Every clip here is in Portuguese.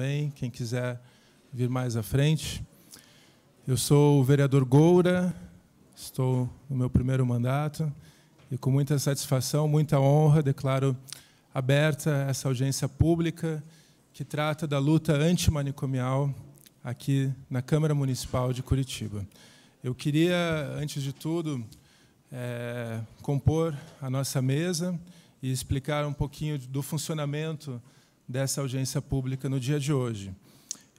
bem, quem quiser vir mais à frente. Eu sou o vereador Goura, estou no meu primeiro mandato e com muita satisfação, muita honra, declaro aberta essa audiência pública que trata da luta antimanicomial aqui na Câmara Municipal de Curitiba. Eu queria, antes de tudo, é, compor a nossa mesa e explicar um pouquinho do funcionamento dessa audiência pública no dia de hoje.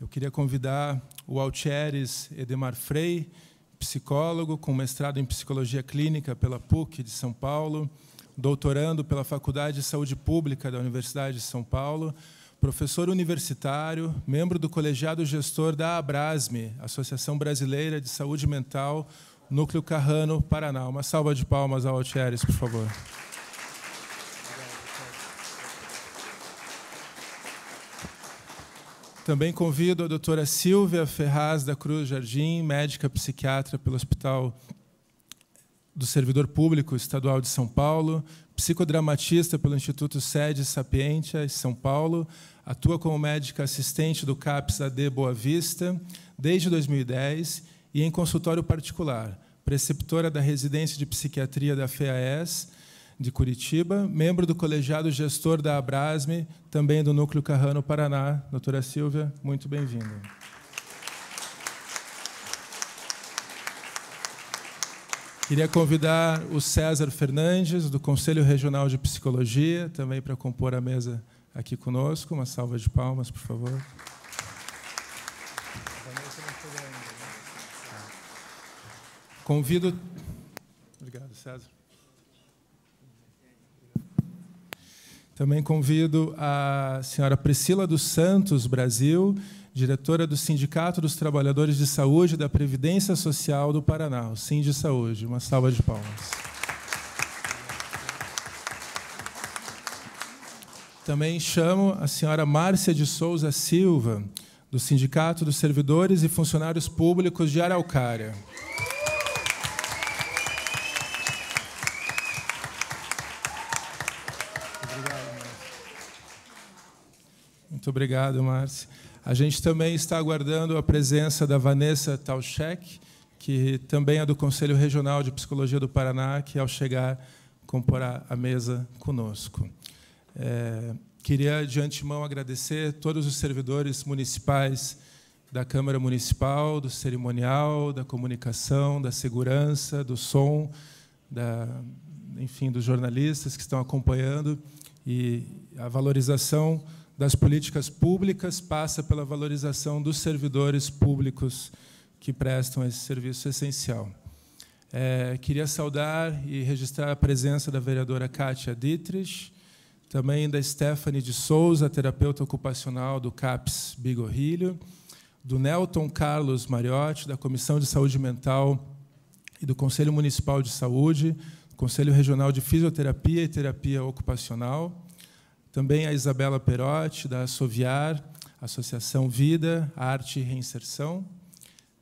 Eu queria convidar o Altieres Edemar Frei, psicólogo com mestrado em psicologia clínica pela PUC de São Paulo, doutorando pela Faculdade de Saúde Pública da Universidade de São Paulo, professor universitário, membro do colegiado gestor da Abrasme, Associação Brasileira de Saúde Mental, Núcleo Carrano, Paraná. Uma salva de palmas ao Altieres, por favor. Também convido a doutora Silvia Ferraz da Cruz Jardim, médica psiquiatra pelo Hospital do Servidor Público Estadual de São Paulo, psicodramatista pelo Instituto Sede Sapientia, São Paulo, atua como médica assistente do CAPS AD Boa Vista desde 2010 e em consultório particular, preceptora da residência de psiquiatria da FEAS, de Curitiba, membro do colegiado gestor da Abrasme, também do Núcleo Carrano Paraná. Doutora Silvia, muito bem-vinda. Queria convidar o César Fernandes, do Conselho Regional de Psicologia, também para compor a mesa aqui conosco. Uma salva de palmas, por favor. Convido. Obrigado, César. Também convido a senhora Priscila dos Santos Brasil, diretora do Sindicato dos Trabalhadores de Saúde da Previdência Social do Paraná, o Sim de Saúde. Uma salva de palmas. Também chamo a senhora Márcia de Souza Silva, do Sindicato dos Servidores e Funcionários Públicos de Araucária. Muito obrigado, Márcio. A gente também está aguardando a presença da Vanessa Tauschek, que também é do Conselho Regional de Psicologia do Paraná, que, ao chegar, comporá a mesa conosco. É, queria, de antemão, agradecer todos os servidores municipais da Câmara Municipal, do cerimonial, da comunicação, da segurança, do som, da, enfim, dos jornalistas que estão acompanhando e a valorização das políticas públicas passa pela valorização dos servidores públicos que prestam esse serviço essencial. É, queria saudar e registrar a presença da vereadora Kátia Dietrich, também da Stephanie de Souza, terapeuta ocupacional do CAPS Bigorrilho, do Nelton Carlos Mariotti, da Comissão de Saúde Mental e do Conselho Municipal de Saúde, Conselho Regional de Fisioterapia e Terapia Ocupacional, também a Isabela Perotti, da Assoviar, Associação Vida, Arte e Reinserção.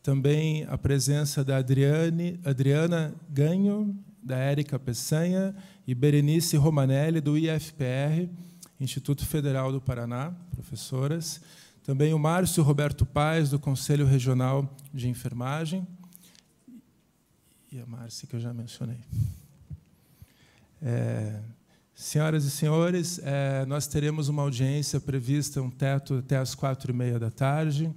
Também a presença da Adriane, Adriana Ganho, da Érica Peçanha e Berenice Romanelli, do IFPR, Instituto Federal do Paraná, professoras. Também o Márcio Roberto Paz, do Conselho Regional de Enfermagem. E a Márcia, que eu já mencionei. É, Senhoras e senhores, é, nós teremos uma audiência prevista, um teto até as quatro e meia da tarde.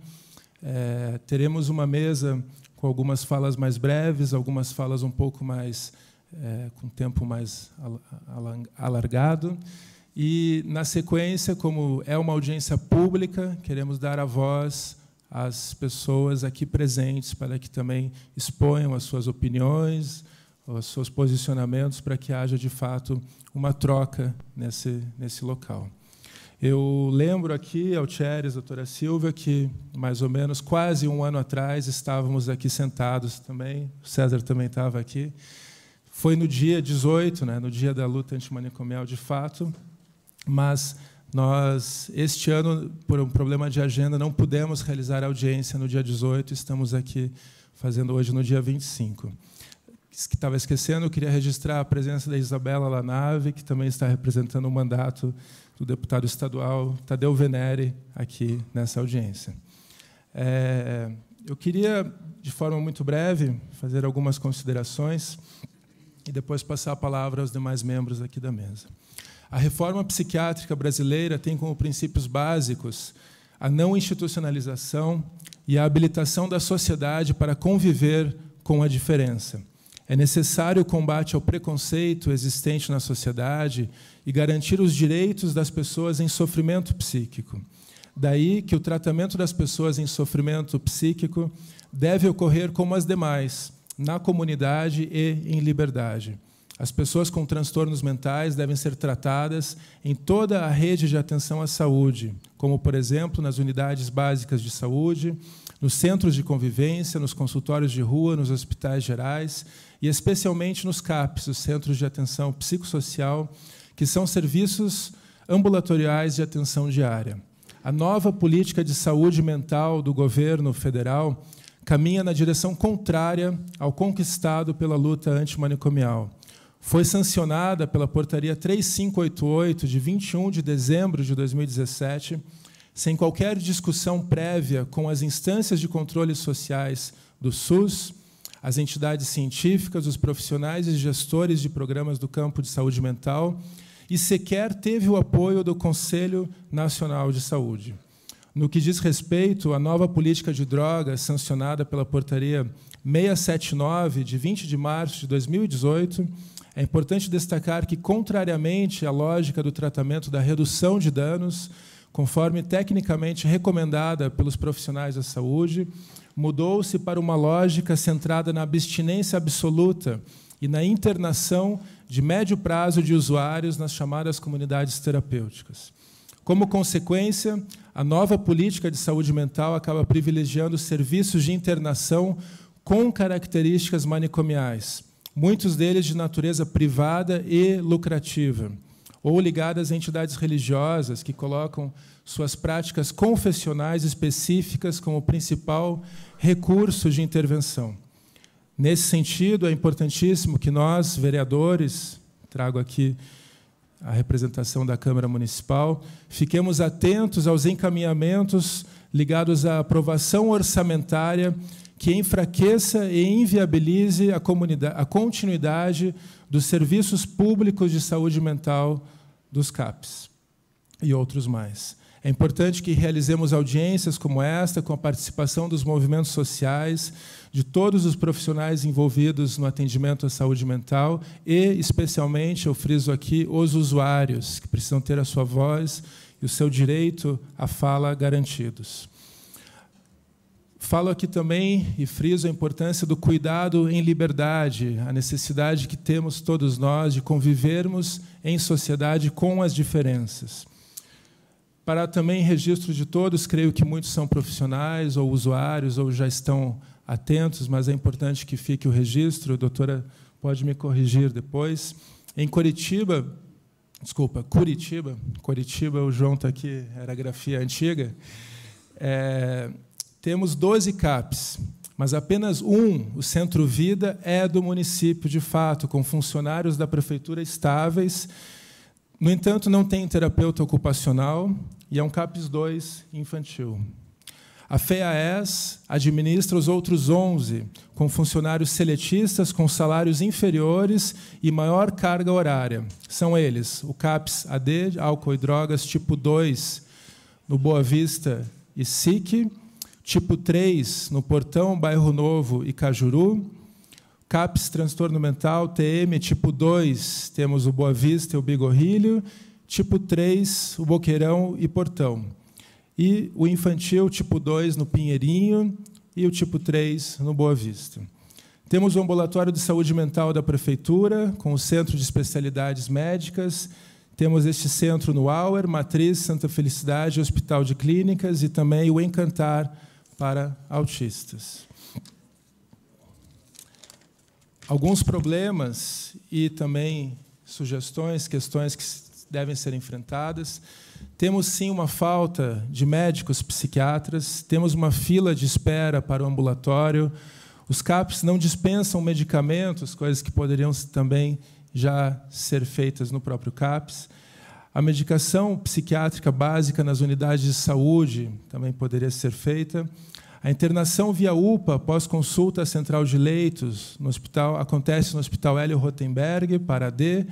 É, teremos uma mesa com algumas falas mais breves, algumas falas um pouco mais é, com tempo mais alargado. E, na sequência, como é uma audiência pública, queremos dar a voz às pessoas aqui presentes para que também exponham as suas opiniões, os seus posicionamentos para que haja de fato uma troca nesse, nesse local. Eu lembro aqui, Altieres, doutora Silva, que mais ou menos quase um ano atrás estávamos aqui sentados também, o César também estava aqui. Foi no dia 18, né, no dia da luta antimanicomial de fato, mas nós, este ano, por um problema de agenda, não pudemos realizar a audiência no dia 18, estamos aqui fazendo hoje no dia 25 que estava esquecendo, eu queria registrar a presença da Isabela Lanave, que também está representando o mandato do deputado estadual Tadeu Venere aqui nessa audiência. É, eu queria, de forma muito breve, fazer algumas considerações e depois passar a palavra aos demais membros aqui da mesa. A reforma psiquiátrica brasileira tem como princípios básicos a não institucionalização e a habilitação da sociedade para conviver com a diferença é necessário o combate ao preconceito existente na sociedade e garantir os direitos das pessoas em sofrimento psíquico. Daí que o tratamento das pessoas em sofrimento psíquico deve ocorrer como as demais, na comunidade e em liberdade. As pessoas com transtornos mentais devem ser tratadas em toda a rede de atenção à saúde, como, por exemplo, nas unidades básicas de saúde, nos centros de convivência, nos consultórios de rua, nos hospitais gerais e especialmente nos CAPs, os Centros de Atenção Psicossocial, que são serviços ambulatoriais de atenção diária. A nova política de saúde mental do governo federal caminha na direção contrária ao conquistado pela luta antimanicomial. Foi sancionada pela Portaria 3588, de 21 de dezembro de 2017, sem qualquer discussão prévia com as instâncias de controles sociais do SUS, as entidades científicas, os profissionais e gestores de programas do campo de saúde mental e sequer teve o apoio do Conselho Nacional de Saúde. No que diz respeito à nova política de drogas sancionada pela Portaria 679, de 20 de março de 2018, é importante destacar que, contrariamente à lógica do tratamento da redução de danos, conforme tecnicamente recomendada pelos profissionais da saúde, mudou-se para uma lógica centrada na abstinência absoluta e na internação de médio prazo de usuários nas chamadas comunidades terapêuticas. Como consequência, a nova política de saúde mental acaba privilegiando serviços de internação com características manicomiais, muitos deles de natureza privada e lucrativa, ou ligadas a entidades religiosas que colocam suas práticas confessionais específicas como principal recurso de intervenção. Nesse sentido, é importantíssimo que nós, vereadores, trago aqui a representação da Câmara Municipal, fiquemos atentos aos encaminhamentos ligados à aprovação orçamentária que enfraqueça e inviabilize a, a continuidade dos serviços públicos de saúde mental dos CAPs e outros mais. É importante que realizemos audiências como esta, com a participação dos movimentos sociais, de todos os profissionais envolvidos no atendimento à saúde mental e, especialmente, eu friso aqui, os usuários, que precisam ter a sua voz e o seu direito à fala garantidos. Falo aqui também e friso a importância do cuidado em liberdade, a necessidade que temos todos nós de convivermos em sociedade com as diferenças para também registro de todos, creio que muitos são profissionais ou usuários ou já estão atentos, mas é importante que fique o registro, a doutora pode me corrigir depois. Em Curitiba, desculpa, Curitiba, Curitiba, o João está aqui, era grafia antiga, é, temos 12 CAPs, mas apenas um, o Centro Vida, é do município de fato, com funcionários da prefeitura estáveis no entanto, não tem terapeuta ocupacional e é um CAPS 2 infantil. A FEAES administra os outros 11, com funcionários seletistas com salários inferiores e maior carga horária. São eles o CAPS AD, álcool e drogas tipo 2, no Boa Vista e SIC, tipo 3, no Portão, Bairro Novo e Cajuru, CAPS, transtorno mental, TM, tipo 2, temos o Boa Vista e o Bigorrilho, tipo 3, o Boqueirão e Portão. E o infantil, tipo 2, no Pinheirinho, e o tipo 3, no Boa Vista. Temos o ambulatório de saúde mental da prefeitura, com o centro de especialidades médicas. Temos este centro no Auer, Matriz, Santa Felicidade, Hospital de Clínicas e também o Encantar para autistas alguns problemas e também sugestões, questões que devem ser enfrentadas. Temos sim uma falta de médicos psiquiatras, temos uma fila de espera para o ambulatório. Os CAPs não dispensam medicamentos, coisas que poderiam também já ser feitas no próprio CAPS. A medicação psiquiátrica básica nas unidades de saúde também poderia ser feita. A internação via UPA, após consulta central de leitos, no hospital, acontece no Hospital Hélio Rotenberg, para D,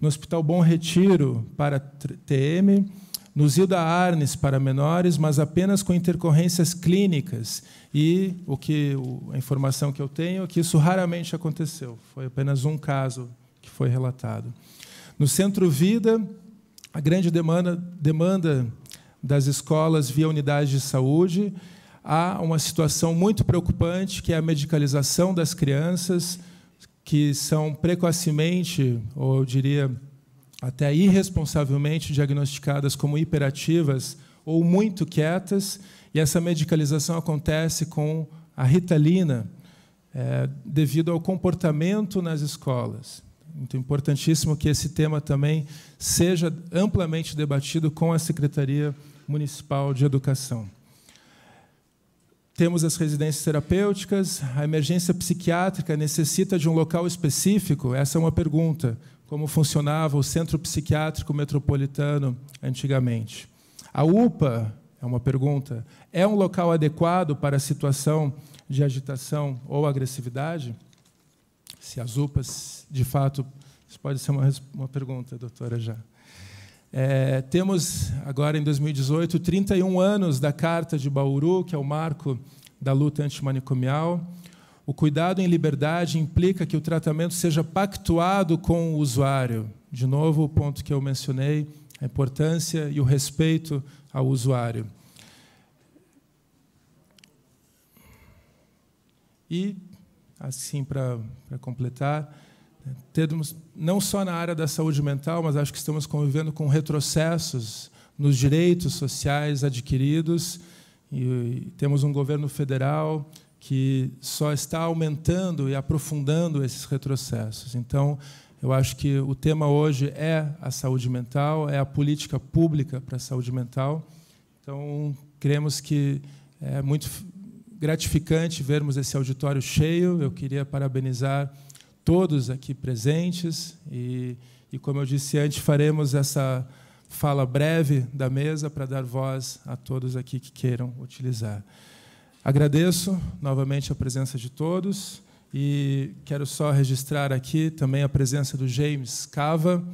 no Hospital Bom Retiro, para TM, no Zilda Arnes, para menores, mas apenas com intercorrências clínicas. E o que a informação que eu tenho é que isso raramente aconteceu. Foi apenas um caso que foi relatado. No Centro Vida, a grande demanda, demanda das escolas via unidades de saúde há uma situação muito preocupante, que é a medicalização das crianças, que são precocemente, ou eu diria até irresponsavelmente, diagnosticadas como hiperativas ou muito quietas, e essa medicalização acontece com a ritalina, é, devido ao comportamento nas escolas. muito então, é importantíssimo que esse tema também seja amplamente debatido com a Secretaria Municipal de Educação temos as residências terapêuticas, a emergência psiquiátrica necessita de um local específico? Essa é uma pergunta. Como funcionava o centro psiquiátrico metropolitano antigamente? A UPA é uma pergunta. É um local adequado para a situação de agitação ou agressividade? Se as UPAs, de fato, isso pode ser uma, uma pergunta, doutora, já. É, temos agora em 2018 31 anos da Carta de Bauru, que é o marco da luta antimanicomial. O cuidado em liberdade implica que o tratamento seja pactuado com o usuário. De novo, o ponto que eu mencionei, a importância e o respeito ao usuário. E, assim, para completar, temos, não só na área da saúde mental, mas acho que estamos convivendo com retrocessos nos direitos sociais adquiridos. E temos um governo federal que só está aumentando e aprofundando esses retrocessos. Então, eu acho que o tema hoje é a saúde mental, é a política pública para a saúde mental. Então, cremos que é muito gratificante vermos esse auditório cheio. Eu queria parabenizar todos aqui presentes. E, e como eu disse antes, faremos essa fala breve da mesa para dar voz a todos aqui que queiram utilizar. Agradeço novamente a presença de todos e quero só registrar aqui também a presença do James Cava,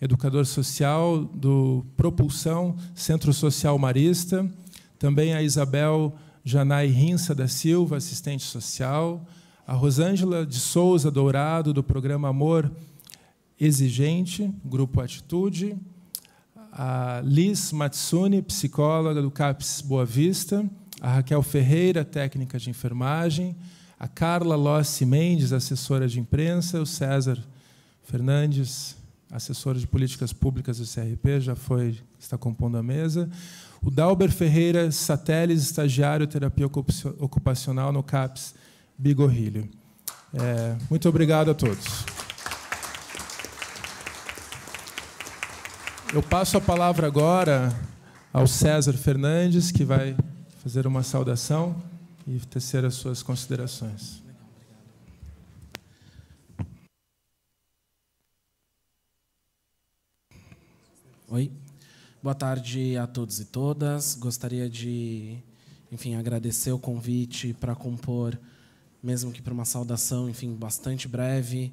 educador social do Propulsão, Centro Social Marista, também a Isabel Janai Rinsa da Silva, assistente social, a Rosângela de Souza Dourado, do programa Amor Exigente, Grupo Atitude. A Liz Matsuni, psicóloga do CAPS Boa Vista. A Raquel Ferreira, técnica de enfermagem. A Carla Lossi Mendes, assessora de imprensa. O César Fernandes, assessor de políticas públicas do CRP, já foi, está compondo a mesa. O Dalber Ferreira Sateles, estagiário terapia ocupacional no CAPS Bigorrilho. É, muito obrigado a todos. Eu passo a palavra agora ao César Fernandes, que vai fazer uma saudação e tecer as suas considerações. Oi, boa tarde a todos e todas. Gostaria de, enfim, agradecer o convite para compor mesmo que para uma saudação, enfim, bastante breve,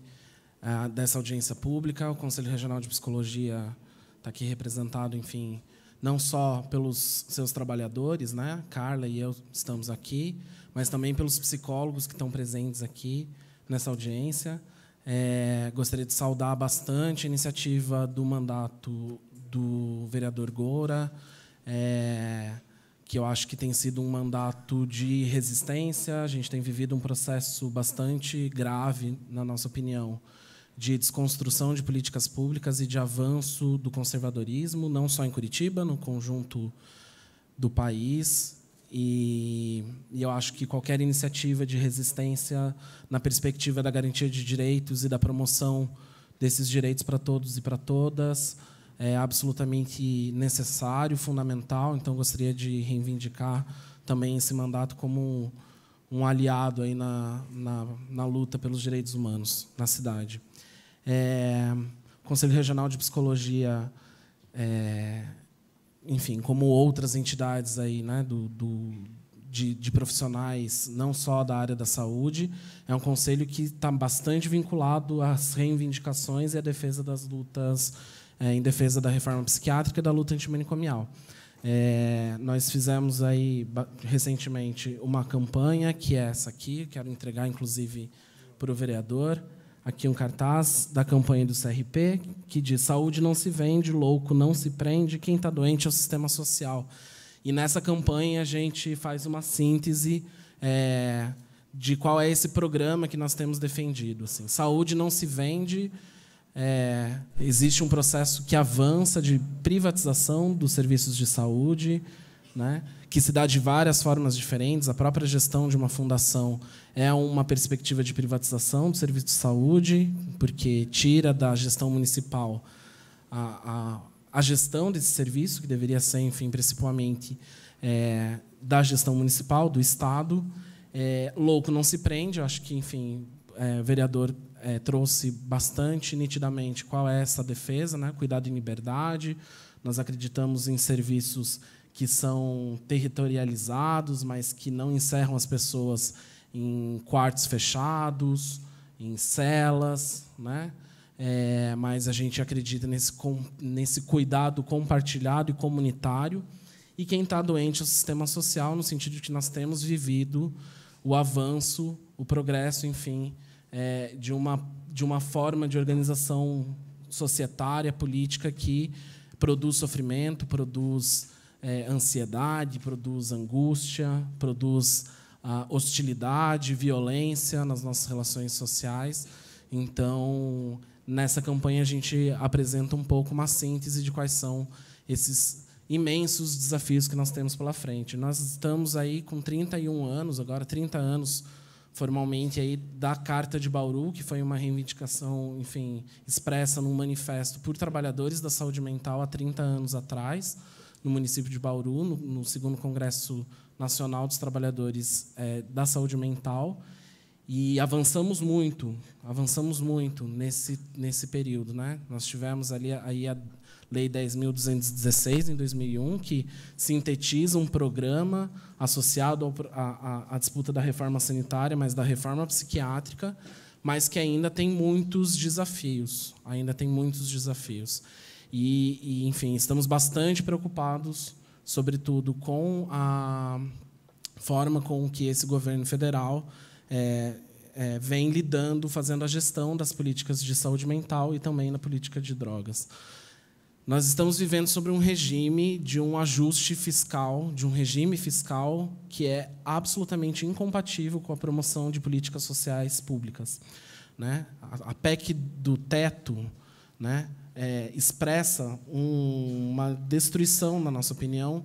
ah, dessa audiência pública. O Conselho Regional de Psicologia está aqui representado, enfim, não só pelos seus trabalhadores, né? Carla e eu estamos aqui, mas também pelos psicólogos que estão presentes aqui nessa audiência. É, gostaria de saudar bastante a iniciativa do mandato do vereador Goura. É, que eu acho que tem sido um mandato de resistência. A gente tem vivido um processo bastante grave, na nossa opinião, de desconstrução de políticas públicas e de avanço do conservadorismo, não só em Curitiba, no conjunto do país. E, e eu acho que qualquer iniciativa de resistência na perspectiva da garantia de direitos e da promoção desses direitos para todos e para todas é absolutamente necessário, fundamental. Então, gostaria de reivindicar também esse mandato como um, aliado aí na, na, na, luta pelos direitos humanos na cidade. É, o Conselho Regional de Psicologia, é, enfim, como outras entidades aí, né, do, do de, de, profissionais, não só da área da saúde. É um conselho que está bastante vinculado às reivindicações e à defesa das lutas é, em defesa da reforma psiquiátrica e da luta antimanicomial. É, nós fizemos aí recentemente uma campanha que é essa aqui, quero entregar inclusive para o vereador. Aqui um cartaz da campanha do CRP que diz: saúde não se vende, louco não se prende, quem está doente é o sistema social. E nessa campanha a gente faz uma síntese é, de qual é esse programa que nós temos defendido. Assim, saúde não se vende, é, existe um processo que avança de privatização dos serviços de saúde, né, que se dá de várias formas diferentes. A própria gestão de uma fundação é uma perspectiva de privatização do serviço de saúde, porque tira da gestão municipal a, a, a gestão desse serviço, que deveria ser, enfim, principalmente é, da gestão municipal, do Estado. É, louco não se prende, eu acho que, enfim, é, vereador é, trouxe bastante nitidamente qual é essa defesa, né? cuidado em liberdade. Nós acreditamos em serviços que são territorializados, mas que não encerram as pessoas em quartos fechados, em celas, né? É, mas a gente acredita nesse, com, nesse cuidado compartilhado e comunitário. E quem está doente é o sistema social, no sentido de que nós temos vivido o avanço, o progresso, enfim, é, de, uma, de uma forma de organização societária, política, que produz sofrimento, produz é, ansiedade, produz angústia, produz ah, hostilidade, violência nas nossas relações sociais. Então, nessa campanha, a gente apresenta um pouco uma síntese de quais são esses imensos desafios que nós temos pela frente. Nós estamos aí com 31 anos, agora 30 anos formalmente aí da Carta de Bauru, que foi uma reivindicação, enfim, expressa num manifesto por trabalhadores da saúde mental há 30 anos atrás, no município de Bauru, no, no segundo Congresso Nacional dos Trabalhadores é, da Saúde Mental, e avançamos muito, avançamos muito nesse nesse período, né? Nós tivemos ali aí a Lei 10.216, em 2001, que sintetiza um programa associado à disputa da reforma sanitária, mas da reforma psiquiátrica, mas que ainda tem muitos desafios. Ainda tem muitos desafios. E, e enfim, estamos bastante preocupados, sobretudo, com a forma com que esse governo federal é, é, vem lidando, fazendo a gestão das políticas de saúde mental e também na política de drogas. Nós estamos vivendo sobre um regime de um ajuste fiscal, de um regime fiscal que é absolutamente incompatível com a promoção de políticas sociais públicas. Né? A PEC do teto né, é, expressa um, uma destruição, na nossa opinião,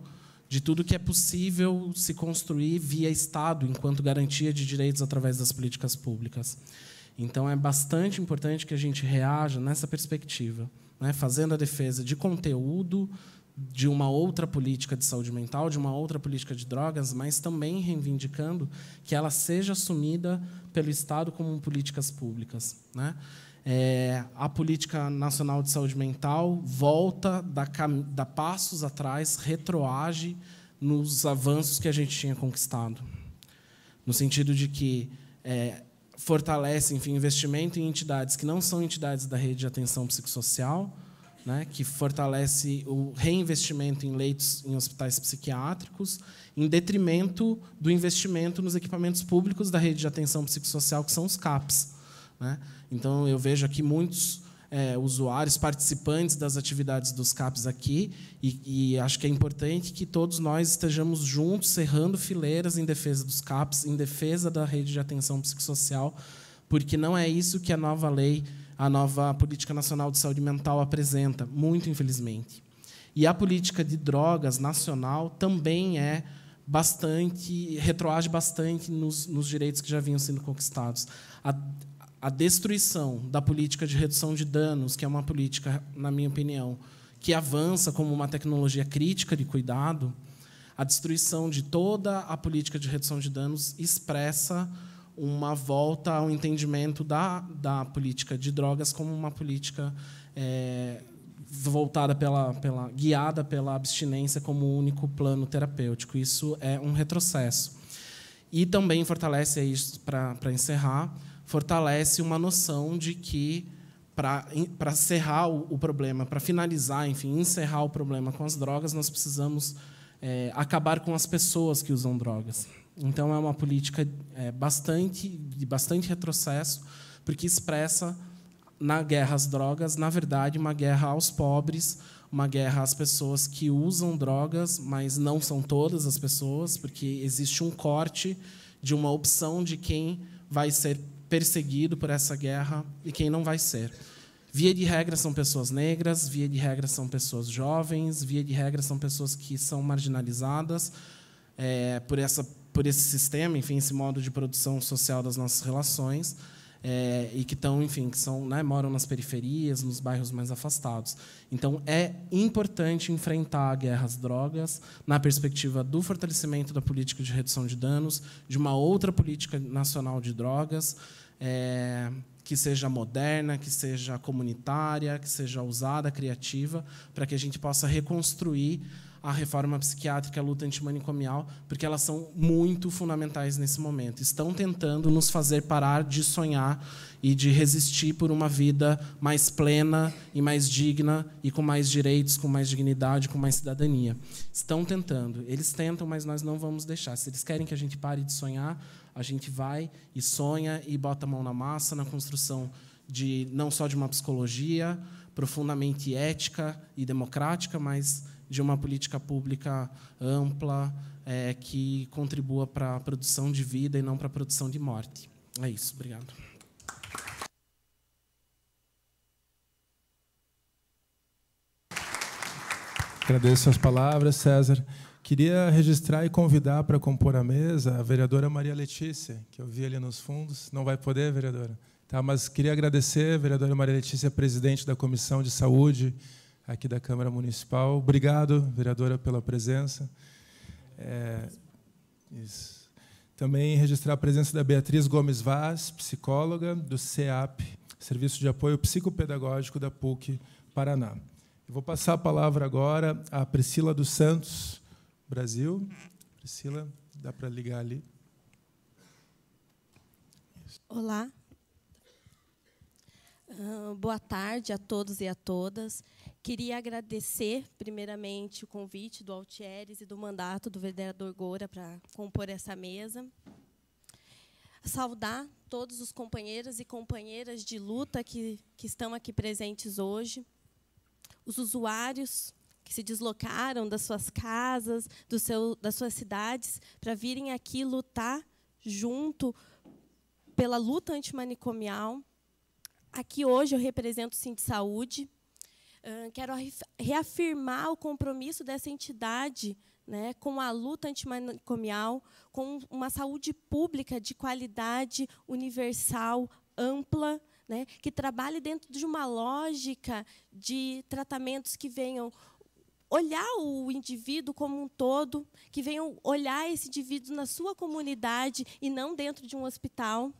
de tudo que é possível se construir via Estado enquanto garantia de direitos através das políticas públicas. Então, é bastante importante que a gente reaja nessa perspectiva né, fazendo a defesa de conteúdo de uma outra política de saúde mental, de uma outra política de drogas, mas também reivindicando que ela seja assumida pelo Estado como políticas públicas. Né? É, a Política Nacional de Saúde Mental volta da, da passos atrás, retroage nos avanços que a gente tinha conquistado. No sentido de que é, fortalece, enfim, investimento em entidades que não são entidades da rede de atenção psicossocial, né, que fortalece o reinvestimento em leitos em hospitais psiquiátricos, em detrimento do investimento nos equipamentos públicos da rede de atenção psicossocial, que são os CAPs. Né? Então, eu vejo aqui muitos é, usuários, participantes das atividades dos CAPs aqui, e, e, acho que é importante que todos nós estejamos juntos, cerrando fileiras em defesa dos CAPs, em defesa da rede de atenção psicossocial, porque não é isso que a nova lei, a nova Política Nacional de Saúde Mental apresenta, muito infelizmente. E a política de drogas nacional também é bastante, retroage bastante nos, nos direitos que já vinham sendo conquistados. A, a destruição da política de redução de danos, que é uma política, na minha opinião, que avança como uma tecnologia crítica de cuidado, a destruição de toda a política de redução de danos expressa uma volta ao entendimento da, da política de drogas como uma política é, voltada pela, pela guiada pela abstinência como único plano terapêutico. Isso é um retrocesso. E também fortalece isso para encerrar fortalece uma noção de que, para cerrar o, o problema, para finalizar, enfim, encerrar o problema com as drogas, nós precisamos é, acabar com as pessoas que usam drogas. Então, é uma política é, bastante, de bastante retrocesso, porque expressa na guerra às drogas, na verdade, uma guerra aos pobres, uma guerra às pessoas que usam drogas, mas não são todas as pessoas, porque existe um corte de uma opção de quem vai ser perseguido por essa guerra e quem não vai ser. Via de regra são pessoas negras, via de regra são pessoas jovens, via de regra são pessoas que são marginalizadas é, por, essa, por esse sistema, enfim, esse modo de produção social das nossas relações. É, e que estão, enfim, que são, né, moram nas periferias, nos bairros mais afastados. Então é importante enfrentar a guerra às drogas na perspectiva do fortalecimento da política de redução de danos, de uma outra política nacional de drogas é, que seja moderna, que seja comunitária, que seja usada, criativa, para que a gente possa reconstruir a reforma psiquiátrica, a luta antimanicomial, porque elas são muito fundamentais nesse momento. Estão tentando nos fazer parar de sonhar e de resistir por uma vida mais plena e mais digna e com mais direitos, com mais dignidade, com mais cidadania. Estão tentando. Eles tentam, mas nós não vamos deixar. Se eles querem que a gente pare de sonhar, a gente vai e sonha e bota a mão na massa na construção de não só de uma psicologia profundamente ética e democrática, mas de uma política pública ampla é, que contribua para a produção de vida e não para a produção de morte. É isso. Obrigado. Agradeço as palavras, César. Queria registrar e convidar para compor a mesa a vereadora Maria Letícia, que eu vi ali nos fundos. Não vai poder, vereadora? Tá, mas queria agradecer, vereadora Maria Letícia, presidente da Comissão de Saúde aqui da Câmara Municipal. Obrigado, vereadora, pela presença. É, Também registrar a presença da Beatriz Gomes Vaz, psicóloga do CEAP, Serviço de Apoio Psicopedagógico da PUC Paraná. Eu vou passar a palavra agora à Priscila dos Santos, Brasil. Priscila, dá para ligar ali. Isso. Olá. Uh, boa tarde a todos e a todas. Queria agradecer, primeiramente, o convite do Altieres e do mandato do vereador Gora para compor essa mesa. Saudar todos os companheiros e companheiras de luta que, que estão aqui presentes hoje, os usuários que se deslocaram das suas casas, do seu, das suas cidades, para virem aqui lutar junto pela luta antimanicomial. Aqui hoje eu represento o Sim de Saúde. Quero reafirmar o compromisso dessa entidade né, com a luta antimanicomial, com uma saúde pública de qualidade universal, ampla, né, que trabalhe dentro de uma lógica de tratamentos que venham olhar o indivíduo como um todo, que venham olhar esse indivíduo na sua comunidade e não dentro de um hospital.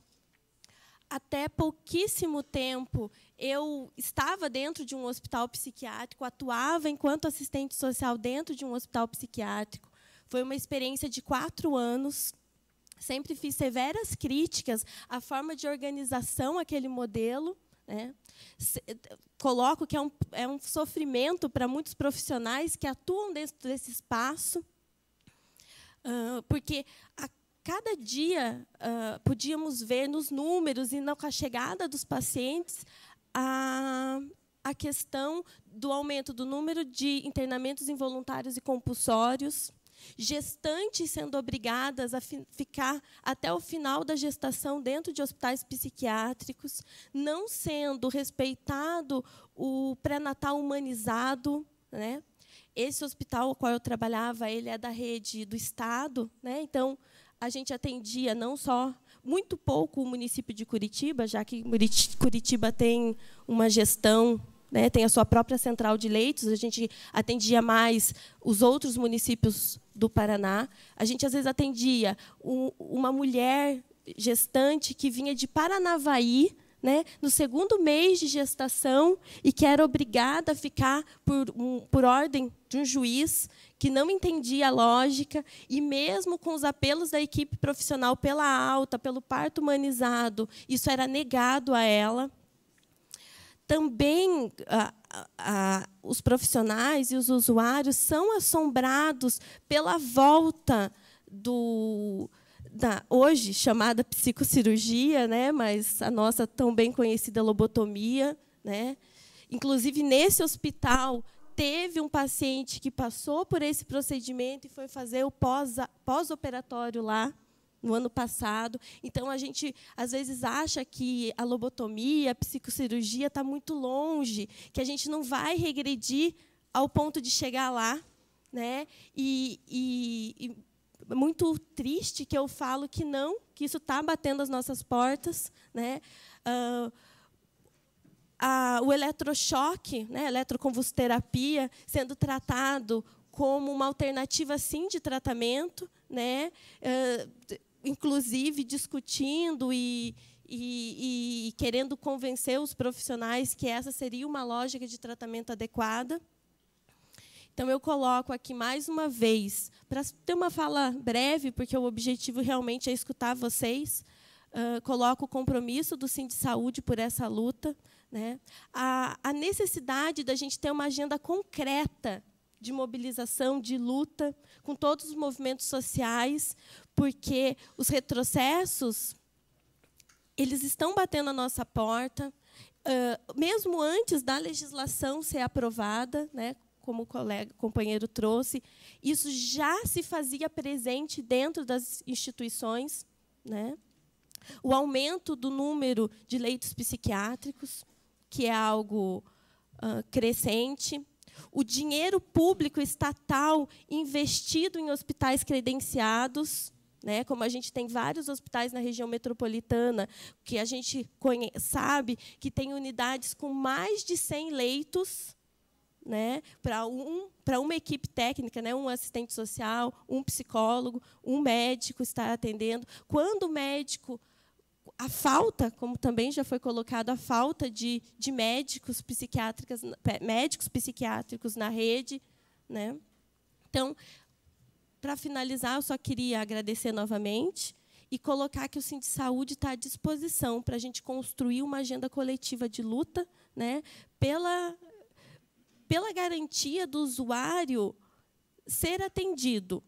Até pouquíssimo tempo, eu estava dentro de um hospital psiquiátrico, atuava enquanto assistente social dentro de um hospital psiquiátrico. Foi uma experiência de quatro anos. Sempre fiz severas críticas à forma de organização aquele modelo. Né? Eh, coloco que é um, é um sofrimento para muitos profissionais que atuam dentro desse espaço, uh, porque a cada dia uh, podíamos ver nos números e na chegada dos pacientes a, a questão do aumento do número de internamentos involuntários e compulsórios, gestantes sendo obrigadas a fi ficar até o final da gestação dentro de hospitais psiquiátricos, não sendo respeitado o pré-natal humanizado, né? Esse hospital ao qual eu trabalhava, ele é da rede do estado, né? Então a gente atendia não só muito pouco o município de Curitiba, já que Curitiba tem uma gestão né, tem a sua própria central de leitos, a gente atendia mais os outros municípios do Paraná. A gente, às vezes, atendia um, uma mulher gestante que vinha de Paranavaí, né, no segundo mês de gestação e que era obrigada a ficar por, um, por ordem de um juiz que não entendia a lógica e mesmo com os apelos da equipe profissional pela alta, pelo parto humanizado, isso era negado a ela também ah, ah, ah, os profissionais e os usuários são assombrados pela volta do da hoje chamada psicocirurgia, né, mas a nossa tão bem conhecida lobotomia, né? Inclusive nesse hospital teve um paciente que passou por esse procedimento e foi fazer o pós-operatório pós lá no ano passado. Então, a gente, às vezes, acha que a lobotomia, a psicocirurgia está muito longe, que a gente não vai regredir ao ponto de chegar lá. Né? e, e, e muito triste que eu falo que não, que isso está batendo as nossas portas, né? Uh, o eletrochoque, né, eletroconvulsoterapia, sendo tratado como uma alternativa sim de tratamento, né? Uh, inclusive, discutindo e, e, e querendo convencer os profissionais que essa seria uma lógica de tratamento adequada. Então, eu coloco aqui mais uma vez, para ter uma fala breve, porque o objetivo realmente é escutar vocês, uh, coloco o compromisso do Sim de Saúde por essa luta, né? a, a necessidade da gente ter uma agenda concreta de mobilização, de luta, com todos os movimentos sociais, porque os retrocessos eles estão batendo a nossa porta, mesmo antes da legislação ser aprovada, né, como o colega, companheiro trouxe, isso já se fazia presente dentro das instituições, né? O aumento do número de leitos psiquiátricos, que é algo uh, crescente, o dinheiro público estatal investido em hospitais credenciados, né, como a gente tem vários hospitais na região metropolitana, que a gente conhece, sabe que tem unidades com mais de 100 leitos, né, para um, para uma equipe técnica, né, um assistente social, um psicólogo, um médico estar atendendo. Quando o médico a falta, como também já foi colocado, a falta de, de médicos, psiquiátricos, médicos psiquiátricos na rede. Né? Então, para finalizar, eu só queria agradecer novamente e colocar que o Sim de Saúde está à disposição para a gente construir uma agenda coletiva de luta né, pela, pela garantia do usuário ser atendido,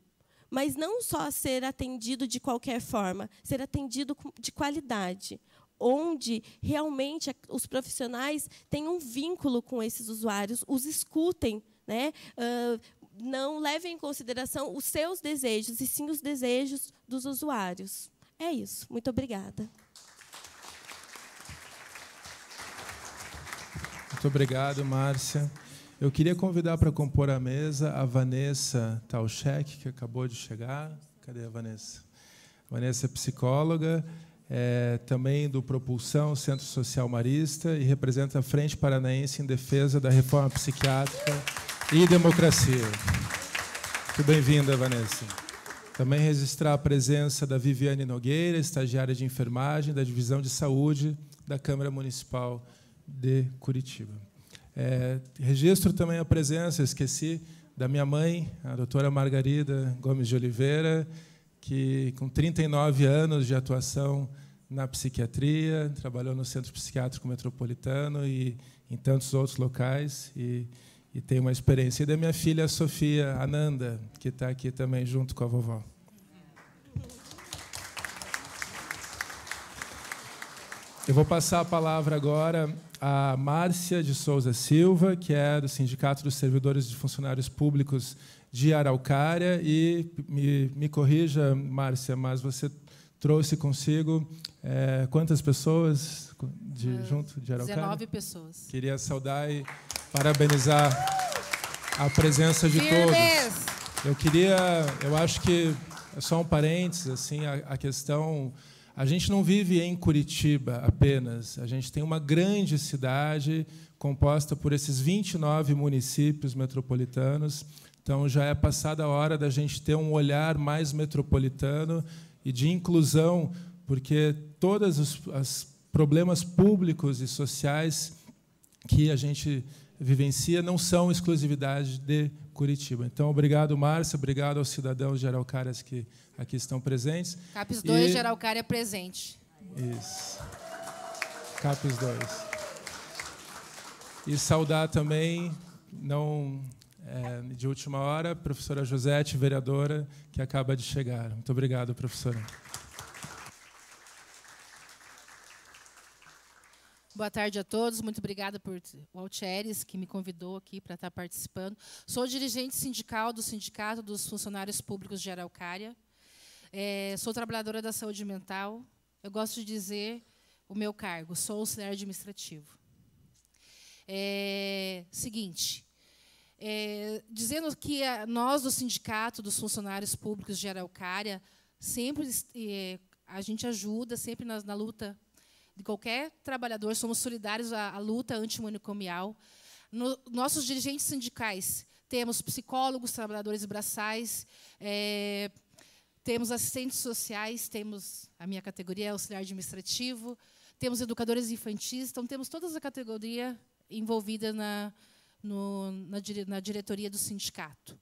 mas não só ser atendido de qualquer forma, ser atendido de qualidade, onde realmente os profissionais tenham um vínculo com esses usuários, os escutem, né? Ah, não levem em consideração os seus desejos, e sim os desejos dos usuários. É isso. Muito obrigada. Muito obrigado, Márcia. Eu queria convidar para compor a mesa a Vanessa Talchek, que acabou de chegar. Cadê a Vanessa? A Vanessa é psicóloga, é, também do Propulsão, Centro Social Marista, e representa a Frente Paranaense em Defesa da Reforma Psiquiátrica e Democracia. Muito bem-vinda, Vanessa. Também registrar a presença da Viviane Nogueira, estagiária de enfermagem da Divisão de Saúde da Câmara Municipal de Curitiba. É, registro também a presença, esqueci, da minha mãe, a doutora Margarida Gomes de Oliveira, que com 39 anos de atuação na psiquiatria, trabalhou no Centro Psiquiátrico Metropolitano e em tantos outros locais, e, e tem uma experiência. E da minha filha, Sofia Ananda, que está aqui também junto com a vovó. Eu vou passar a palavra agora a Márcia de Souza Silva, que é do Sindicato dos Servidores de Funcionários Públicos de Araucária. E me, me corrija, Márcia, mas você trouxe consigo é, quantas pessoas de, ah, junto de Araucária? 19 pessoas. Queria saudar e parabenizar a presença de todos. Eu queria, eu acho que é só um parênteses, assim, a, a questão a gente não vive em Curitiba apenas, a gente tem uma grande cidade composta por esses 29 municípios metropolitanos. Então já é passada a hora da gente ter um olhar mais metropolitano e de inclusão, porque todos os, os problemas públicos e sociais que a gente vivencia não são exclusividade de Curitiba. Então, obrigado, Márcia, obrigado aos cidadãos Araucárias que aqui estão presentes. CAPES 2, e... geralcária é presente. Isso. CAPES 2. E saudar também, não é, de última hora, a professora Josete, vereadora, que acaba de chegar. Muito obrigado, professora. Boa tarde a todos. Muito obrigada por o Altieres, que me convidou aqui para estar tá participando. Sou dirigente sindical do Sindicato dos Funcionários Públicos de Araucária. É, sou trabalhadora da saúde mental. Eu gosto de dizer o meu cargo, sou auxiliar administrativo. É, seguinte, é, dizendo que nós do Sindicato dos Funcionários Públicos de Araucária sempre é, a gente ajuda sempre na, na luta de qualquer trabalhador, somos solidários à, à luta antimanicomial. No, nossos dirigentes sindicais, temos psicólogos, trabalhadores braçais, é, temos assistentes sociais, temos a minha categoria auxiliar administrativo, temos educadores infantis, então temos toda a categoria envolvida na, no, na, na diretoria do sindicato.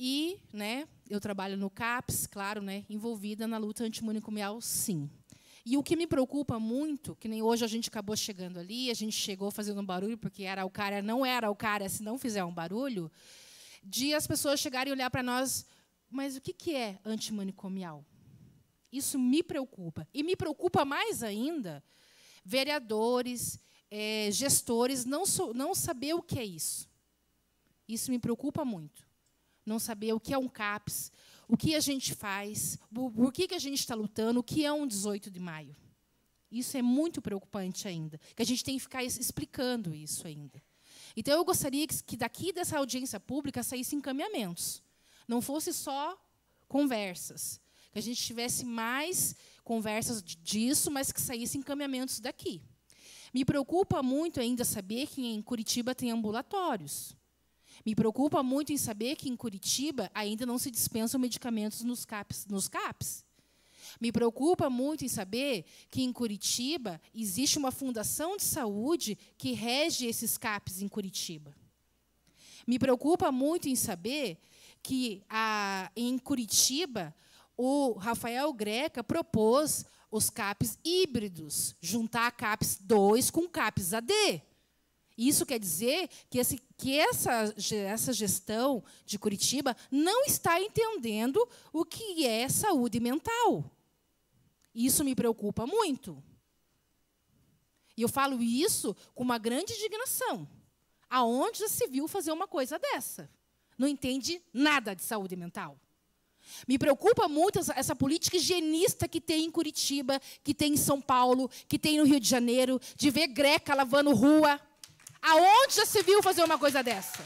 E né, eu trabalho no CAPS, claro, né, envolvida na luta antimanicomial, sim. E o que me preocupa muito, que nem hoje a gente acabou chegando ali, a gente chegou fazendo um barulho, porque cara, não o cara se não fizer um barulho, de as pessoas chegarem e olhar para nós, mas o que, que é antimanicomial? Isso me preocupa. E me preocupa mais ainda vereadores, é, gestores não, so, não saber o que é isso. Isso me preocupa muito. Não saber o que é um CAPS, o que a gente faz, por que, que a gente está lutando, o que é um 18 de maio. Isso é muito preocupante ainda, que a gente tem que ficar explicando isso ainda. Então, eu gostaria que daqui dessa audiência pública saíssem encaminhamentos, não fosse só conversas, que a gente tivesse mais conversas disso, mas que saíssem encaminhamentos daqui. Me preocupa muito ainda saber que em Curitiba tem ambulatórios. Me preocupa muito em saber que em Curitiba ainda não se dispensam medicamentos nos CAPs. Nos CAPs. Me preocupa muito em saber que em Curitiba existe uma fundação de saúde que rege esses CAPs em Curitiba. Me preocupa muito em saber que a, em Curitiba o Rafael Greca propôs os CAPs híbridos, juntar CAPs 2 com CAPs AD. Isso quer dizer que, esse, que essa, essa gestão de Curitiba não está entendendo o que é saúde mental. Isso me preocupa muito. E eu falo isso com uma grande indignação. Aonde já se viu fazer uma coisa dessa? Não entende nada de saúde mental. Me preocupa muito essa, essa, política higienista que tem em Curitiba, que tem em São Paulo, que tem no Rio de Janeiro, de ver greca lavando rua, Aonde já se viu fazer uma coisa dessa?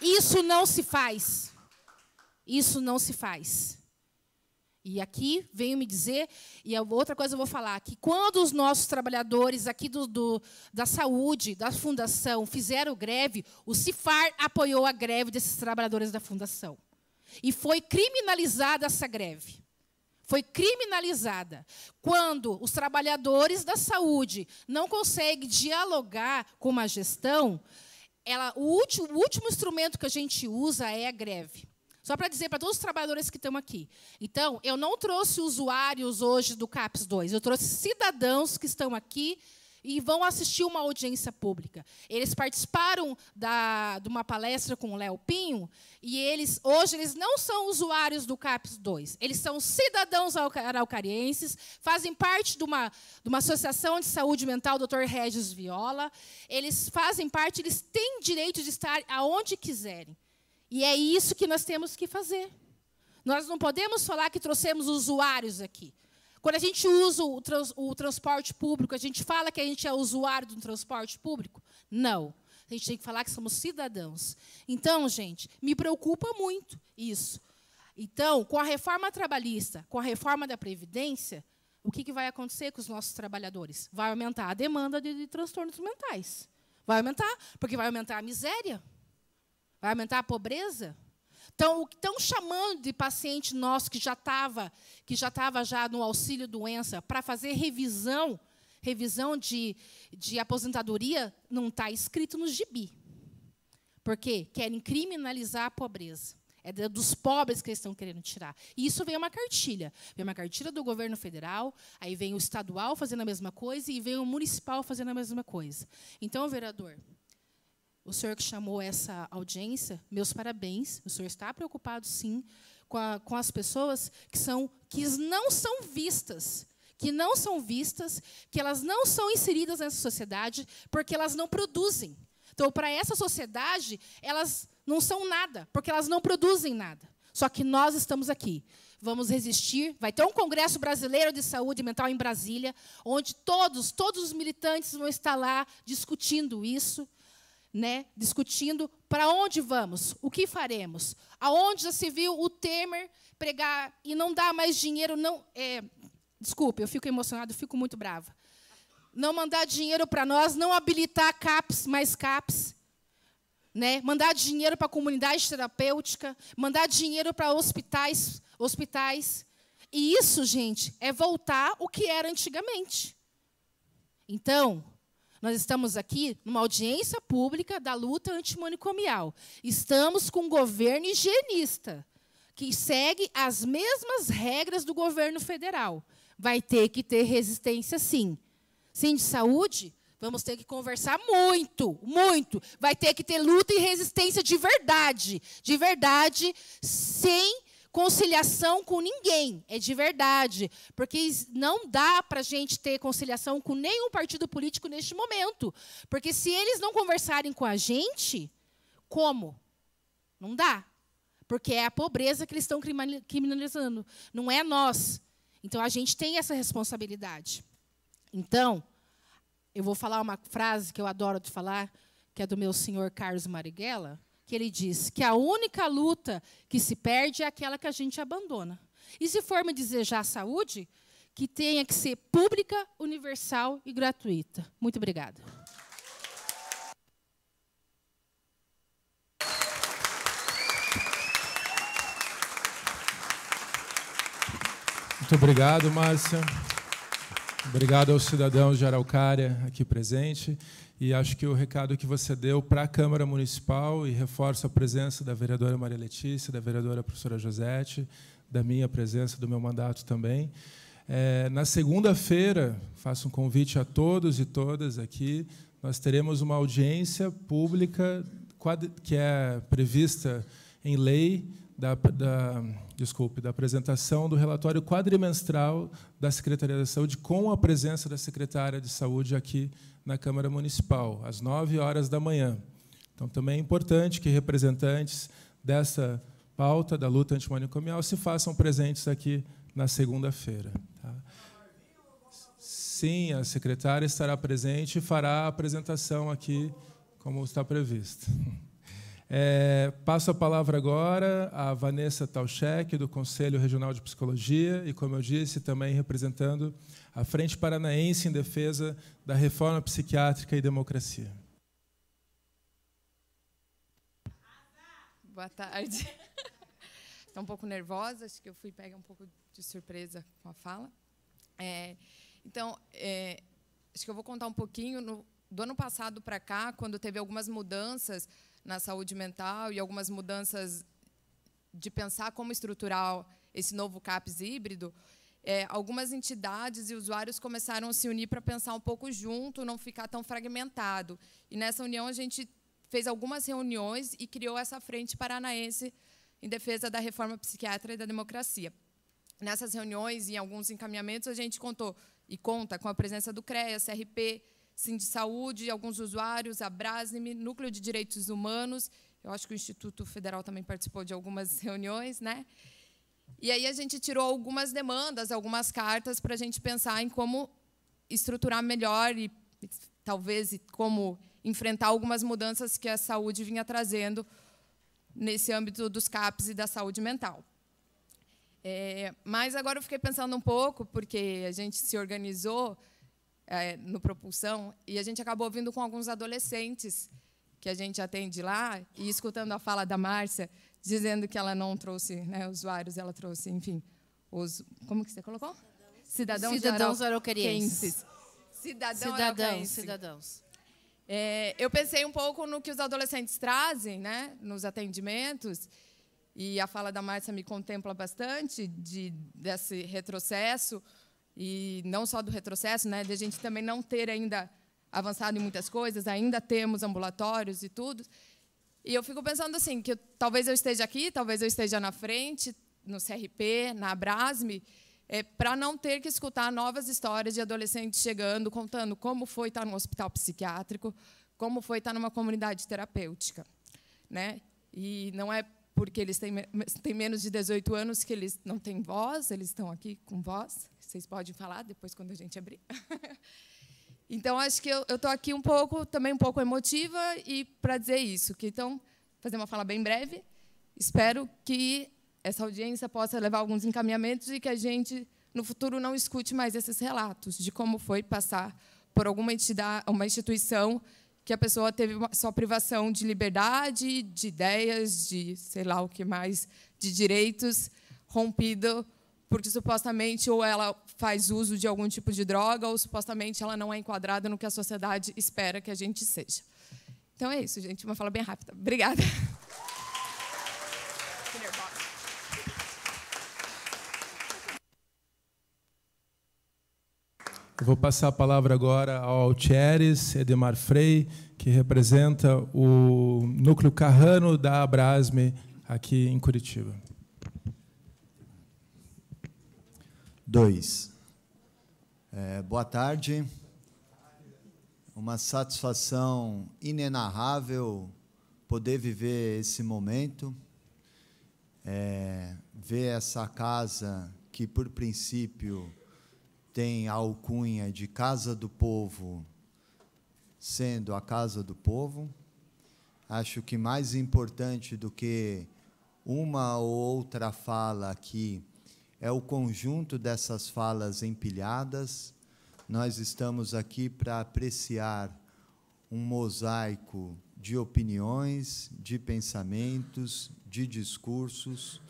Isso não se faz. Isso não se faz. E aqui venho me dizer, e é outra coisa eu vou falar, que quando os nossos trabalhadores aqui do, do, da saúde, da fundação, fizeram greve, o CIFAR apoiou a greve desses trabalhadores da fundação. E foi criminalizada essa greve foi criminalizada. Quando os trabalhadores da saúde não conseguem dialogar com uma gestão, ela, o, último, o último instrumento que a gente usa é a greve. Só para dizer para todos os trabalhadores que estão aqui. Então, eu não trouxe usuários hoje do CAPS 2, eu trouxe cidadãos que estão aqui e vão assistir uma audiência pública. Eles participaram da, de uma palestra com o Léo Pinho e eles hoje eles não são usuários do CAPS 2. Eles são cidadãos araucarienses, fazem parte de uma, de uma associação de saúde mental, Dr. Regis Viola. Eles fazem parte, eles têm direito de estar aonde quiserem. E é isso que nós temos que fazer. Nós não podemos falar que trouxemos usuários aqui. Quando a gente usa o, trans, o transporte público, a gente fala que a gente é usuário do transporte público? Não. A gente tem que falar que somos cidadãos. Então, gente, me preocupa muito isso. Então, com a reforma trabalhista, com a reforma da Previdência, o que, que vai acontecer com os nossos trabalhadores? Vai aumentar a demanda de, de transtornos mentais. Vai aumentar, porque vai aumentar a miséria, vai aumentar a pobreza, então, o que estão chamando de paciente nosso que já estava, que já estava já no auxílio doença para fazer revisão, revisão de, de aposentadoria, não está escrito no gibi. Porque querem criminalizar a pobreza. É dos pobres que eles estão querendo tirar. E isso vem uma cartilha. Vem uma cartilha do governo federal, aí vem o estadual fazendo a mesma coisa e vem o municipal fazendo a mesma coisa. Então, vereador, o senhor que chamou essa audiência, meus parabéns. O senhor está preocupado, sim, com, a, com as pessoas que, são, que não são vistas, que não são vistas, que elas não são inseridas nessa sociedade, porque elas não produzem. Então, para essa sociedade, elas não são nada, porque elas não produzem nada. Só que nós estamos aqui. Vamos resistir. Vai ter um Congresso Brasileiro de Saúde Mental em Brasília, onde todos, todos os militantes vão estar lá discutindo isso né, discutindo para onde vamos, o que faremos. Aonde já se viu o Temer pregar e não dar mais dinheiro, não. É, desculpe, eu fico emocionado, fico muito brava. Não mandar dinheiro para nós, não habilitar CAPS, mais CAPS. Né? Mandar dinheiro para a comunidade terapêutica, mandar dinheiro para hospitais, hospitais. E isso, gente, é voltar o que era antigamente. Então, nós estamos aqui numa audiência pública da luta antimanicomial. Estamos com um governo higienista, que segue as mesmas regras do governo federal. Vai ter que ter resistência, sim. Sim, de saúde, Vamos ter que conversar muito, muito. Vai ter que ter luta e resistência de verdade. De verdade, sem conciliação com ninguém, é de verdade, porque não dá para a gente ter conciliação com nenhum partido político neste momento, porque se eles não conversarem com a gente, como? Não dá, porque é a pobreza que eles estão criminalizando, não é nós. Então a gente tem essa responsabilidade. Então, eu vou falar uma frase que eu adoro de falar, que é do meu senhor Carlos Marighella, que ele diz que a única luta que se perde é aquela que a gente abandona. E se for me desejar saúde, que tenha que ser pública, universal e gratuita. Muito obrigada. Muito obrigado, Márcia. Obrigado aos cidadãos de Araucária aqui presente. E acho que o recado que você deu para a Câmara Municipal e reforça a presença da vereadora Maria Letícia, da vereadora professora Josete, da minha presença, do meu mandato também. É, na segunda-feira, faço um convite a todos e todas aqui, nós teremos uma audiência pública que é prevista em lei da, da, desculpe, da apresentação do relatório quadrimestral da Secretaria da Saúde, com a presença da secretária de Saúde aqui na Câmara Municipal, às 9 horas da manhã. Então, também é importante que representantes dessa pauta da luta antimanicomial se façam presentes aqui na segunda-feira. Tá? Sim, a secretária estará presente e fará a apresentação aqui, como está previsto. É, passo a palavra agora à Vanessa Talchek, do Conselho Regional de Psicologia, e, como eu disse, também representando a Frente Paranaense em Defesa da Reforma Psiquiátrica e Democracia. Boa tarde. Estou um pouco nervosa, acho que eu fui pega um pouco de surpresa com a fala. É, então, é, acho que eu vou contar um pouquinho. No, do ano passado para cá, quando teve algumas mudanças na saúde mental e algumas mudanças de pensar como estruturar esse novo CAPS híbrido, é, algumas entidades e usuários começaram a se unir para pensar um pouco junto, não ficar tão fragmentado. E nessa união a gente fez algumas reuniões e criou essa frente paranaense em defesa da reforma psiquiátrica e da democracia. Nessas reuniões e em alguns encaminhamentos a gente contou e conta com a presença do CREA, CRP, Sim de Saúde, alguns usuários, a Brasme, Núcleo de Direitos Humanos. Eu acho que o Instituto Federal também participou de algumas reuniões, né? E aí a gente tirou algumas demandas, algumas cartas para a gente pensar em como estruturar melhor e talvez como enfrentar algumas mudanças que a saúde vinha trazendo nesse âmbito dos CAPs e da saúde mental. É, mas agora eu fiquei pensando um pouco, porque a gente se organizou é, no Propulsão, e a gente acabou vindo com alguns adolescentes que a gente atende lá, e escutando a fala da Márcia, dizendo que ela não trouxe né, usuários, ela trouxe, enfim, os. Como que você colocou? Cidadãos, cidadãos araucarienses. Cidadãos, cidadãos. cidadãos. É, eu pensei um pouco no que os adolescentes trazem né, nos atendimentos, e a fala da Márcia me contempla bastante de, desse retrocesso, e não só do retrocesso, né, de a gente também não ter ainda avançado em muitas coisas, ainda temos ambulatórios e tudo. E eu fico pensando assim, que eu, talvez eu esteja aqui, talvez eu esteja na frente, no CRP, na Abrasme, é, para não ter que escutar novas histórias de adolescentes chegando, contando como foi estar no hospital psiquiátrico, como foi estar numa comunidade terapêutica. Né? E não é porque eles têm, têm menos de 18 anos que eles não têm voz, eles estão aqui com voz, vocês podem falar depois quando a gente abrir. então, acho que eu estou aqui um pouco, também um pouco emotiva, e para dizer isso. Que, então, fazer uma fala bem breve. Espero que essa audiência possa levar alguns encaminhamentos e que a gente, no futuro, não escute mais esses relatos de como foi passar por alguma entidade, uma instituição que a pessoa teve sua privação de liberdade, de ideias, de sei lá o que mais, de direitos, rompido porque supostamente ou ela faz uso de algum tipo de droga ou supostamente ela não é enquadrada no que a sociedade espera que a gente seja. Então é isso, gente. Uma fala bem rápida. Obrigada. Eu vou passar a palavra agora ao Altieres Edemar Frei, que representa o núcleo carrano da Abrasme aqui em Curitiba. 2. É, boa tarde. Uma satisfação inenarrável poder viver esse momento, é, ver essa casa que, por princípio, tem a alcunha de Casa do Povo, sendo a Casa do Povo. Acho que mais importante do que uma ou outra fala aqui é o conjunto dessas falas empilhadas. Nós estamos aqui para apreciar um mosaico de opiniões, de pensamentos, de discursos.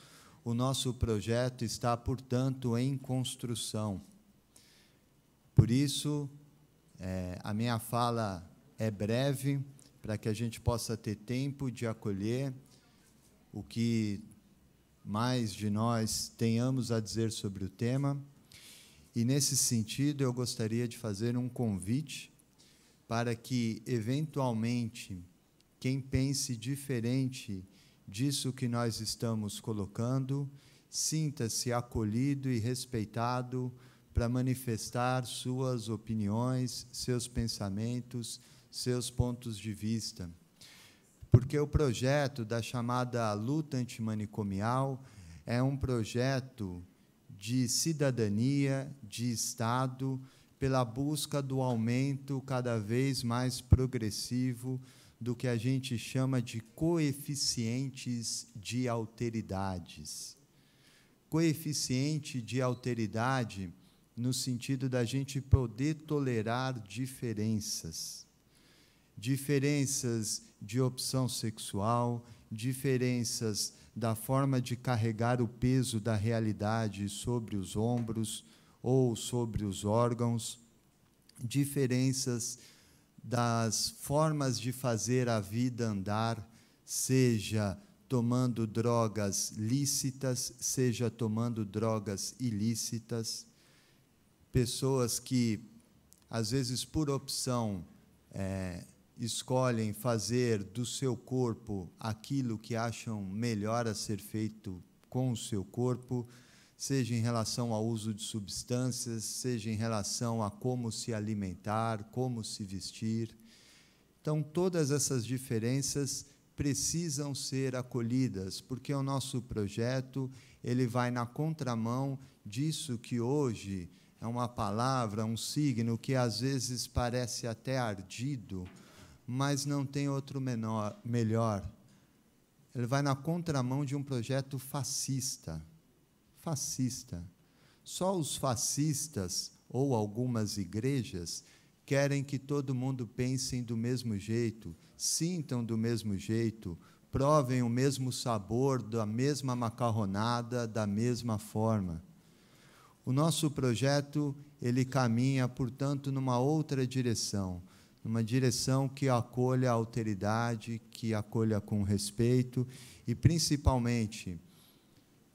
O nosso projeto está, portanto, em construção. Por isso, é, a minha fala é breve, para que a gente possa ter tempo de acolher o que mais de nós tenhamos a dizer sobre o tema. E nesse sentido, eu gostaria de fazer um convite para que, eventualmente, quem pense diferente disso que nós estamos colocando, sinta-se acolhido e respeitado para manifestar suas opiniões, seus pensamentos, seus pontos de vista porque o projeto da chamada luta antimanicomial é um projeto de cidadania, de Estado, pela busca do aumento cada vez mais progressivo do que a gente chama de coeficientes de alteridades. Coeficiente de alteridade no sentido da gente poder tolerar diferenças diferenças de opção sexual, diferenças da forma de carregar o peso da realidade sobre os ombros ou sobre os órgãos, diferenças das formas de fazer a vida andar, seja tomando drogas lícitas, seja tomando drogas ilícitas, pessoas que, às vezes, por opção, é, escolhem fazer do seu corpo aquilo que acham melhor a ser feito com o seu corpo, seja em relação ao uso de substâncias, seja em relação a como se alimentar, como se vestir. Então, todas essas diferenças precisam ser acolhidas, porque o nosso projeto ele vai na contramão disso que hoje é uma palavra, um signo que às vezes parece até ardido, mas não tem outro menor, melhor. Ele vai na contramão de um projeto fascista. Fascista. Só os fascistas ou algumas igrejas querem que todo mundo pense do mesmo jeito, sintam do mesmo jeito, provem o mesmo sabor da mesma macarronada, da mesma forma. O nosso projeto, ele caminha, portanto, numa outra direção numa direção que acolha a alteridade, que acolha com respeito e, principalmente,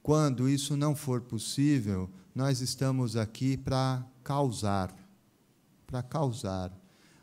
quando isso não for possível, nós estamos aqui para causar. Para causar.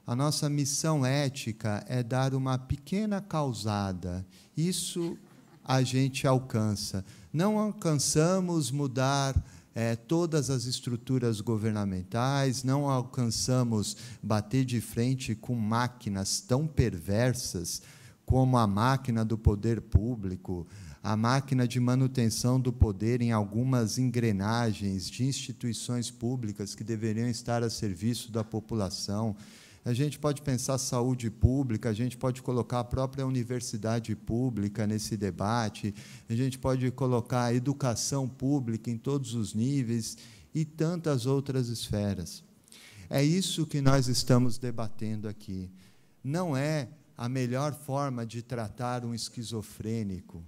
A nossa missão ética é dar uma pequena causada. Isso a gente alcança. Não alcançamos mudar é, todas as estruturas governamentais, não alcançamos bater de frente com máquinas tão perversas como a máquina do poder público, a máquina de manutenção do poder em algumas engrenagens de instituições públicas que deveriam estar a serviço da população. A gente pode pensar saúde pública, a gente pode colocar a própria universidade pública nesse debate, a gente pode colocar a educação pública em todos os níveis e tantas outras esferas. É isso que nós estamos debatendo aqui. Não é a melhor forma de tratar um esquizofrênico.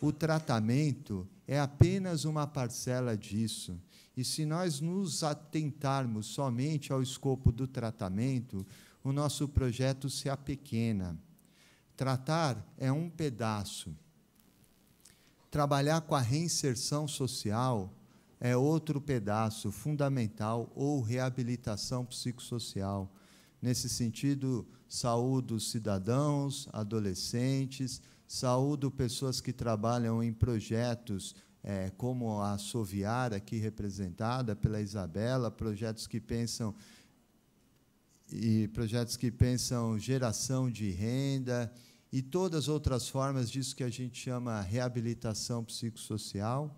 O tratamento é apenas uma parcela disso. E se nós nos atentarmos somente ao escopo do tratamento, o nosso projeto se apequena. Tratar é um pedaço. Trabalhar com a reinserção social é outro pedaço fundamental ou reabilitação psicossocial. Nesse sentido, saúdo cidadãos, adolescentes, saúdo pessoas que trabalham em projetos é, como a Soviar, aqui representada pela Isabela, projetos que pensam e projetos que pensam geração de renda e todas outras formas disso que a gente chama reabilitação psicossocial.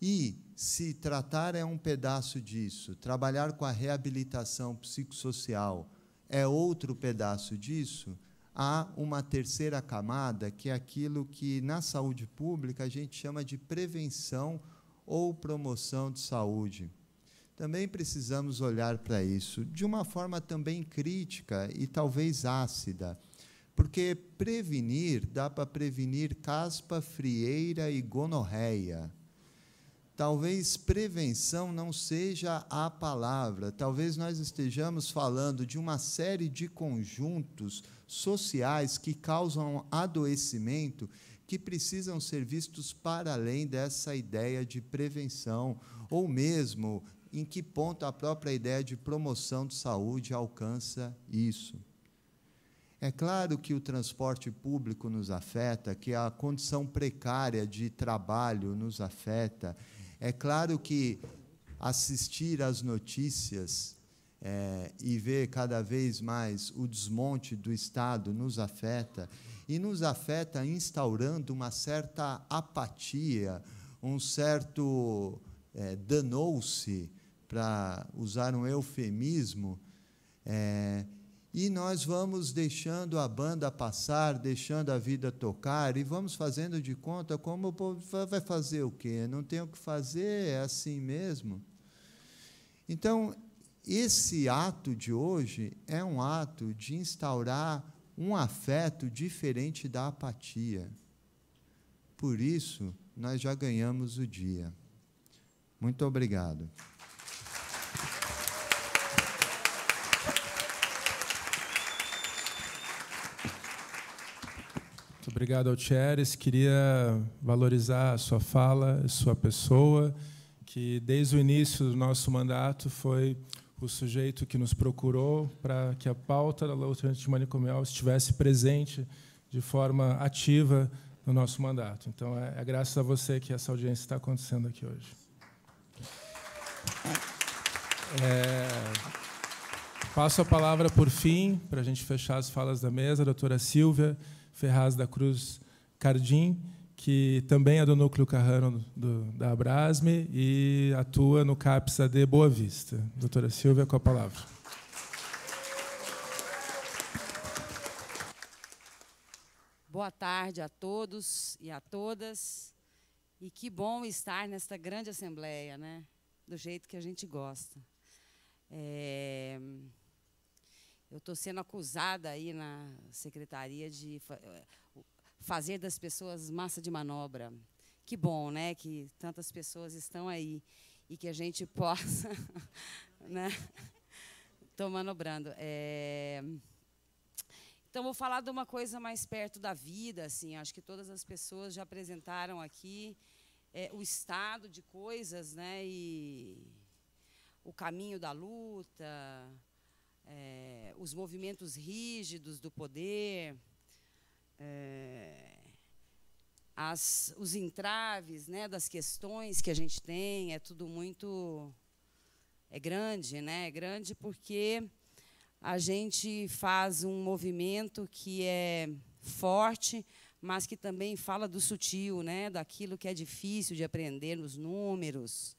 E se tratar é um pedaço disso, trabalhar com a reabilitação psicossocial é outro pedaço disso, há uma terceira camada, que é aquilo que na saúde pública a gente chama de prevenção ou promoção de saúde. Também precisamos olhar para isso de uma forma também crítica e talvez ácida, porque prevenir dá para prevenir caspa, frieira e gonorreia. Talvez prevenção não seja a palavra, talvez nós estejamos falando de uma série de conjuntos sociais que causam adoecimento que precisam ser vistos para além dessa ideia de prevenção, ou mesmo em que ponto a própria ideia de promoção de saúde alcança isso. É claro que o transporte público nos afeta, que a condição precária de trabalho nos afeta. É claro que assistir às notícias é, e ver cada vez mais o desmonte do Estado nos afeta e nos afeta instaurando uma certa apatia, um certo é, danou-se, para usar um eufemismo, é, e nós vamos deixando a banda passar, deixando a vida tocar e vamos fazendo de conta como o povo vai fazer o quê? Não tem o que fazer, é assim mesmo. Então, esse ato de hoje é um ato de instaurar um afeto diferente da apatia. Por isso, nós já ganhamos o dia. Muito obrigado. Muito obrigado, Altieres. Queria valorizar a sua fala, a sua pessoa, que desde o início do nosso mandato foi o sujeito que nos procurou para que a pauta da luta antimanicomial estivesse presente de forma ativa no nosso mandato. Então, é, é graças a você que essa audiência está acontecendo aqui hoje. É, passo a palavra, por fim, para a gente fechar as falas da mesa, a doutora Silvia Ferraz da Cruz Cardim, que também é do Núcleo Carrano do, da Abrasme e atua no CAPSA de Boa Vista. Doutora Silvia, com a palavra. Boa tarde a todos e a todas. E que bom estar nesta grande assembleia, né? do jeito que a gente gosta. É, eu estou sendo acusada aí na secretaria de fazer das pessoas massa de manobra. Que bom, né, que tantas pessoas estão aí e que a gente possa, né, estou manobrando. É... Então vou falar de uma coisa mais perto da vida, assim. Acho que todas as pessoas já apresentaram aqui é, o estado de coisas, né, e o caminho da luta, é, os movimentos rígidos do poder, é, as, os entraves né, das questões que a gente tem, é tudo muito. É grande, né? É grande porque a gente faz um movimento que é forte, mas que também fala do sutil, né? daquilo que é difícil de aprender nos números,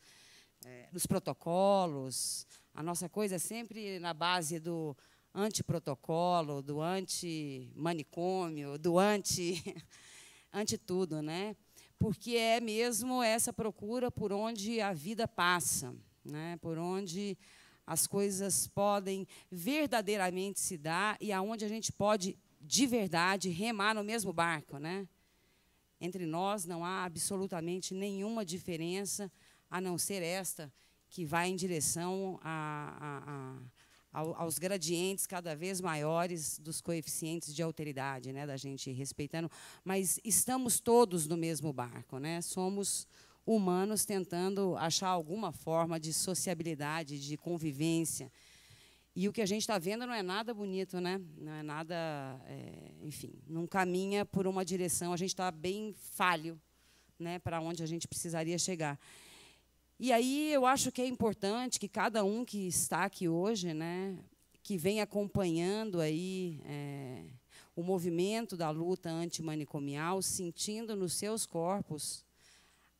é, nos protocolos. A nossa coisa é sempre na base do antiprotocolo, do anti-manicômio, do anti, anti tudo, né? Porque é mesmo essa procura por onde a vida passa, né? Por onde as coisas podem verdadeiramente se dar e aonde a gente pode de verdade remar no mesmo barco, né? Entre nós não há absolutamente nenhuma diferença a não ser esta que vai em direção a, a, a aos gradientes cada vez maiores dos coeficientes de alteridade, né, da gente respeitando, mas estamos todos no mesmo barco, né? Somos humanos tentando achar alguma forma de sociabilidade, de convivência. E o que a gente está vendo não é nada bonito, né? Não é nada, é, enfim, não caminha por uma direção. A gente está bem falho, né, para onde a gente precisaria chegar. E aí eu acho que é importante que cada um que está aqui hoje, né, que vem acompanhando aí é, o movimento da luta antimanicomial, sentindo nos seus corpos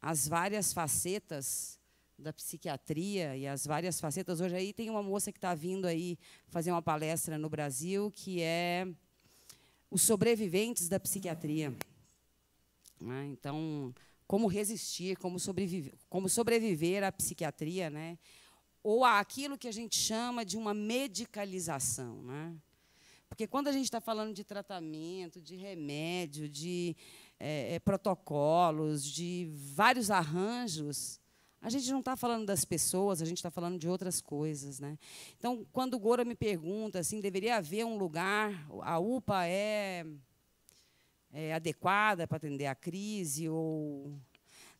as várias facetas da psiquiatria e as várias facetas. Hoje aí tem uma moça que está vindo aí fazer uma palestra no Brasil que é os sobreviventes da psiquiatria. Né? Então, como resistir, como sobreviver, como sobreviver à psiquiatria, né? ou àquilo que a gente chama de uma medicalização. Né? Porque quando a gente está falando de tratamento, de remédio, de é, é, protocolos, de vários arranjos, a gente não está falando das pessoas, a gente está falando de outras coisas. Né? Então, quando o Gora me pergunta assim, deveria haver um lugar, a UPA é é, adequada para atender a crise ou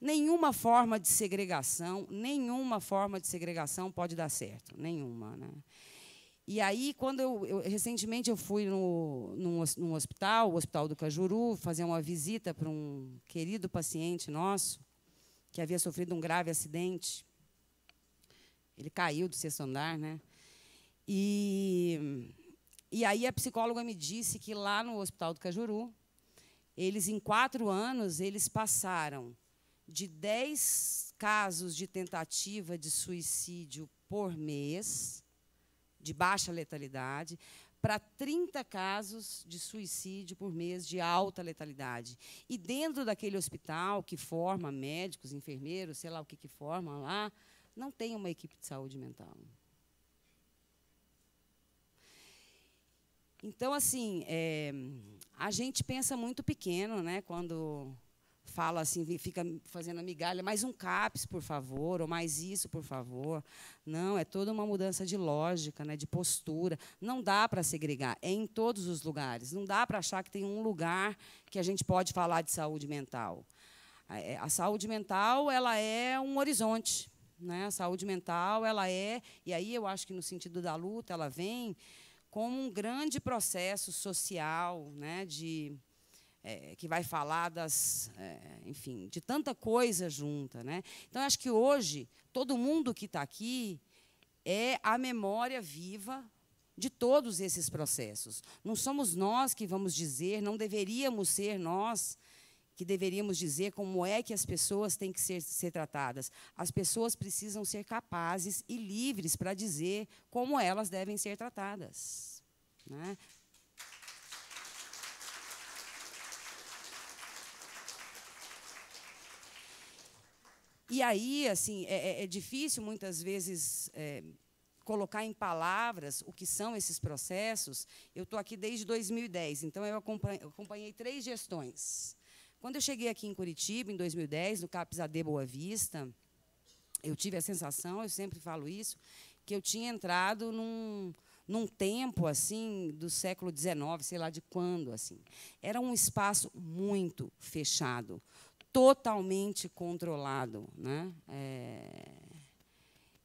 nenhuma forma de segregação, nenhuma forma de segregação pode dar certo, nenhuma, né? E aí, quando eu, eu recentemente eu fui no, num, num, hospital, o Hospital do Cajuru, fazer uma visita para um querido paciente nosso que havia sofrido um grave acidente. Ele caiu do sexto andar, né? E, e aí a psicóloga me disse que lá no Hospital do Cajuru eles, em quatro anos, eles passaram de 10 casos de tentativa de suicídio por mês, de baixa letalidade, para 30 casos de suicídio por mês de alta letalidade. E dentro daquele hospital que forma médicos, enfermeiros, sei lá o que, que forma lá, não tem uma equipe de saúde mental. Então, assim, é a gente pensa muito pequeno, né? Quando fala assim, fica fazendo migalha, mais um CAPS, por favor, ou mais isso, por favor. Não, é toda uma mudança de lógica, né, de postura. Não dá para segregar, é em todos os lugares. Não dá para achar que tem um lugar que a gente pode falar de saúde mental. É, a saúde mental ela é um horizonte. Né? A saúde mental ela é, e aí eu acho que no sentido da luta, ela vem como um grande processo social, né, de é, que vai falar das, é, enfim, de tanta coisa junta, né? Então acho que hoje todo mundo que está aqui é a memória viva de todos esses processos. Não somos nós que vamos dizer, não deveríamos ser nós que deveríamos dizer como é que as pessoas têm que ser, ser tratadas. As pessoas precisam ser capazes e livres para dizer como elas devem ser tratadas. Né? E aí, assim, é, é, é difícil muitas vezes é, colocar em palavras o que são esses processos. Eu estou aqui desde 2010, então eu acompanhei, eu acompanhei três gestões. Quando eu cheguei aqui em Curitiba, em 2010, no Capizade Boa Vista, eu tive a sensação, eu sempre falo isso, que eu tinha entrado num, num tempo assim do século XIX, sei lá de quando. assim. Era um espaço muito fechado, totalmente controlado. Né? É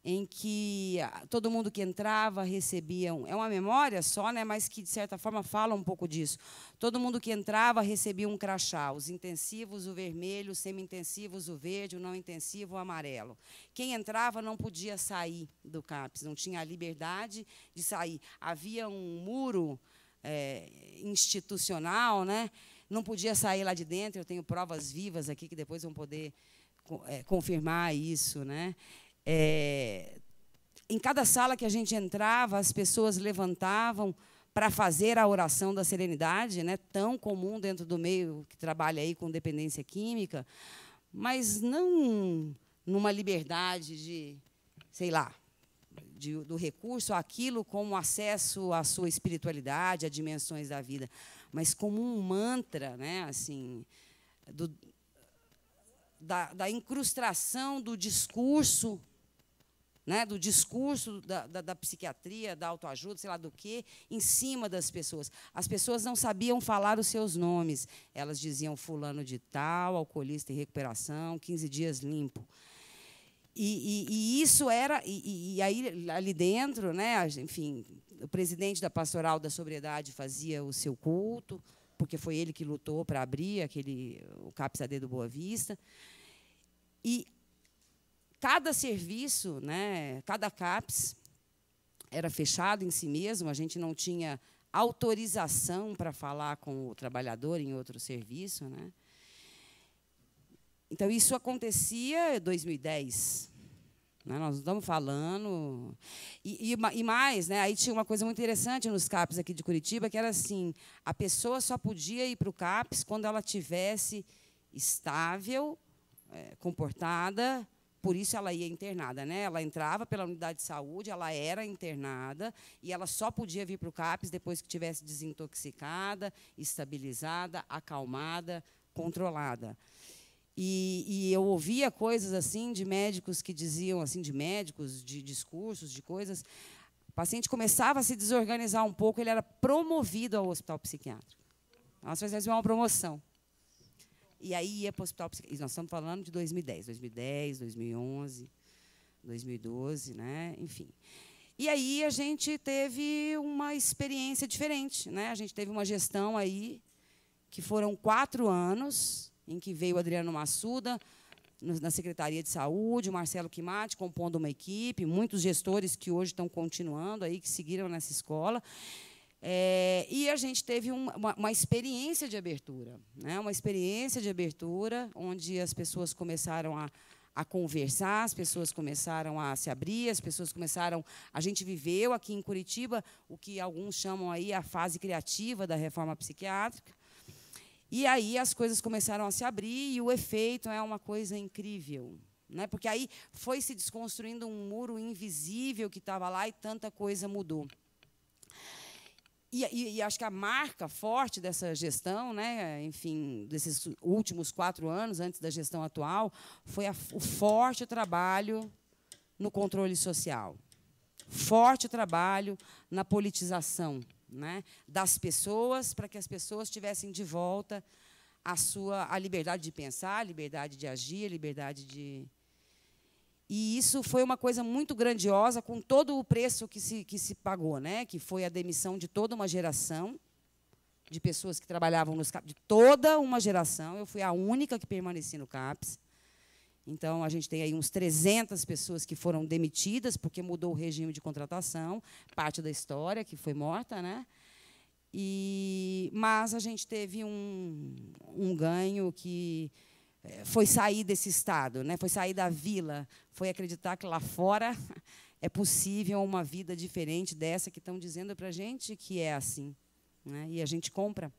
em que ah, todo mundo que entrava recebia um, é uma memória só, né, mas que de certa forma fala um pouco disso. Todo mundo que entrava recebia um crachá, os intensivos o vermelho, os semi-intensivos o verde, o não intensivo o amarelo. Quem entrava não podia sair do CAPS, não tinha a liberdade de sair. Havia um muro é, institucional, né? Não podia sair lá de dentro. Eu tenho provas vivas aqui que depois vão poder eh, confirmar isso, né? É, em cada sala que a gente entrava, as pessoas levantavam para fazer a oração da serenidade, né, tão comum dentro do meio que trabalha aí com dependência química, mas não numa liberdade de, sei lá, de, do recurso àquilo como acesso à sua espiritualidade, a dimensões da vida, mas como um mantra, né, assim, do, da, da incrustação do discurso né, do discurso da, da, da, psiquiatria, da autoajuda, sei lá do que, em cima das pessoas. As pessoas não sabiam falar os seus nomes. Elas diziam fulano de tal, alcoolista em recuperação, 15 dias limpo. E, e, e isso era. E, e, aí, ali dentro, né, enfim, o presidente da pastoral da sobriedade fazia o seu culto, porque foi ele que lutou para abrir aquele, o CAPSAD do Boa Vista. E Cada serviço, né, cada CAPS, era fechado em si mesmo, a gente não tinha autorização para falar com o trabalhador em outro serviço. Né? Então, isso acontecia em 2010. Né? Nós estamos falando. E, e, e, mais, né? aí tinha uma coisa muito interessante nos CAPs aqui de Curitiba, que era assim: a pessoa só podia ir para o CAPs quando ela tivesse estável, eh, comportada, por isso ela ia internada, né? Ela entrava pela unidade de saúde, ela era internada e ela só podia vir para o CAPES depois que tivesse desintoxicada, estabilizada, acalmada, controlada. E, e, eu ouvia coisas assim de médicos que diziam assim, de médicos, de discursos, de coisas. O paciente começava a se desorganizar um pouco, ele era promovido ao hospital psiquiátrico. Nós fazíamos é uma promoção. E aí ia para o hospital psiquiátrico. Nós estamos falando de 2010, 2010, 2011, 2012, né? enfim. E aí a gente teve uma experiência diferente. Né? A gente teve uma gestão aí, que foram quatro anos, em que veio Adriano Massuda, na Secretaria de Saúde, o Marcelo Quimate compondo uma equipe, muitos gestores que hoje estão continuando aí, que seguiram nessa escola. É, e a gente teve uma, uma, experiência de abertura, né? uma experiência de abertura, onde as pessoas começaram a, a conversar, as pessoas começaram a se abrir, as pessoas começaram. A gente viveu aqui em Curitiba o que alguns chamam aí a fase criativa da reforma psiquiátrica. E aí as coisas começaram a se abrir e o efeito é uma coisa incrível. Né? Porque aí foi se desconstruindo um muro invisível que estava lá e tanta coisa mudou. E, e, e, acho que a marca forte dessa gestão, né, enfim, desses últimos quatro anos, antes da gestão atual, foi a, o forte trabalho no controle social. Forte trabalho na politização né, das pessoas, para que as pessoas tivessem de volta a sua a liberdade de pensar, a liberdade de agir, a liberdade de, e isso foi uma coisa muito grandiosa, com todo o preço que se, que se pagou, né? que foi a demissão de toda uma geração de pessoas que trabalhavam nos CAPs, de toda uma geração. Eu fui a única que permaneci no CAPS. Então, a gente tem aí uns 300 pessoas que foram demitidas, porque mudou o regime de contratação, parte da história que foi morta. Né? E, mas a gente teve um, um ganho que eh, foi sair desse estado, né? foi sair da vila, foi acreditar que lá fora é possível uma vida diferente dessa que estão dizendo para a gente que é assim. Né? E a gente compra.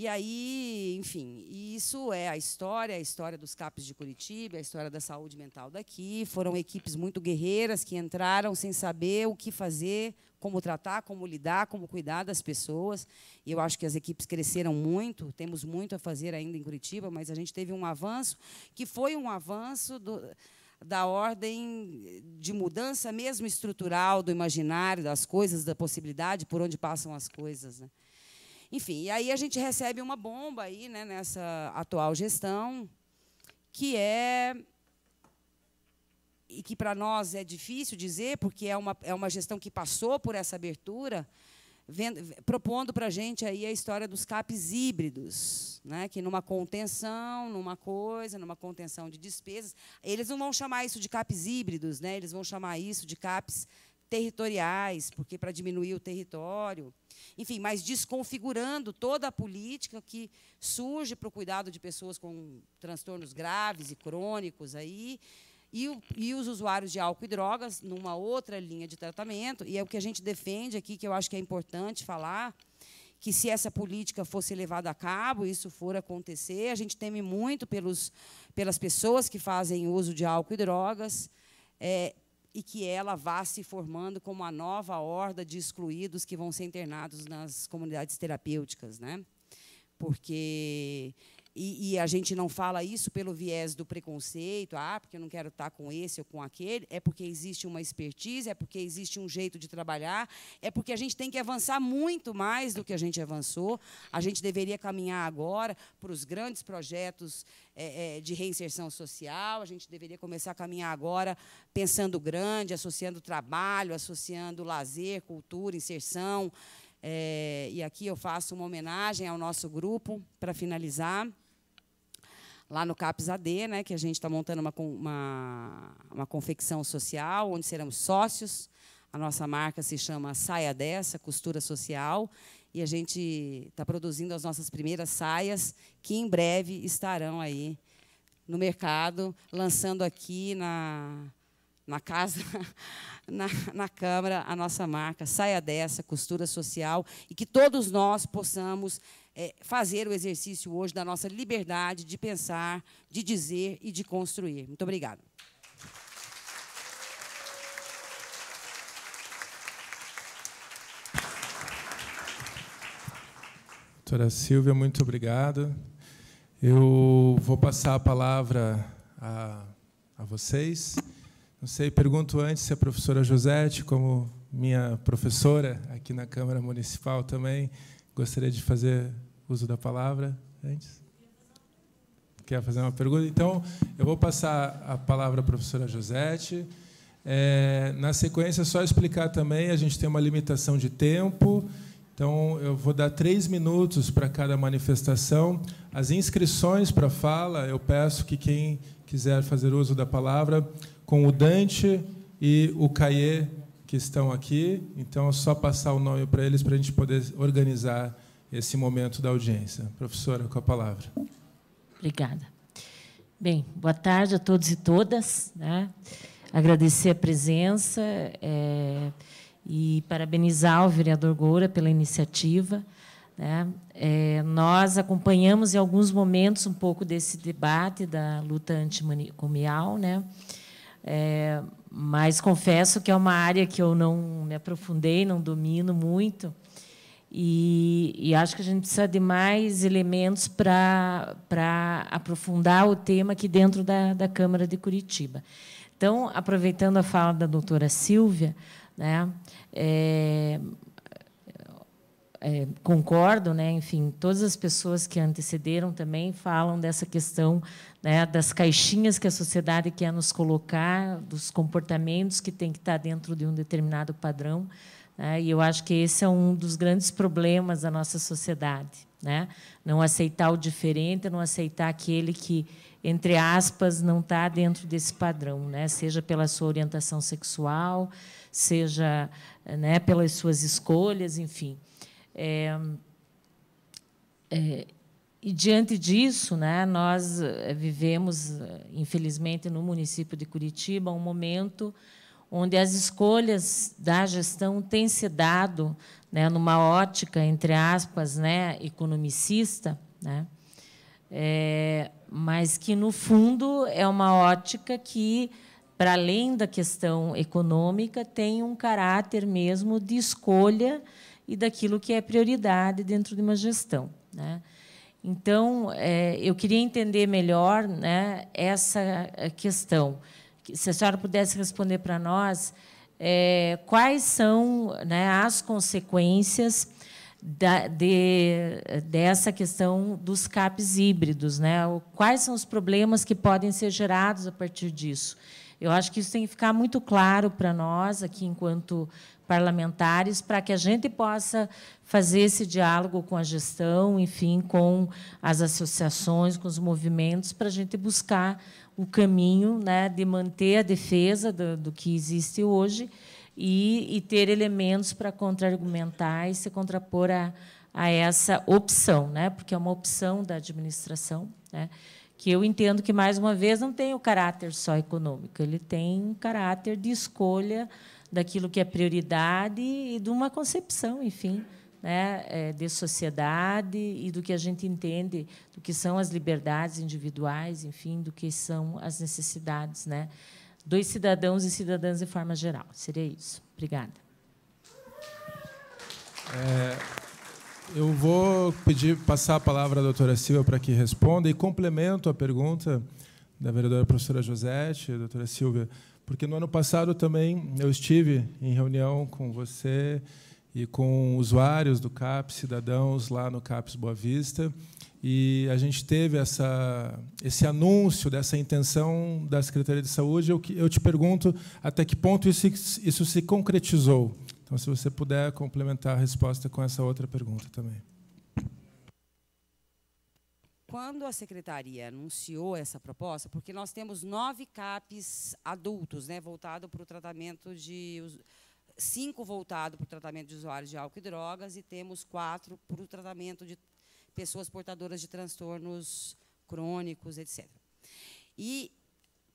E aí, enfim, isso é a história, a história dos CAPs de Curitiba, a história da saúde mental daqui. Foram equipes muito guerreiras que entraram sem saber o que fazer, como tratar, como lidar, como cuidar das pessoas. E eu acho que as equipes cresceram muito, temos muito a fazer ainda em Curitiba, mas a gente teve um avanço que foi um avanço do, da ordem de mudança mesmo estrutural do imaginário das coisas, da possibilidade por onde passam as coisas, né? Enfim, e aí a gente recebe uma bomba aí, né, nessa atual gestão, que é e que para nós é difícil dizer, porque é uma, é uma gestão que passou por essa abertura, vendo, propondo para a gente aí a história dos CAPs híbridos, né? que numa contenção, numa coisa, numa contenção de despesas, eles não vão chamar isso de CAPs híbridos, né? eles vão chamar isso de CAPs territoriais, porque para diminuir o território, enfim, mas desconfigurando toda a política que surge para o cuidado de pessoas com transtornos graves e crônicos aí, e, o, e, os usuários de álcool e drogas numa outra linha de tratamento. E é o que a gente defende aqui, que eu acho que é importante falar, que se essa política fosse levada a cabo, isso for acontecer, a gente teme muito pelos, pelas pessoas que fazem uso de álcool e drogas, é, e que ela vá se formando como a nova horda de excluídos que vão ser internados nas comunidades terapêuticas, né? Porque e, e, a gente não fala isso pelo viés do preconceito, ah, porque eu não quero estar com esse ou com aquele, é porque existe uma expertise, é porque existe um jeito de trabalhar, é porque a gente tem que avançar muito mais do que a gente avançou. A gente deveria caminhar agora para os grandes projetos é, é, de reinserção social, a gente deveria começar a caminhar agora pensando grande, associando trabalho, associando lazer, cultura, inserção. É, e aqui eu faço uma homenagem ao nosso grupo para finalizar lá no CAPS AD, né, que a gente está montando uma, uma, uma confecção social, onde seremos sócios. A nossa marca se chama Saia Dessa, Costura Social, e a gente está produzindo as nossas primeiras saias, que em breve estarão aí no mercado, lançando aqui na, na casa, na, na Câmara, a nossa marca Saia Dessa, Costura Social, e que todos nós possamos é, fazer o exercício hoje da nossa liberdade de pensar, de dizer e de construir. Muito obrigada. Doutora Silvia, muito obrigado. Eu vou passar a palavra a, a vocês. Não sei, pergunto antes se a professora Josete, como minha professora aqui na Câmara Municipal também, gostaria de fazer uso da palavra antes? Quer fazer uma pergunta? Então, eu vou passar a palavra à professora Josete. É, na sequência, só explicar também, a gente tem uma limitação de tempo, então eu vou dar três minutos para cada manifestação. As inscrições para fala, eu peço que quem quiser fazer uso da palavra, com o Dante e o Caê, que estão aqui, então é só passar o nome para eles para a gente poder organizar esse momento da audiência. Professora, com a palavra. Obrigada. Bem, boa tarde a todos e todas. Né? Agradecer a presença é, e parabenizar o vereador Goura pela iniciativa. Né? É, nós acompanhamos em alguns momentos um pouco desse debate da luta antimanicomial, né? É, mas confesso que é uma área que eu não me aprofundei, não domino muito. E, e, acho que a gente precisa de mais elementos para aprofundar o tema aqui dentro da, da Câmara de Curitiba. Então, aproveitando a fala da doutora Silvia, né, é, é, concordo, né, enfim, todas as pessoas que antecederam também falam dessa questão né, das caixinhas que a sociedade quer nos colocar, dos comportamentos que tem que estar dentro de um determinado padrão. Né? E eu acho que esse é um dos grandes problemas da nossa sociedade. Né? Não aceitar o diferente, não aceitar aquele que, entre aspas, não está dentro desse padrão, né? seja pela sua orientação sexual, seja né, pelas suas escolhas, enfim. É, é, e diante disso, né, nós eh, vivemos, eh, infelizmente, no município de Curitiba, um momento onde as escolhas da gestão têm se dado, né, numa ótica entre aspas, né, economicista, né, é, mas que no fundo é uma ótica que, para além da questão econômica, tem um caráter mesmo de escolha e daquilo que é prioridade dentro de uma gestão, né. Então, é, eu queria entender melhor né, essa questão se a senhora pudesse responder para nós é, quais são né, as consequências da, de, dessa questão dos CAPs híbridos, né? quais são os problemas que podem ser gerados a partir disso. Eu acho que isso tem que ficar muito claro para nós, aqui enquanto parlamentares, para que a gente possa fazer esse diálogo com a gestão, enfim, com as associações, com os movimentos, para a gente buscar o caminho né, de manter a defesa do, do que existe hoje e, e ter elementos para contra-argumentar e se contrapor a, a essa opção, né, porque é uma opção da administração, né, que eu entendo que, mais uma vez, não tem o caráter só econômico, ele tem um caráter de escolha daquilo que é prioridade e de uma concepção, enfim, né, é, de sociedade e do que a gente entende do que são as liberdades individuais, enfim, do que são as necessidades né, dos cidadãos e cidadãs de forma geral. Seria isso. Obrigada. É... Eu vou pedir passar a palavra à doutora Silva para que responda e complemento a pergunta da vereadora professora Josete, doutora Silvia, porque no ano passado também eu estive em reunião com você e com usuários do CAPS, cidadãos lá no CAPS Boa Vista. E a gente teve essa, esse anúncio dessa intenção da Secretaria de Saúde. Eu, eu te pergunto até que ponto isso, isso se concretizou. Então, se você puder complementar a resposta com essa outra pergunta também. Quando a secretaria anunciou essa proposta, porque nós temos nove CAPs adultos, né, voltado para o tratamento de cinco voltado para o tratamento de usuários de álcool e drogas e temos quatro para o tratamento de pessoas portadoras de transtornos crônicos, etc. E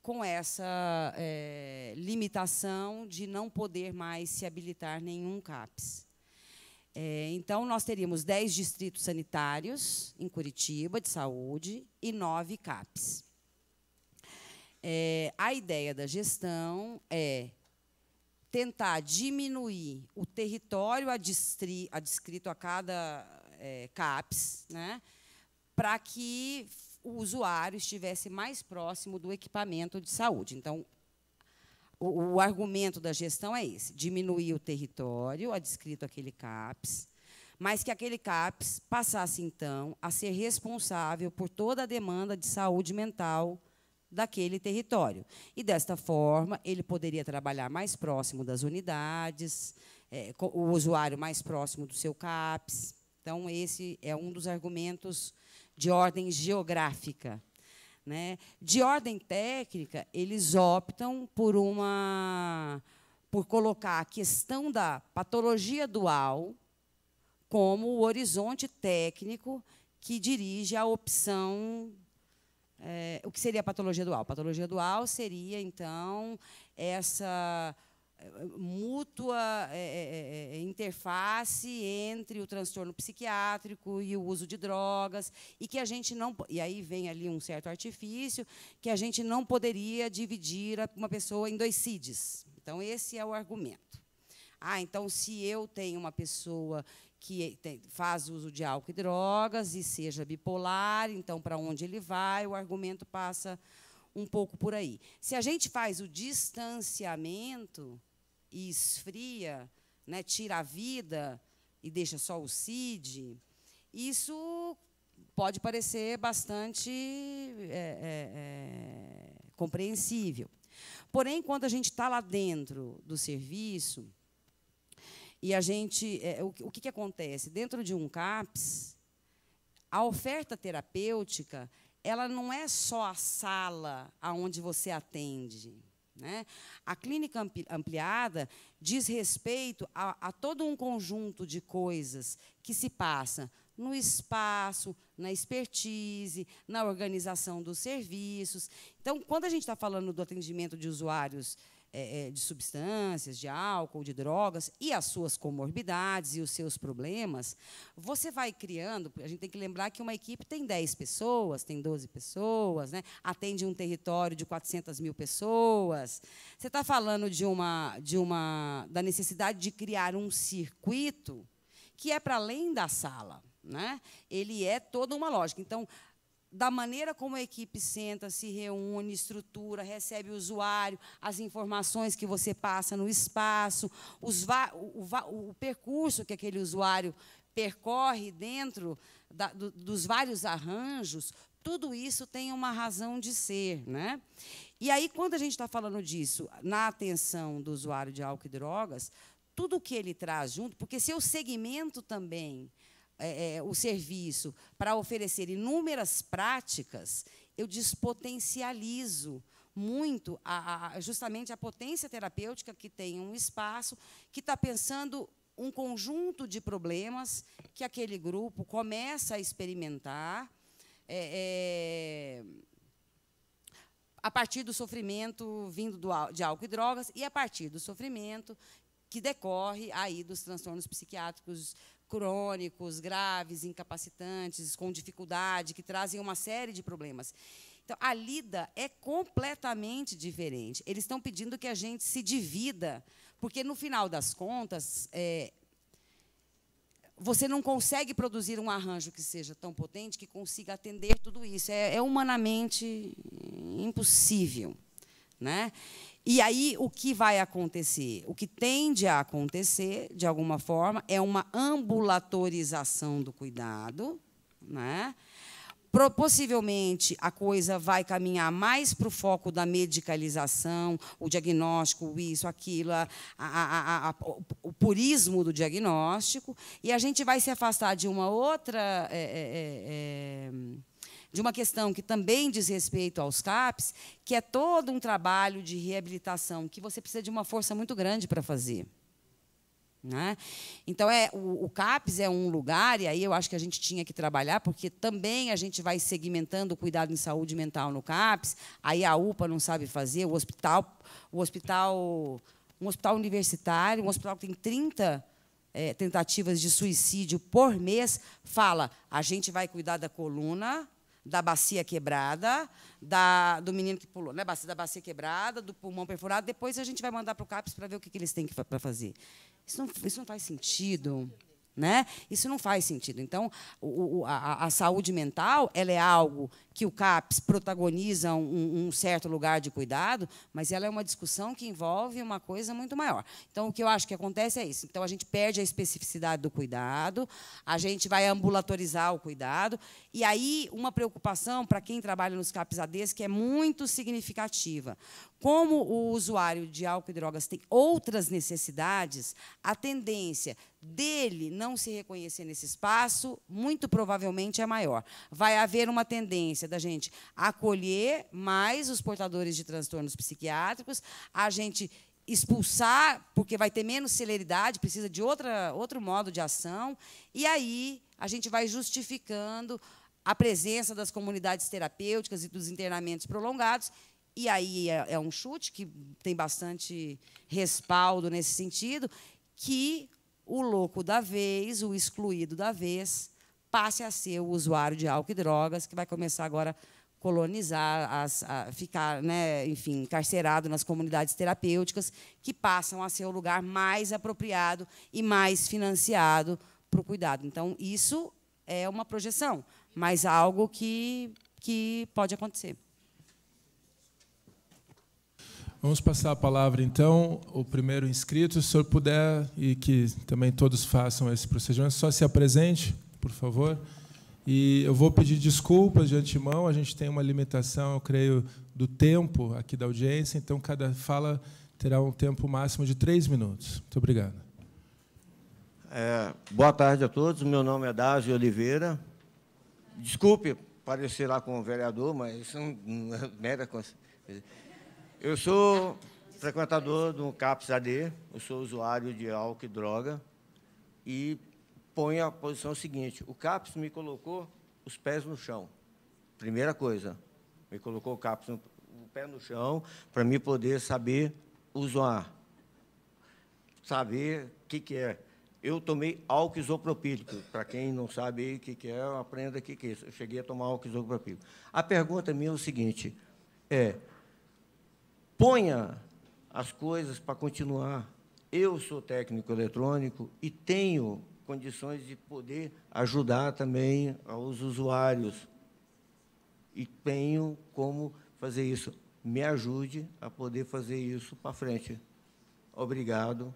com essa é, limitação de não poder mais se habilitar nenhum CAPS. É, então, nós teríamos 10 distritos sanitários em Curitiba, de saúde, e 9 CAPs. É, a ideia da gestão é tentar diminuir o território adscrito a cada é, CAPS, né, para que o usuário estivesse mais próximo do equipamento de saúde. Então, o, o argumento da gestão é esse: diminuir o território adscrito àquele CAPS, mas que aquele CAPS passasse, então, a ser responsável por toda a demanda de saúde mental daquele território. E desta forma, ele poderia trabalhar mais próximo das unidades, é, o usuário mais próximo do seu CAPS. Então, esse é um dos argumentos de ordem geográfica. Né? De ordem técnica, eles optam por uma por colocar a questão da patologia dual como o horizonte técnico que dirige a opção é, o que seria a patologia dual? A patologia dual seria, então, essa eh, mútua é, é, interface entre o transtorno psiquiátrico e o uso de drogas e que a gente não e aí vem ali um certo artifício que a gente não poderia dividir uma pessoa em dois CIDs. Então esse é o argumento. Ah, então se eu tenho uma pessoa que faz uso de álcool e drogas e seja bipolar, então para onde ele vai, o argumento passa um pouco por aí. Se a gente faz o distanciamento e esfria, né, tira a vida e deixa só o CID, isso pode parecer bastante é, é, é, compreensível. Porém, quando a gente está lá dentro do serviço, e a gente, é, o, o que, que acontece? Dentro de um CAPS, a oferta terapêutica ela não é só a sala aonde você atende. Né? A clínica ampliada diz respeito a, a, todo um conjunto de coisas que se passa no espaço, na expertise, na organização dos serviços. Então, quando a gente está falando do atendimento de usuários é, é, de substâncias, de álcool, de drogas, e as suas comorbidades e os seus problemas, você vai criando. A gente tem que lembrar que uma equipe tem 10 pessoas, tem 12 pessoas, né? atende um território de 400 mil pessoas. Você está falando de uma, de uma, da necessidade de criar um circuito que é para além da sala. Né? Ele é toda uma lógica. Então, da maneira como a equipe senta, se reúne, estrutura, recebe o usuário, as informações que você passa no espaço, o, o, percurso que aquele usuário percorre dentro da, do, dos vários arranjos, tudo isso tem uma razão de ser. Né? E aí, quando a gente está falando disso, na atenção do usuário de álcool e drogas, tudo que ele traz junto, porque seu segmento também é, é, o serviço para oferecer inúmeras práticas, eu despotencializo muito a, a, justamente a potência terapêutica que tem um espaço que está pensando um conjunto de problemas que aquele grupo começa a experimentar é, é, a partir do sofrimento vindo do, de álcool e drogas e a partir do sofrimento que decorre aí dos transtornos psiquiátricos crônicos, graves, incapacitantes, com dificuldade, que trazem uma série de problemas. Então, a lida é completamente diferente. Eles estão pedindo que a gente se divida, porque, no final das contas, é, você não consegue produzir um arranjo que seja tão potente que consiga atender tudo isso. É, é humanamente impossível. Né? E aí, o que vai acontecer? O que tende a acontecer, de alguma forma, é uma ambulatorização do cuidado, né? possivelmente a coisa vai caminhar mais para o foco da medicalização, o diagnóstico, isso, aquilo, a, a, a, o purismo do diagnóstico, e a gente vai se afastar de uma outra. É, é, é, de uma questão que também diz respeito aos CAPs, que é todo um trabalho de reabilitação, que você precisa de uma força muito grande para fazer. Né? Então, é, o, o, CAPES é um lugar, e aí eu acho que a gente tinha que trabalhar, porque também a gente vai segmentando o cuidado em saúde mental no CAPES, aí a UPA não sabe fazer, o hospital, o hospital um hospital universitário, um hospital que tem 30 é, tentativas de suicídio por mês, fala, a gente vai cuidar da coluna, da bacia quebrada, da, do menino que pulou, né? da bacia quebrada, do pulmão perfurado. Depois a gente vai mandar para o CAPES para ver o que, que eles têm para fazer. Isso não, isso não faz sentido. Né? Isso não faz sentido. Então, o, a, a, saúde mental ela é algo que o CAPES protagoniza um, um, certo lugar de cuidado, mas ela é uma discussão que envolve uma coisa muito maior. Então, o que eu acho que acontece é isso. Então, a gente perde a especificidade do cuidado, a gente vai ambulatorizar o cuidado, e aí uma preocupação para quem trabalha nos CAPES ADs que é muito significativa. Como o usuário de álcool e drogas tem outras necessidades, a tendência dele não se reconhecer nesse espaço muito provavelmente é maior. Vai haver uma tendência tendência da gente acolher mais os portadores de transtornos psiquiátricos, a gente expulsar, porque vai ter menos celeridade, precisa de outra, outro modo de ação, e aí a gente vai justificando a presença das comunidades terapêuticas e dos internamentos prolongados, e aí é, é um chute que tem bastante respaldo nesse sentido, que o louco da vez, o excluído da vez, passe a ser o usuário de álcool e drogas, que vai começar agora a colonizar, as, a ficar, né, enfim, encarcerado nas comunidades terapêuticas, que passam a ser o lugar mais apropriado e mais financiado para o cuidado. Então, isso é uma projeção, mas algo que, que pode acontecer. Vamos passar a palavra, então, o primeiro inscrito, se o senhor puder, e que também todos façam esse procedimento, só se apresente por favor. E eu vou pedir desculpas de antemão, a gente tem uma limitação, eu creio, do tempo aqui da audiência, então cada fala terá um tempo máximo de três minutos. Muito obrigado. É, boa tarde a todos, meu nome é Dásio Oliveira. Desculpe parecer lá com o vereador, mas isso não é mera Eu sou frequentador do CAPS-AD, eu sou usuário de álcool e droga, e põe a posição seguinte: o CAPS me colocou os pés no chão. Primeira coisa, me colocou o CAPS no o pé no chão para me poder saber usar, saber o que, que é. Eu tomei álcool isopropílico. Para quem não sabe o que, que é, aprenda o que, que é isso. Eu cheguei a tomar álcool isopropílico. A pergunta minha é o seguinte: é, ponha as coisas para continuar. Eu sou técnico eletrônico e tenho condições de poder ajudar também aos usuários. E tenho como fazer isso. Me ajude a poder fazer isso para frente. Obrigado.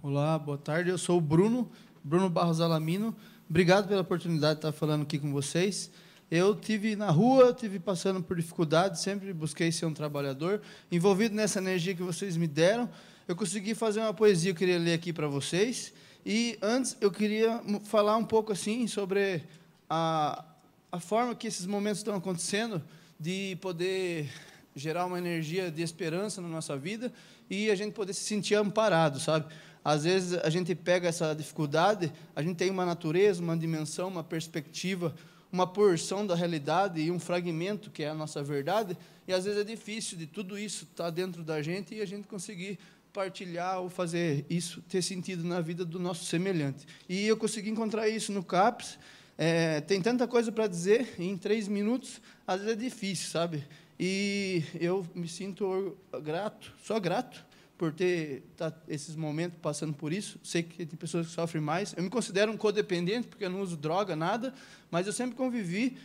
Olá, boa tarde. Eu sou o Bruno, Bruno Barros Alamino. Obrigado pela oportunidade de estar falando aqui com vocês. Eu tive na rua, tive passando por dificuldades, sempre busquei ser um trabalhador. Envolvido nessa energia que vocês me deram, eu consegui fazer uma poesia que eu queria ler aqui para vocês. E antes eu queria falar um pouco assim sobre a, a forma que esses momentos estão acontecendo de poder gerar uma energia de esperança na nossa vida e a gente poder se sentir amparado, sabe? Às vezes a gente pega essa dificuldade, a gente tem uma natureza, uma dimensão, uma perspectiva, uma porção da realidade e um fragmento que é a nossa verdade, e às vezes é difícil de tudo isso estar tá dentro da gente e a gente conseguir partilhar ou fazer isso ter sentido na vida do nosso semelhante. E eu consegui encontrar isso no CAPS. É, tem tanta coisa para dizer em três minutos, às vezes é difícil, sabe? E eu me sinto grato, só grato por ter tá, esses momentos passando por isso. Sei que tem pessoas que sofrem mais. Eu me considero um codependente, porque eu não uso droga, nada, mas eu sempre convivi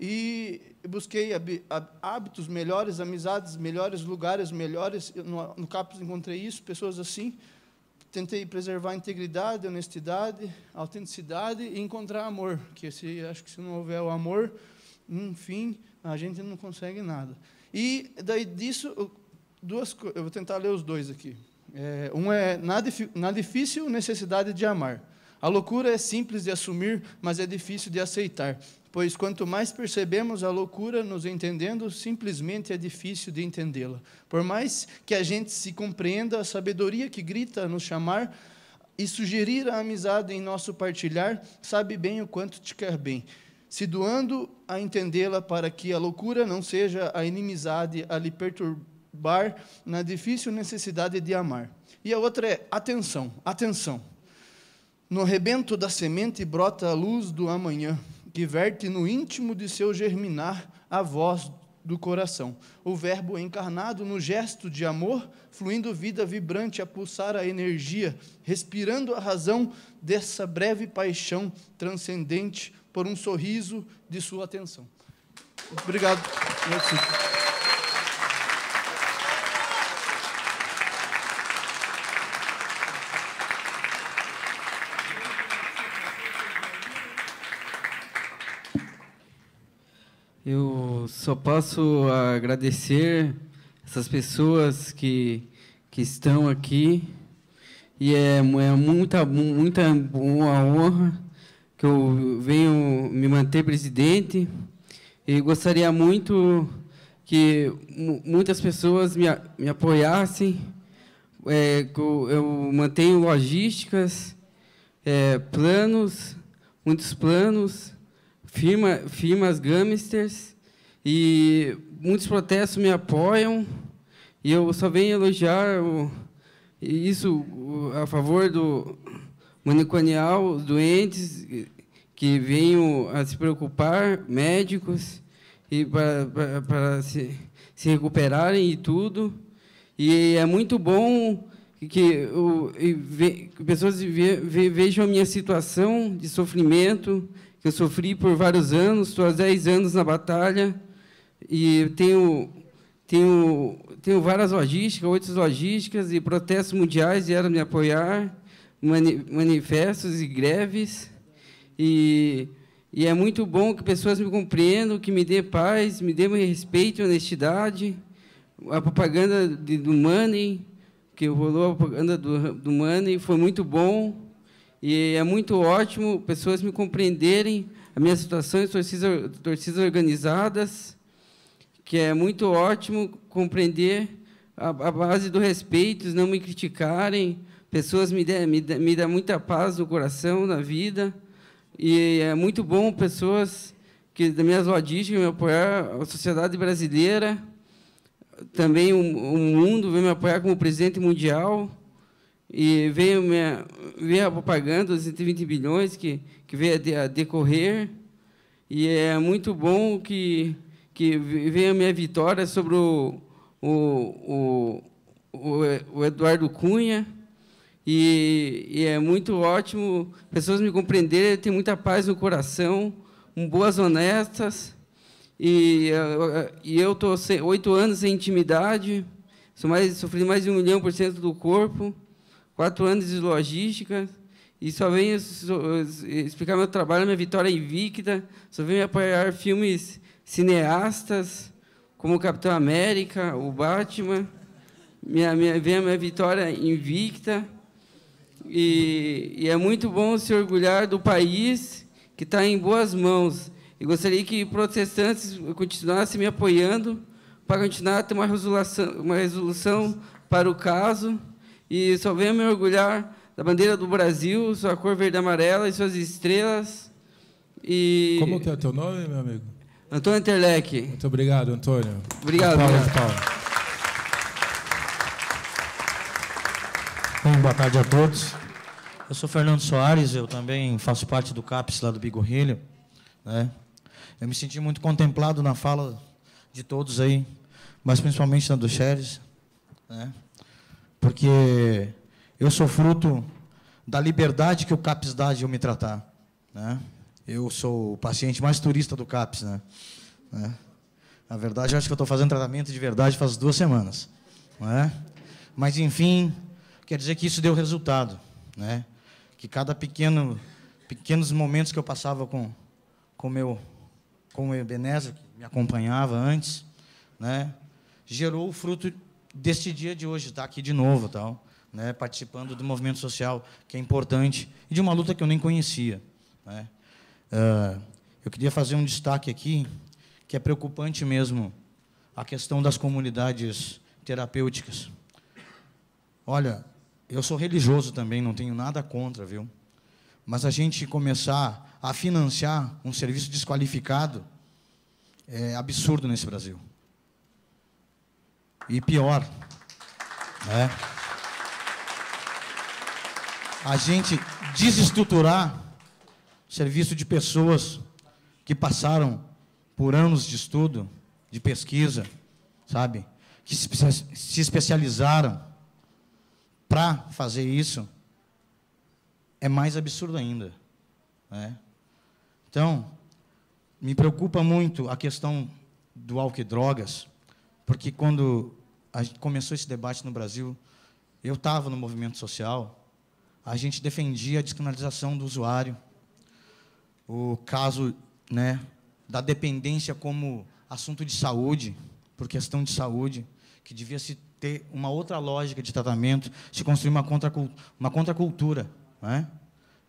e busquei hábitos melhores, amizades melhores, lugares melhores. Eu, no, no encontrei isso, pessoas assim. Tentei preservar a integridade, a honestidade, a autenticidade e encontrar amor, que se, acho que se não houver o amor, enfim, a gente não consegue nada. E daí disso, duas Eu vou tentar ler os dois aqui. É, um é na, na difícil necessidade de amar. A loucura é simples de assumir, mas é difícil de aceitar. Pois quanto mais percebemos a loucura nos entendendo, simplesmente é difícil de entendê-la. Por mais que a gente se compreenda, a sabedoria que grita a nos chamar e sugerir a amizade em nosso partilhar, sabe bem o quanto te quer bem, se doando a entendê-la para que a loucura não seja a inimizade a lhe perturbar bar na difícil necessidade de amar. E a outra é atenção, atenção. No rebento da semente brota a luz do amanhã, que verte no íntimo de seu germinar a voz do coração. O Verbo encarnado no gesto de amor, fluindo vida vibrante a pulsar a energia, respirando a razão dessa breve paixão transcendente por um sorriso de sua atenção. Obrigado. só posso agradecer essas pessoas que, que estão aqui. E é, é muita, muita honra que eu venho me manter presidente. E gostaria muito que muitas pessoas me, me apoiassem. É, eu, mantenho logísticas, é, planos, muitos planos, firma, firmas gamesters. E muitos protestos me apoiam, e eu só venho elogiar o, isso a favor do manicomial, os doentes que venham a se preocupar, médicos, e para, para, para se, se recuperarem e tudo. E é muito bom que o pessoas ve, vejam a minha situação de sofrimento, que eu sofri por vários anos, estou há 10 anos na batalha, e tenho, tenho, tenho várias logísticas, outras logísticas e protestos mundiais vieram me apoiar, mani, manifestos e greves. E, e é muito bom que pessoas me compreendam, que me dê paz, me dê respeito e honestidade. A propaganda de, do Money, que rolou a propaganda do, do Money, foi muito bom. E é muito ótimo pessoas me compreenderem a minha situação em torcidas, torcidas organizadas que é muito ótimo compreender a, a base do respeito, não me criticarem, pessoas me, dão me, me dá muita paz no coração, na vida, e é muito bom pessoas que das minhas lodísticas me apoiar, a sociedade brasileira, também o, o mundo vem me apoiar como presidente mundial, e veio, minha, veio a propaganda dos 120 bilhões que, que veio a, de, a decorrer, e é muito bom que que vem a minha vitória sobre o, o, o, o Eduardo Cunha. E, e, é muito ótimo pessoas me compreenderem, tem muita paz no coração, um, boas, honestas. E, eh, e eu estou oito anos sem intimidade, sou mais, sofri mais de um milhão por cento do corpo, quatro anos de logística, e só venho explicar meu trabalho, minha vitória invicta, só venho apoiar filmes cineastas, como o Capitão América, o Batman. Minha, minha, vem a minha vitória invicta. E, e é muito bom se orgulhar do país que está em boas mãos. E gostaria que protestantes continuassem me apoiando para continuar a ter uma resolução, uma resolução para o caso. E só venho me orgulhar da bandeira do Brasil, sua cor verde e amarela e suas estrelas. E... Como que é teu nome, meu amigo? Antônio Interlec. Muito obrigado, Antônio. Obrigado. Paulo, boa tarde a todos. Eu sou Fernando Soares, eu também faço parte do CAPES lá do Bigorrilho. Né? Eu me senti muito contemplado na fala de todos aí, mas principalmente na do Xeres, né? porque eu sou fruto da liberdade que o CAPES dá de eu me tratar. Né? Eu sou o paciente mais turista do CAPS, né? né? Na verdade, eu acho que estou fazendo tratamento de verdade faz duas semanas. Né? Mas, enfim, quer dizer que isso deu resultado. Né? Que cada pequeno, pequenos momentos que eu passava com, com, meu, com o Ebenezer, que me acompanhava antes, né? gerou o fruto deste dia de hoje, estar tá aqui de novo, tal, né? participando do movimento social, que é importante, e de uma luta que eu nem conhecia. Né? Uh, eu queria fazer um destaque aqui, que é preocupante mesmo, a questão das comunidades terapêuticas. Olha, eu sou religioso também, não tenho nada contra, viu? Mas a gente começar a financiar um serviço desqualificado é absurdo nesse Brasil. E pior, né? A gente desestruturar serviço de pessoas que passaram por anos de estudo, de pesquisa, sabe? Que se especializaram para fazer isso, é mais absurdo ainda. Né? Então, me preocupa muito a questão do álcool e drogas, porque quando começou esse debate no Brasil, eu estava no movimento social, a gente defendia a descriminalização do usuário, o caso né, da dependência como assunto de saúde, por questão de saúde, que devia se ter uma outra lógica de tratamento, se construir uma, contracul uma contracultura né,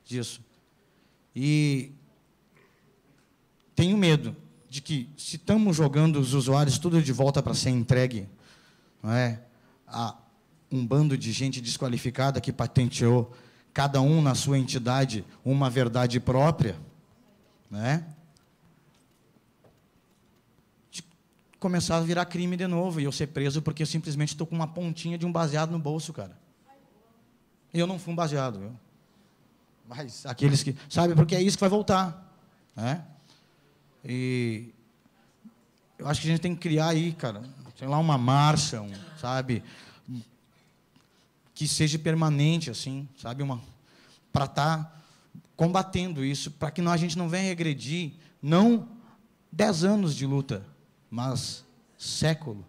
disso. E tenho medo de que, se estamos jogando os usuários tudo de volta para ser entregue não é, a um bando de gente desqualificada que patenteou, cada um na sua entidade, uma verdade própria, né? De começar a virar crime de novo e eu ser preso porque eu simplesmente estou com uma pontinha de um baseado no bolso, cara. Eu não fui um baseado, viu? Mas aqueles que. Sabe, porque é isso que vai voltar. Né? E eu acho que a gente tem que criar aí, cara, sei lá, uma marcha, um, sabe? Que seja permanente, assim, sabe? Uma, para estar. Tá combatendo isso, para que a gente não venha regredir, não dez anos de luta, mas século.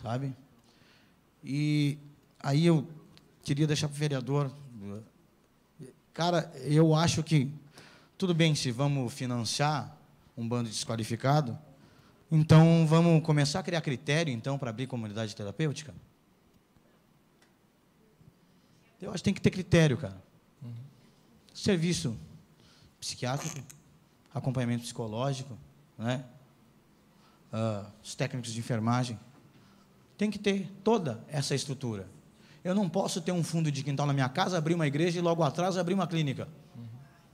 Sabe? E aí eu queria deixar para o vereador. Cara, eu acho que tudo bem se vamos financiar um bando desqualificado, então vamos começar a criar critério então para abrir comunidade terapêutica. Eu acho que tem que ter critério, cara serviço psiquiátrico, acompanhamento psicológico, né? Uh, os técnicos de enfermagem. Tem que ter toda essa estrutura. Eu não posso ter um fundo de quintal na minha casa, abrir uma igreja e logo atrás abrir uma clínica.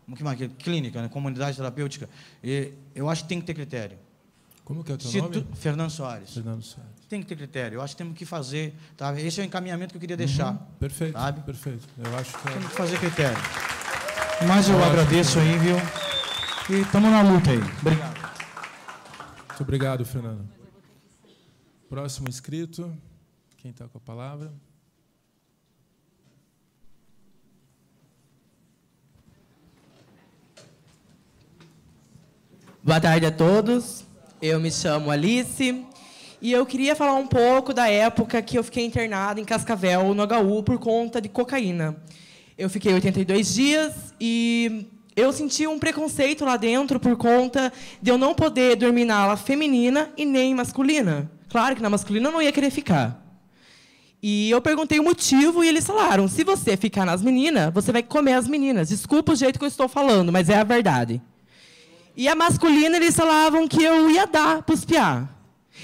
Uhum. Que, clínica, né? comunidade terapêutica. E eu acho que tem que ter critério. Como que é o teu Se nome? Tu... Fernando Soares. Fernando Soares. Tem que ter critério. Eu acho que temos que fazer. Tá? Esse é o encaminhamento que eu queria deixar. Uhum. Perfeito. Sabe? Perfeito. Eu acho que... É temos que fazer critério. Mas eu agradeço aí, viu? E estamos na luta aí. Obrigado. Muito obrigado, Fernando. Próximo inscrito. Quem está com a palavra? Boa tarde a todos. Eu me chamo Alice e eu queria falar um pouco da época que eu fiquei internada em Cascavel, no HU, por conta de cocaína. Eu fiquei 82 dias e eu senti um preconceito lá dentro por conta de eu não poder dormir na ala feminina e nem masculina. Claro que na masculina eu não ia querer ficar. E eu perguntei o motivo e eles falaram: se você ficar nas meninas, você vai comer as meninas. Desculpa o jeito que eu estou falando, mas é a verdade. E a masculina, eles falavam que eu ia dar para os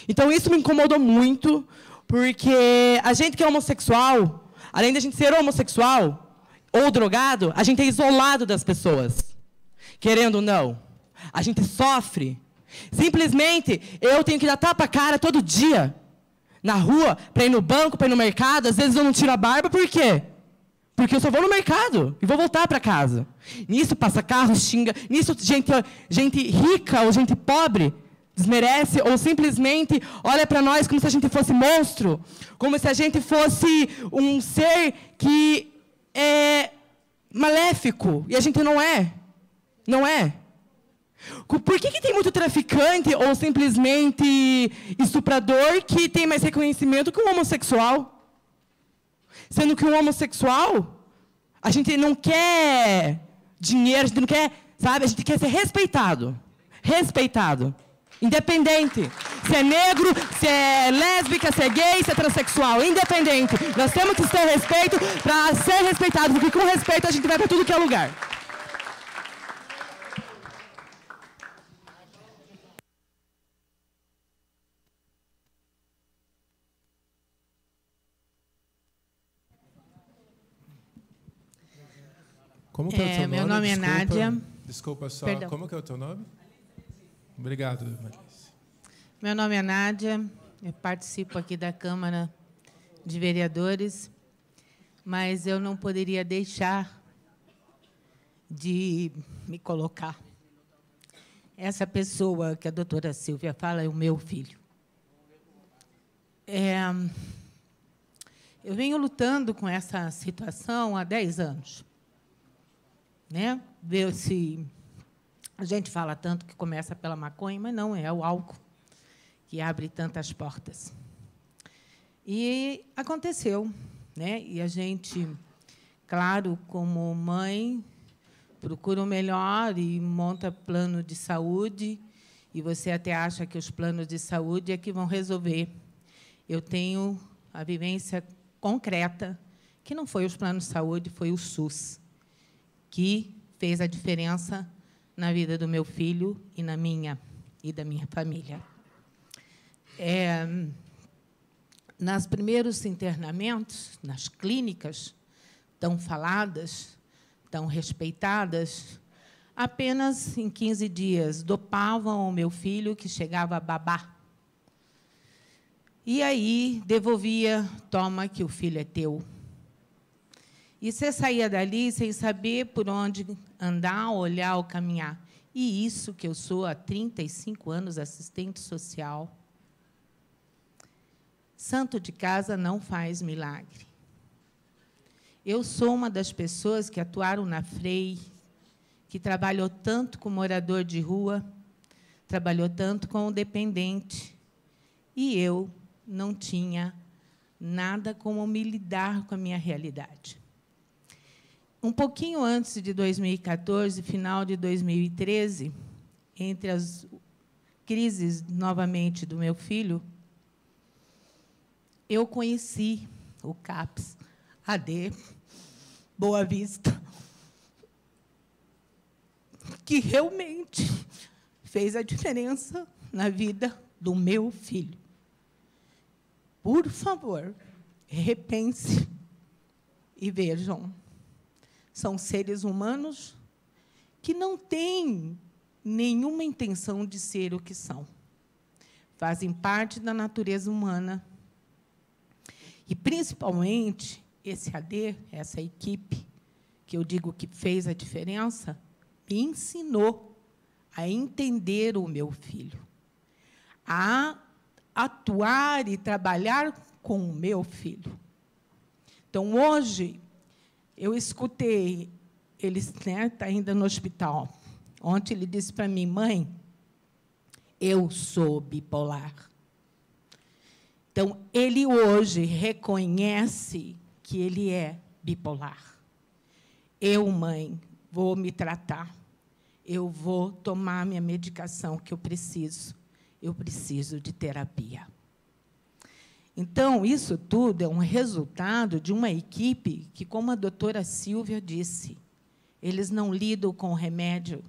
Então isso me incomodou muito, porque a gente que é homossexual, além de a gente ser homossexual, ou drogado, a gente é isolado das pessoas. Querendo ou não, a gente sofre. Simplesmente eu tenho que dar tapa cara todo dia. Na rua, para ir no banco, para ir no mercado, às vezes eu não tiro a barba, por quê? Porque eu só vou no mercado e vou voltar para casa. Nisso passa carro, xinga. Nisso gente, gente rica ou gente pobre desmerece ou simplesmente olha para nós como se a gente fosse monstro, como se a gente fosse um ser que é maléfico. E a gente não é. Não é. Por que, que tem muito traficante ou simplesmente estuprador que tem mais reconhecimento que um homossexual? Sendo que um homossexual, a gente não quer dinheiro, a gente não quer, sabe? A gente quer ser respeitado. Respeitado. Independente se é negro, se é lésbica, se é gay, se é transexual, independente. Nós temos que ter respeito para ser respeitado, porque com respeito a gente vai para tudo que é lugar. Como que é, é o teu meu nome? Meu nome é desculpa, é Nádia. Desculpa só, Perdão. como que é o teu nome? Obrigado. Meu nome é Nádia, eu participo aqui da Câmara de Vereadores, mas eu não poderia deixar de me colocar. Essa pessoa que a doutora Silvia fala é o meu filho. É, eu venho lutando com essa situação há 10 anos. Né? Ver se a gente fala tanto que começa pela maconha, mas não, é o álcool que abre tantas portas. E aconteceu, né? E a gente, claro, como mãe, procura o melhor e monta plano de saúde, e você até acha que os planos de saúde é que vão resolver. Eu tenho a vivência concreta que não foi os planos de saúde, foi o SUS, que fez a diferença na vida do meu filho e na minha e da minha família. É, nas primeiros internamentos, nas clínicas tão faladas, tão respeitadas, apenas em 15 dias dopavam o meu filho que chegava a babar. E aí devolvia, toma que o filho é teu. E você saía dali sem saber por onde andar, olhar ou caminhar. E isso que eu sou há 35 anos assistente social santo de casa não faz milagre. Eu sou uma das pessoas que atuaram na FREI, que trabalhou tanto com morador de rua, trabalhou tanto com o dependente, e eu não tinha nada como me lidar com a minha realidade. Um pouquinho antes de 2014, final de 2013, entre as crises novamente do meu filho, eu conheci o CAPS, AD, Boa Vista, que realmente fez a diferença na vida do meu filho. Por favor, repense e vejam. São seres humanos que não têm nenhuma intenção de ser o que são. Fazem parte da natureza humana e, principalmente, esse AD, essa equipe, que eu digo que fez a diferença, me ensinou a entender o meu filho, a atuar e trabalhar com o meu filho. Então, hoje, eu escutei, ele está né, tá ainda no hospital. Ontem ele disse para mim, mãe, eu sou bipolar. Então, ele hoje reconhece que ele é bipolar. Eu, mãe, vou me tratar. Eu vou tomar minha medicação que eu preciso. Eu preciso de terapia. Então, isso tudo é um resultado de uma equipe que, como a doutora Silvia disse, eles não lidam com remédio,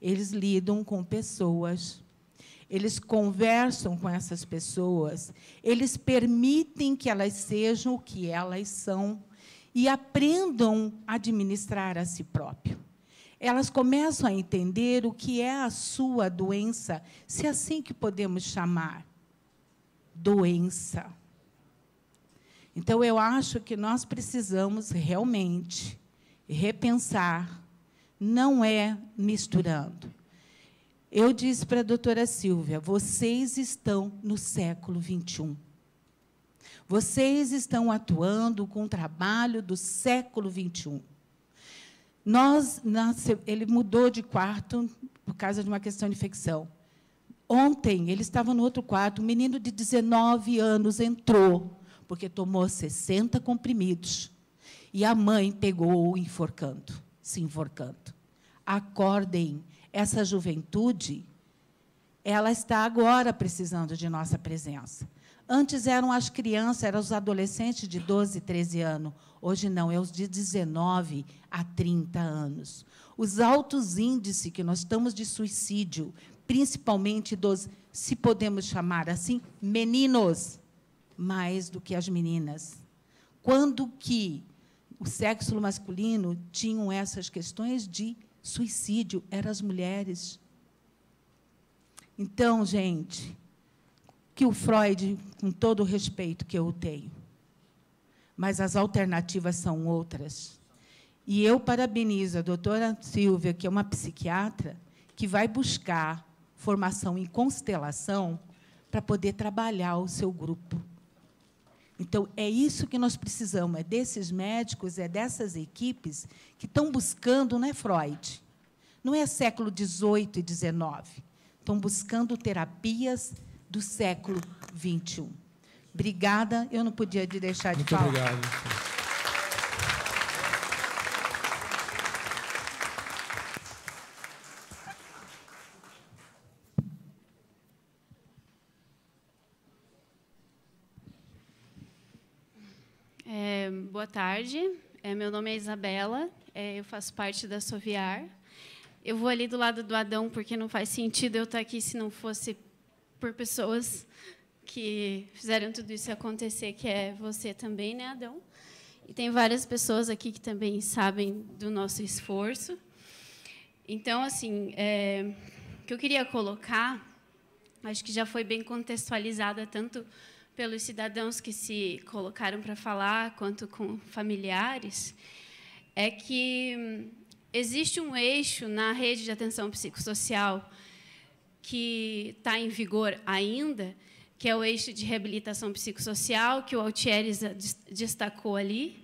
eles lidam com pessoas eles conversam com essas pessoas, eles permitem que elas sejam o que elas são e aprendam a administrar a si próprio. Elas começam a entender o que é a sua doença, se é assim que podemos chamar doença. Então eu acho que nós precisamos realmente repensar, não é misturando eu disse para a doutora Silvia: vocês estão no século XXI. Vocês estão atuando com o trabalho do século XXI. Nós, ele mudou de quarto por causa de uma questão de infecção. Ontem, ele estava no outro quarto, um menino de 19 anos entrou, porque tomou 60 comprimidos. E a mãe pegou-o enforcando, se enforcando. Acordem essa juventude, ela está agora precisando de nossa presença. Antes eram as crianças, eram os adolescentes de 12, 13 anos. Hoje não, é os de 19 a 30 anos. Os altos índices que nós estamos de suicídio, principalmente dos, se podemos chamar assim, meninos, mais do que as meninas. Quando que o sexo masculino tinham essas questões de Suicídio eram as mulheres. Então, gente, que o Freud, com todo o respeito que eu o tenho, mas as alternativas são outras. E eu parabenizo a doutora Silvia, que é uma psiquiatra, que vai buscar formação em constelação para poder trabalhar o seu grupo. Então, é isso que nós precisamos, é desses médicos, é dessas equipes que estão buscando, não é Freud, não é século XVIII e XIX, estão buscando terapias do século XXI. Obrigada, eu não podia deixar de Muito falar. Muito obrigado. tarde. É, meu nome é Isabela, é, eu faço parte da Soviar. Eu vou ali do lado do Adão, porque não faz sentido eu estar aqui se não fosse por pessoas que fizeram tudo isso acontecer, que é você também, né, Adão? E tem várias pessoas aqui que também sabem do nosso esforço. Então, assim, é, o que eu queria colocar, acho que já foi bem contextualizada tanto pelos cidadãos que se colocaram para falar, quanto com familiares, é que hum, existe um eixo na rede de atenção psicossocial que está em vigor ainda, que é o eixo de reabilitação psicossocial, que o Altieres destacou ali,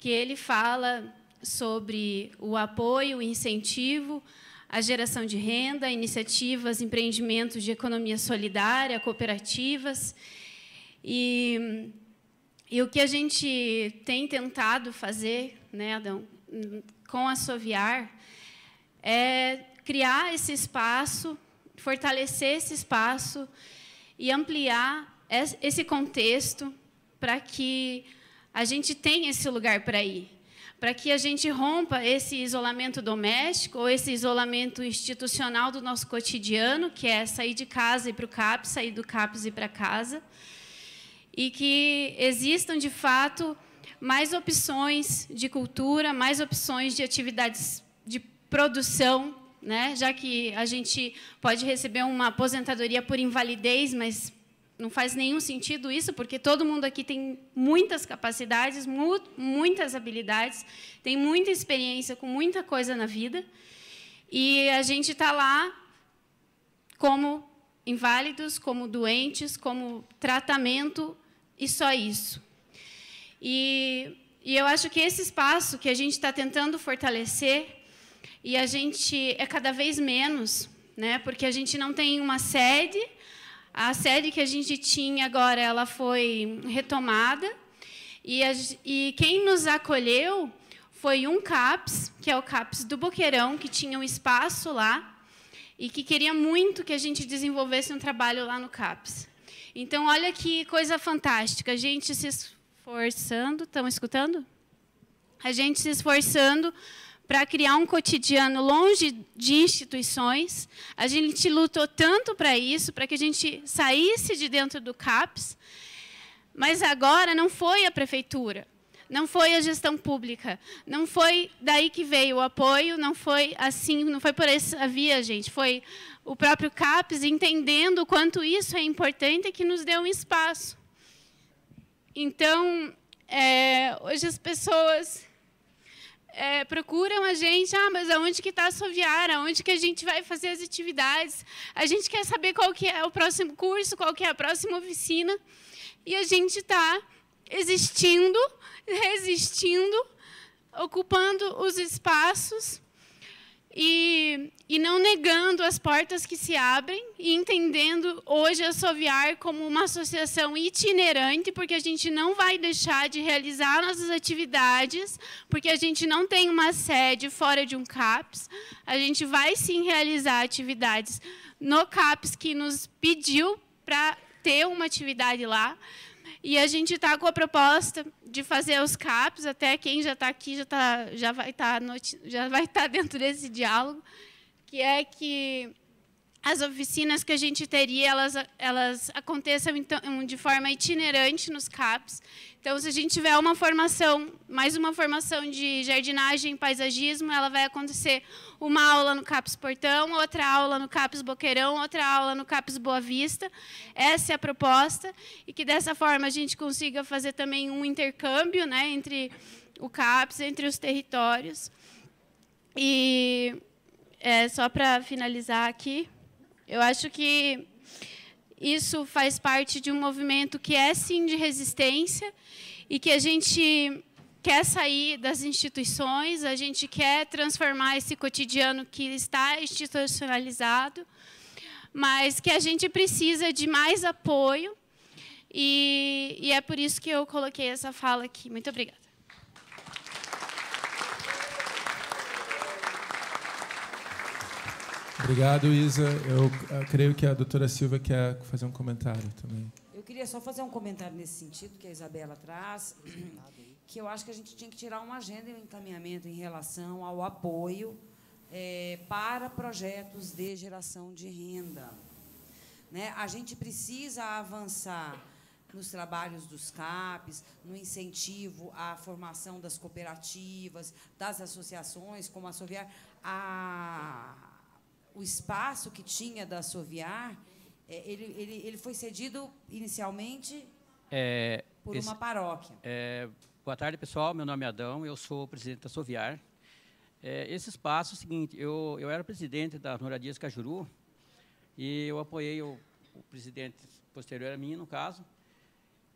que ele fala sobre o apoio, o incentivo à geração de renda, iniciativas, empreendimentos de economia solidária, cooperativas, e, e o que a gente tem tentado fazer, né, Adão, com a Soviar, é criar esse espaço, fortalecer esse espaço e ampliar esse contexto para que a gente tenha esse lugar para ir, para que a gente rompa esse isolamento doméstico ou esse isolamento institucional do nosso cotidiano, que é sair de casa e para o CAPS, sair do CAPS e para casa e que existam, de fato, mais opções de cultura, mais opções de atividades de produção, né? já que a gente pode receber uma aposentadoria por invalidez, mas não faz nenhum sentido isso, porque todo mundo aqui tem muitas capacidades, mu muitas habilidades, tem muita experiência com muita coisa na vida, e a gente está lá como inválidos, como doentes, como tratamento e só isso. E, e eu acho que esse espaço que a gente está tentando fortalecer e a gente é cada vez menos, né? Porque a gente não tem uma sede. A sede que a gente tinha agora, ela foi retomada. E, a, e quem nos acolheu foi um CAPS, que é o CAPS do Boqueirão, que tinha um espaço lá e que queria muito que a gente desenvolvesse um trabalho lá no CAPS. Então, olha que coisa fantástica. A gente se esforçando, estão escutando? A gente se esforçando para criar um cotidiano longe de instituições. A gente lutou tanto para isso, para que a gente saísse de dentro do CAPS. Mas agora não foi a prefeitura. Não foi a gestão pública, não foi daí que veio o apoio, não foi assim, não foi por essa via, gente, foi o próprio CAPES entendendo o quanto isso é importante que nos deu um espaço. Então, é, hoje as pessoas é, procuram a gente, ah, mas aonde que está a soviara, aonde que a gente vai fazer as atividades, a gente quer saber qual que é o próximo curso, qual que é a próxima oficina, e a gente está existindo resistindo, ocupando os espaços e, e não negando as portas que se abrem e entendendo hoje a Soviar como uma associação itinerante, porque a gente não vai deixar de realizar nossas atividades, porque a gente não tem uma sede fora de um CAPS, a gente vai sim realizar atividades no CAPS que nos pediu para ter uma atividade lá, e a gente está com a proposta de fazer os CAPs, até quem já está aqui já, tá, já vai tá estar tá dentro desse diálogo, que é que as oficinas que a gente teria, elas, elas aconteçam então, de forma itinerante nos CAPs. Então, se a gente tiver uma formação, mais uma formação de jardinagem e paisagismo, ela vai acontecer uma aula no CAPS Portão, outra aula no CAPS Boqueirão, outra aula no CAPS Boa Vista. Essa é a proposta. E que, dessa forma, a gente consiga fazer também um intercâmbio né, entre o CAPS, entre os territórios. E... É, só para finalizar aqui, eu acho que isso faz parte de um movimento que é sim de resistência e que a gente quer sair das instituições, a gente quer transformar esse cotidiano que está institucionalizado, mas que a gente precisa de mais apoio e, e é por isso que eu coloquei essa fala aqui. Muito obrigada. Obrigado, Isa. Eu creio que a doutora Silva quer fazer um comentário também. Eu queria só fazer um comentário nesse sentido que a Isabela traz, que eu acho que a gente tinha que tirar uma agenda e um encaminhamento em relação ao apoio é, para projetos de geração de renda. Né? A gente precisa avançar nos trabalhos dos CAPs, no incentivo à formação das cooperativas, das associações, como a Soviar, a o espaço que tinha da Soviar, é, ele, ele, ele foi cedido inicialmente é, por esse, uma paróquia. É, boa tarde, pessoal. Meu nome é Adão, eu sou o presidente da Soviar. É, esse espaço é o seguinte, eu, eu era presidente da moradias Cajuru e eu apoiei o, o presidente posterior a mim, no caso,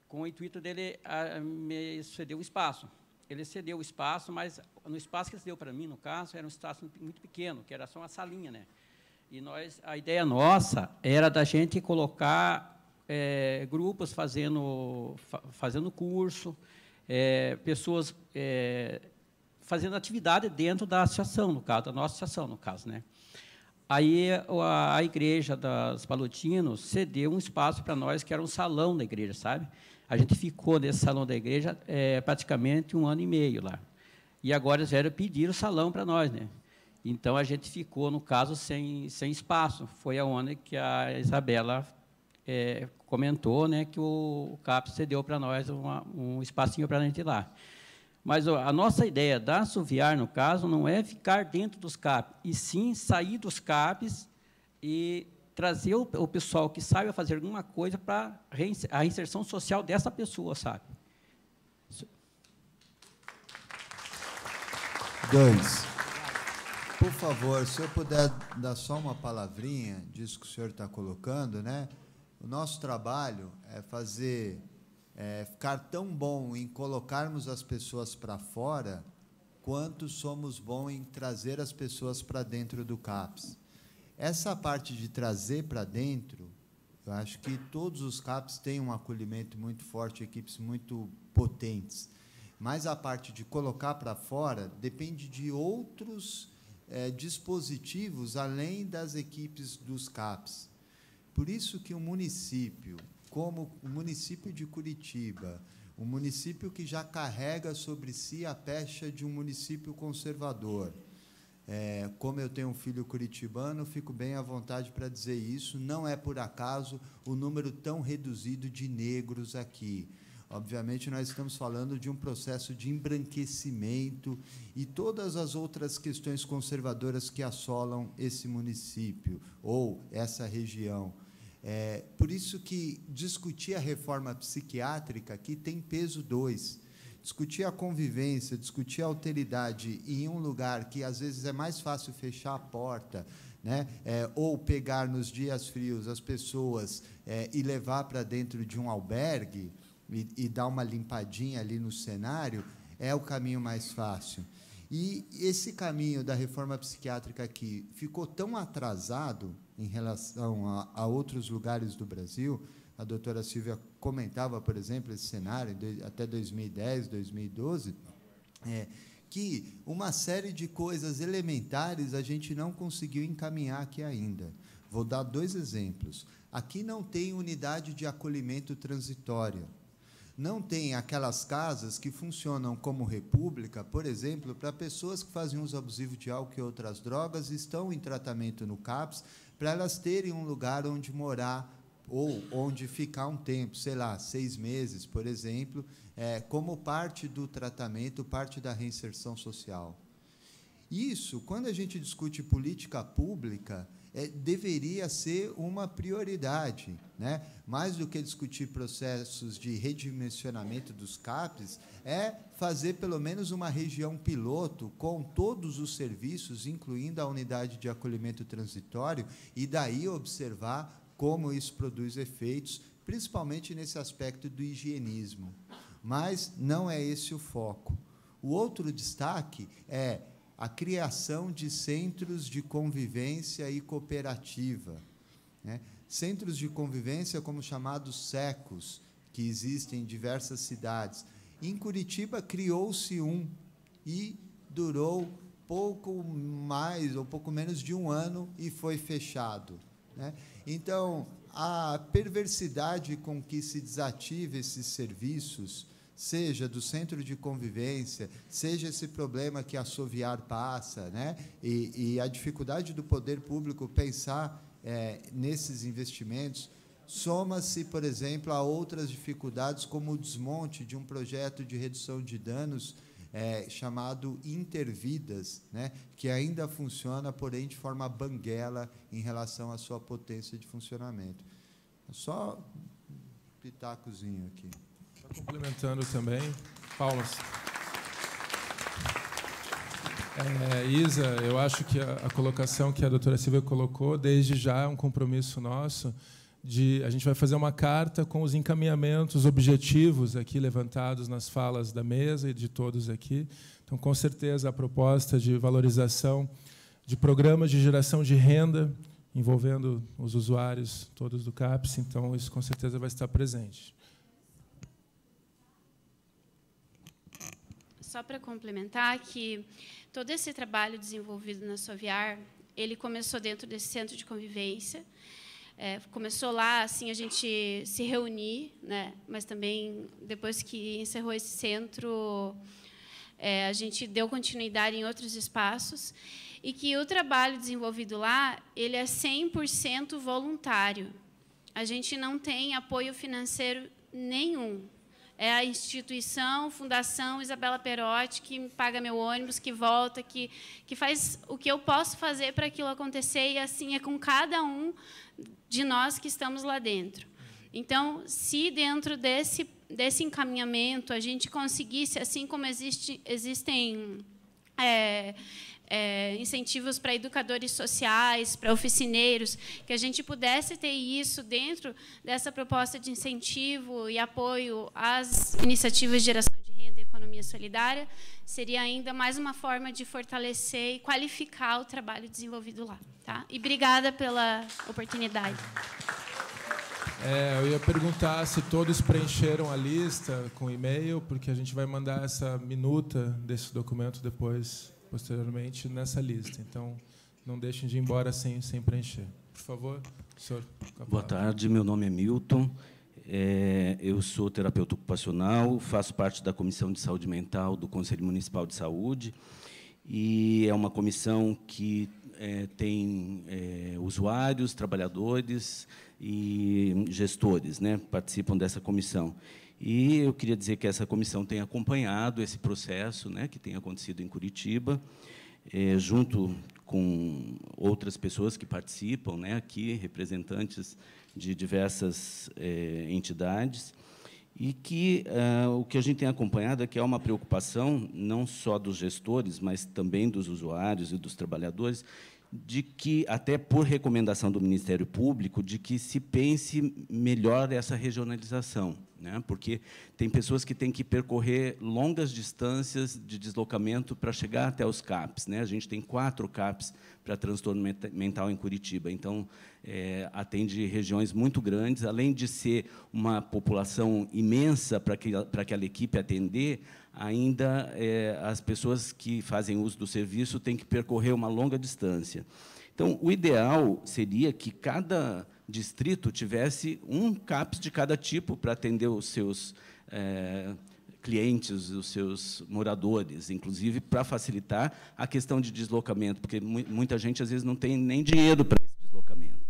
com o intuito dele a, me ceder o espaço. Ele cedeu o espaço, mas no espaço que ele cedeu para mim, no caso, era um espaço muito pequeno, que era só uma salinha, né? E nós, a ideia nossa era da gente colocar é, grupos fazendo, fazendo curso, é, pessoas é, fazendo atividade dentro da associação, no caso, da nossa associação, no caso. Né? Aí a, a igreja das Palotinos cedeu um espaço para nós, que era um salão da igreja, sabe? A gente ficou nesse salão da igreja é, praticamente um ano e meio lá. E agora eles vieram pedir o salão para nós, né? Então a gente ficou, no caso, sem, sem espaço. Foi aonde que a Isabela é, comentou né, que o, CAP cedeu para nós uma, um espacinho para a gente ir lá. Mas a nossa ideia da assoviar, no caso, não é ficar dentro dos CAPs, e sim sair dos CAPs e trazer o, o pessoal que saiba fazer alguma coisa para a inserção social dessa pessoa, sabe? Dois por favor, se eu puder dar só uma palavrinha disso que o senhor está colocando, né? O nosso trabalho é fazer, é, ficar tão bom em colocarmos as pessoas para fora, quanto somos bons em trazer as pessoas para dentro do CAPS. Essa parte de trazer para dentro, eu acho que todos os CAPs têm um acolhimento muito forte, equipes muito potentes. Mas a parte de colocar para fora depende de outros é, dispositivos além das equipes dos CAPs. Por isso que o um município, como o município de Curitiba, um município que já carrega sobre si a pecha de um município conservador. É, como eu tenho um filho curitibano, fico bem à vontade para dizer isso. Não é por acaso o número tão reduzido de negros aqui. Obviamente, nós estamos falando de um processo de embranquecimento e todas as outras questões conservadoras que assolam esse município ou essa região. É, por isso que discutir a reforma psiquiátrica aqui tem peso dois. Discutir a convivência, discutir a alteridade em um lugar que às vezes é mais fácil fechar a porta, né? É, ou pegar nos dias frios as pessoas é, e levar para dentro de um albergue, e, e dar uma limpadinha ali no cenário é o caminho mais fácil. E esse caminho da reforma psiquiátrica aqui ficou tão atrasado em relação a, a outros lugares do Brasil. A doutora Silvia comentava, por exemplo, esse cenário até 2010, 2012, é, que uma série de coisas elementares a gente não conseguiu encaminhar aqui ainda. Vou dar dois exemplos. Aqui não tem unidade de acolhimento transitória não tem aquelas casas que funcionam como república, por exemplo, para pessoas que fazem uso abusivo de álcool e outras drogas, estão em tratamento no CAPS, para elas terem um lugar onde morar ou onde ficar um tempo, sei lá, seis meses, por exemplo, é, como parte do tratamento, parte da reinserção social. Isso, quando a gente discute política pública, é, deveria ser uma prioridade. Né? Mais do que discutir processos de redimensionamento dos CAPs, é fazer pelo menos uma região piloto com todos os serviços, incluindo a unidade de acolhimento transitório, e daí observar como isso produz efeitos, principalmente nesse aspecto do higienismo. Mas não é esse o foco. O outro destaque é a criação de centros de convivência e cooperativa. Né? Centros de convivência, como chamados secos, que existem em diversas cidades. Em Curitiba criou-se um e durou pouco mais ou pouco menos de um ano e foi fechado. Né? Então, a perversidade com que se desativa esses serviços seja do centro de convivência, seja esse problema que assoviar passa, né? e, e a dificuldade do poder público pensar é, nesses investimentos, soma-se, por exemplo, a outras dificuldades, como o desmonte de um projeto de redução de danos é, chamado Intervidas, né, que ainda funciona, porém de forma banguela em relação à sua potência de funcionamento. Só um pitacozinho aqui. Complementando também, Paulas. É, Isa, eu acho que a, a, colocação que a doutora Silvia colocou, desde já, é um compromisso nosso de a gente vai fazer uma carta com os encaminhamentos objetivos aqui levantados nas falas da mesa e de todos aqui. Então, com certeza, a proposta de valorização de programas de geração de renda envolvendo os usuários todos do CAPES, então isso com certeza vai estar presente. só para complementar que todo esse trabalho desenvolvido na Soviar, ele começou dentro desse centro de convivência, é, começou lá assim a gente se reunir, né? Mas também depois que encerrou esse centro, é, a gente deu continuidade em outros espaços e que o trabalho desenvolvido lá ele é 100% voluntário. A gente não tem apoio financeiro nenhum é a instituição, Fundação Isabela Perotti, que paga meu ônibus, que volta, que, que faz o que eu posso fazer para aquilo acontecer, e assim é com cada um de nós que estamos lá dentro. Então, se dentro desse, desse encaminhamento a gente conseguisse, assim como existe, existem. É, é, incentivos para educadores sociais, para oficineiros, que a gente pudesse ter isso dentro dessa proposta de incentivo e apoio às iniciativas de geração de renda e economia solidária, seria ainda mais uma forma de fortalecer e qualificar o trabalho desenvolvido lá. Tá? E obrigada pela oportunidade. É, eu ia perguntar se todos preencheram a lista com e-mail, porque a gente vai mandar essa minuta desse documento depois posteriormente nessa lista. Então, não deixem de ir embora sem, sem preencher. Por favor, senhor. Capaz. Boa tarde, meu nome é Milton. É, eu sou terapeuta ocupacional, faço parte da Comissão de Saúde Mental do Conselho Municipal de Saúde e é uma comissão que é, tem é, usuários, trabalhadores e gestores, né, participam dessa comissão. E eu queria dizer que essa comissão tem acompanhado esse processo, né, que tem acontecido em Curitiba, é, junto com outras pessoas que participam, né, aqui representantes de diversas é, entidades e que uh, o que a gente tem acompanhado é que há uma preocupação, não só dos gestores, mas também dos usuários e dos trabalhadores, de que, até por recomendação do Ministério Público, de que se pense melhor essa regionalização, né? porque tem pessoas que têm que percorrer longas distâncias de deslocamento para chegar até os CAPs. Né? A gente tem quatro CAPs para transtorno mental em Curitiba, então é, atende regiões muito grandes, além de ser uma população imensa para que, para aquela equipe atender, ainda é, as pessoas que fazem uso do serviço têm que percorrer uma longa distância. Então, o ideal seria que cada distrito tivesse um CAPS de cada tipo para atender os seus é, clientes, os seus moradores, inclusive para facilitar a questão de deslocamento, porque muita gente às vezes não tem nem dinheiro para esse deslocamento.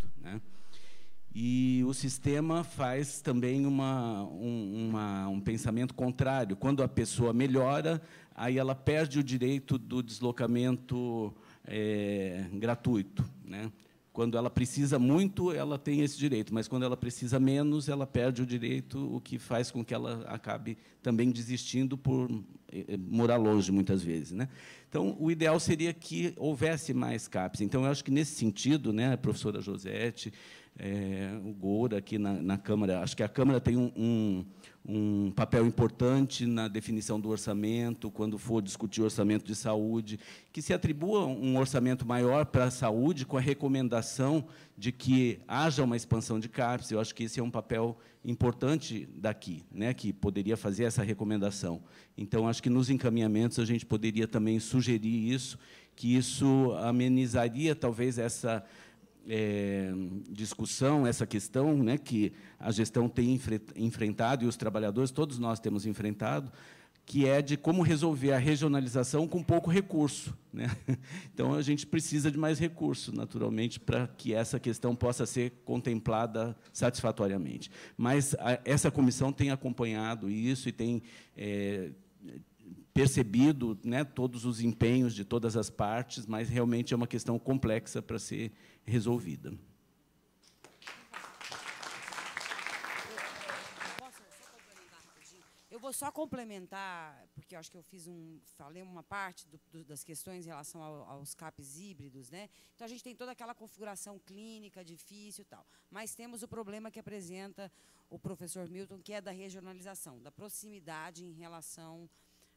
E o sistema faz também uma, um, uma, um pensamento contrário. Quando a pessoa melhora, aí ela perde o direito do deslocamento é, gratuito. Né? Quando ela precisa muito, ela tem esse direito, mas quando ela precisa menos, ela perde o direito, o que faz com que ela acabe também desistindo por é, é, morar longe, muitas vezes. Né? Então, o ideal seria que houvesse mais CAPES. Então, eu acho que, nesse sentido, né, a professora Josete é, o Goura aqui na, na, Câmara. Acho que a Câmara tem um, um, um, papel importante na definição do orçamento, quando for discutir orçamento de saúde, que se atribua um orçamento maior para a saúde, com a recomendação de que haja uma expansão de CAPES. Eu acho que esse é um papel importante daqui, né, que poderia fazer essa recomendação. Então, acho que nos encaminhamentos a gente poderia também sugerir isso, que isso amenizaria talvez essa é, discussão essa questão né, que a gestão tem enfrentado e os trabalhadores, todos nós temos enfrentado, que é de como resolver a regionalização com pouco recurso. Né? Então, a gente precisa de mais recurso, naturalmente, para que essa questão possa ser contemplada satisfatoriamente. Mas a, essa comissão tem acompanhado isso e tem é, percebido né, todos os empenhos de todas as partes, mas realmente é uma questão complexa para ser resolvida. Eu vou só complementar, porque acho que eu fiz um, falei uma parte do, do, das questões em relação ao, aos CAPs híbridos, né? Então a gente tem toda aquela configuração clínica difícil, tal. Mas temos o problema que apresenta o professor Milton, que é da regionalização, da proximidade em relação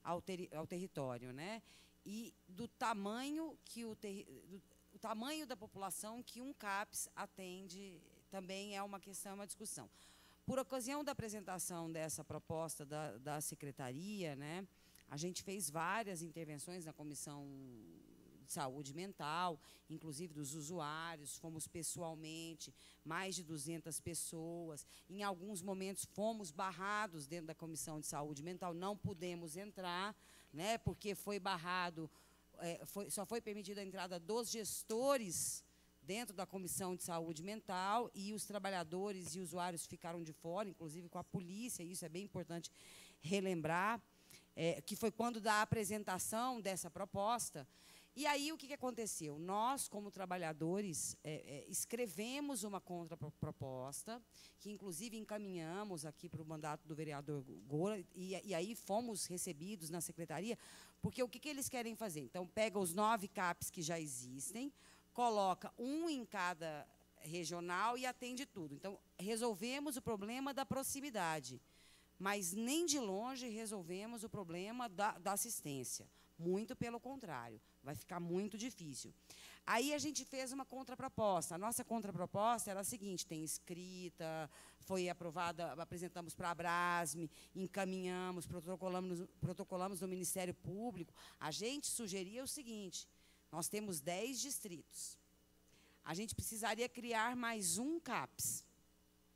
ao, ao território, né? E do tamanho que o, ter, do, o tamanho da população que um CAPS atende também é uma questão, é uma discussão. Por ocasião da apresentação dessa proposta da, da secretaria, né? A gente fez várias intervenções na comissão de saúde mental, inclusive dos usuários, fomos pessoalmente, mais de 200 pessoas. Em alguns momentos fomos barrados dentro da comissão de saúde mental, não pudemos entrar, né, porque foi barrado, é, foi, só foi permitida a entrada dos gestores dentro da comissão de saúde mental e os trabalhadores e usuários ficaram de fora, inclusive com a polícia, isso é bem importante relembrar. É, que foi quando da apresentação dessa proposta, e aí o que, que aconteceu? Nós, como trabalhadores, é, é, escrevemos uma contraproposta, que inclusive encaminhamos aqui para o mandato do vereador Gola, e, e, aí fomos recebidos na secretaria, porque o que, que eles querem fazer? Então, pega os nove CAPs que já existem, coloca um em cada regional e atende tudo. Então, resolvemos o problema da proximidade, mas nem de longe resolvemos o problema da, da assistência. Muito pelo contrário, vai ficar muito difícil. Aí a gente fez uma contraproposta. A nossa contraproposta era a seguinte: tem escrita, foi aprovada, apresentamos para a Brasme, encaminhamos, protocolamos, protocolamos no Ministério Público. A gente sugeria o seguinte: nós temos 10 distritos. A gente precisaria criar mais um CAPS,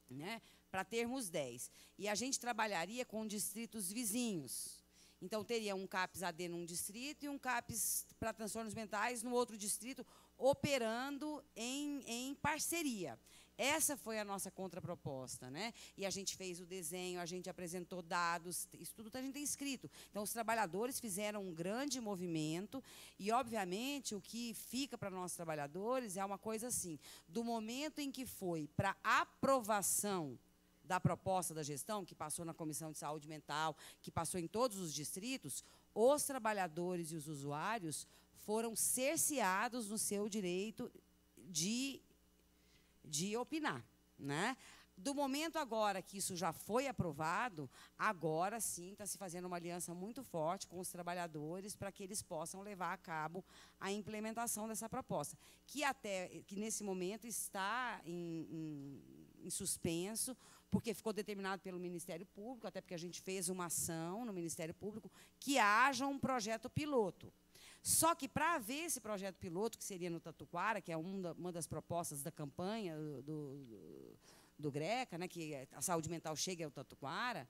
né, para termos 10. E a gente trabalharia com distritos vizinhos então, teria um CAPS AD num distrito e um CAPS para transtornos mentais no outro distrito, operando em, em parceria. Essa foi a nossa contraproposta, né? E a gente fez o desenho, a gente apresentou dados, isso tudo a gente tem escrito. Então, os trabalhadores fizeram um grande movimento e, obviamente, o que fica para nós trabalhadores é uma coisa assim: do momento em que foi para aprovação da proposta da gestão, que passou na Comissão de Saúde Mental, que passou em todos os distritos, os trabalhadores e os usuários foram cerceados no seu direito de, de opinar. Né? Do momento agora que isso já foi aprovado, agora sim está se fazendo uma aliança muito forte com os trabalhadores para que eles possam levar a cabo a implementação dessa proposta, que até que nesse momento está em, em, em suspenso porque ficou determinado pelo Ministério Público, até porque a gente fez uma ação no Ministério Público, que haja um projeto piloto. Só que para haver esse projeto piloto, que seria no Tatuquara, que é uma das propostas da campanha do, do, do Greca, né, que é, a saúde mental chegue ao Tatuquara,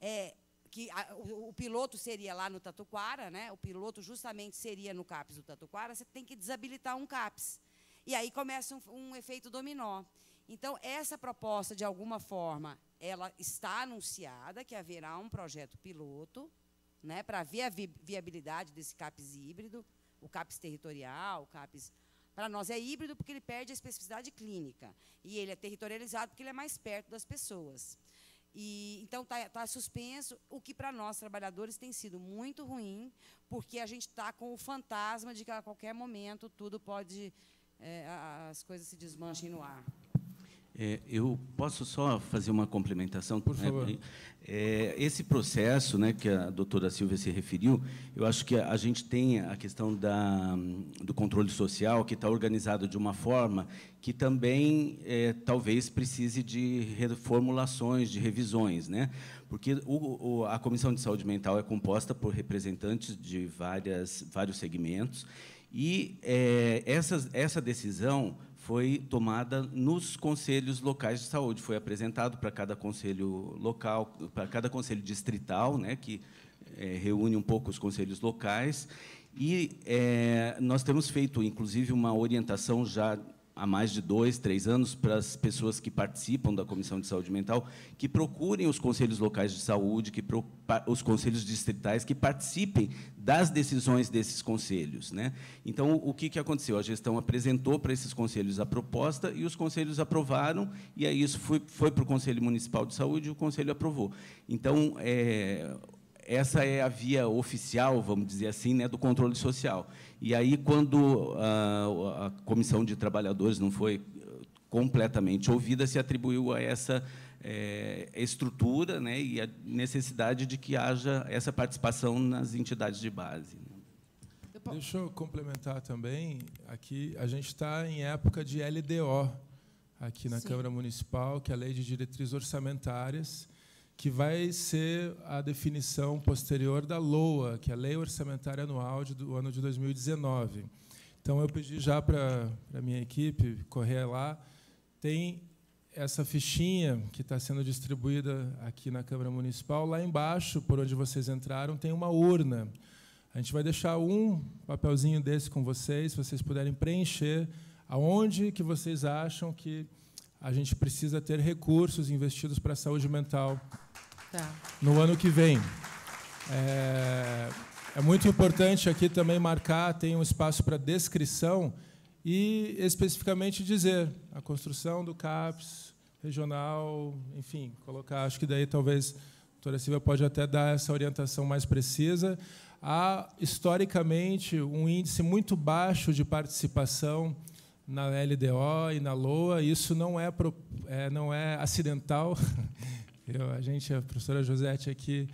é, que a, o, o, piloto seria lá no Tatuquara, né? O piloto justamente seria no CAPS do Tatuquara, você tem que desabilitar um CAPS. E aí começa um, um efeito dominó. Então, essa proposta, de alguma forma, ela está anunciada que haverá um projeto piloto né, para ver a vi viabilidade desse CAPES híbrido, o CAPES territorial, o CAPES. Para nós é híbrido porque ele perde a especificidade clínica. E ele é territorializado porque ele é mais perto das pessoas. E, então está tá suspenso, o que para nós trabalhadores tem sido muito ruim, porque a gente está com o fantasma de que a qualquer momento tudo pode. É, as coisas se desmanchem no ar. É, eu posso só fazer uma complementação? Por né, favor. É, esse processo né, que a doutora Silvia se referiu, eu acho que a gente tem a questão da, do controle social, que está organizado de uma forma que também é, talvez precise de reformulações, de revisões. Né? Porque o, o, a Comissão de Saúde Mental é composta por representantes de várias, vários segmentos, e é, essa, essa decisão foi tomada nos conselhos locais de saúde, foi apresentado para cada conselho local, para cada conselho distrital, né, que é, reúne um pouco os conselhos locais, e é, nós temos feito, inclusive, uma orientação já há mais de dois, três anos para as pessoas que participam da Comissão de Saúde Mental que procurem os conselhos locais de saúde, que os conselhos distritais que participem das decisões desses conselhos. Né? Então, o que, que aconteceu? A gestão apresentou para esses conselhos a proposta e os conselhos aprovaram, e aí isso foi, foi para o Conselho Municipal de Saúde e o conselho aprovou. Então, é, essa é a via oficial, vamos dizer assim, né, do controle social. E aí, quando a, ah, a comissão de trabalhadores não foi ah, completamente ouvida, se atribuiu a essa é, estrutura né, e a necessidade de que haja essa participação nas entidades de base. Né. Deixa eu complementar também. Aqui a gente está em época de LDO aqui na Sim. Câmara Municipal, que é a Lei de Diretrizes Orçamentárias, que vai ser a definição posterior da LOA, que é a Lei Orçamentária Anual do ano de 2019. Então, eu pedi já para a minha equipe correr lá. Tem essa fichinha que está sendo distribuída aqui na Câmara Municipal. Lá embaixo, por onde vocês entraram, tem uma urna. A gente vai deixar um papelzinho desse com vocês, se vocês puderem preencher aonde que vocês acham que a gente precisa ter recursos investidos para a saúde mental Tá. No ano que vem. É, é muito importante aqui também marcar, tem um espaço para descrição e especificamente dizer a construção do CAPS regional, enfim, colocar, acho que daí talvez a doutora Silvia pode até dar essa orientação mais precisa. Há, historicamente, um índice muito baixo de participação na LDO e na LOA, isso não é, é, não é acidental, Eu, a gente, a professora Josete aqui,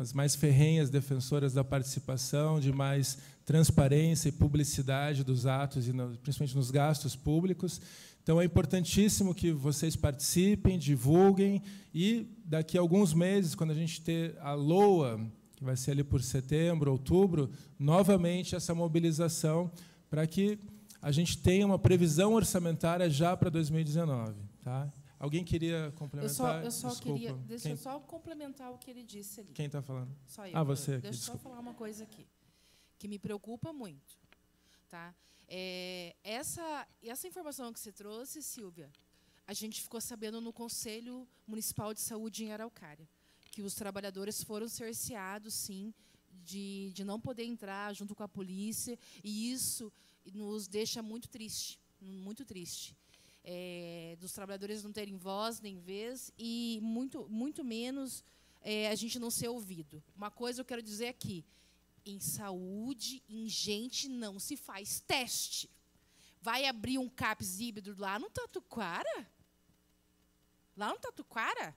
as mais ferrenhas defensoras da participação, de mais transparência e publicidade dos atos, e principalmente nos gastos públicos. Então, é importantíssimo que vocês participem, divulguem, e daqui a alguns meses, quando a gente ter a LOA, que vai ser ali por setembro, outubro, novamente essa mobilização para que a gente tenha uma previsão orçamentária já para 2019. Tá? Alguém queria complementar? Eu só, eu só queria. Deixa Quem? eu só complementar o que ele disse ali. Quem está falando? Só eu. Ah, você aqui. Deixa eu só falar uma coisa aqui, que me preocupa muito. Tá? É, essa, essa informação que você trouxe, Silvia, a gente ficou sabendo no Conselho Municipal de Saúde em Araucária que os trabalhadores foram cerceados, sim, de, de não poder entrar junto com a polícia, e isso nos deixa muito triste, muito triste é, dos trabalhadores não terem voz nem vez e muito, muito menos é, a gente não ser ouvido. Uma coisa eu quero dizer aqui: em saúde, em gente, não se faz teste. Vai abrir um CAPS híbrido lá no Tatuquara? Lá no Tatuquara?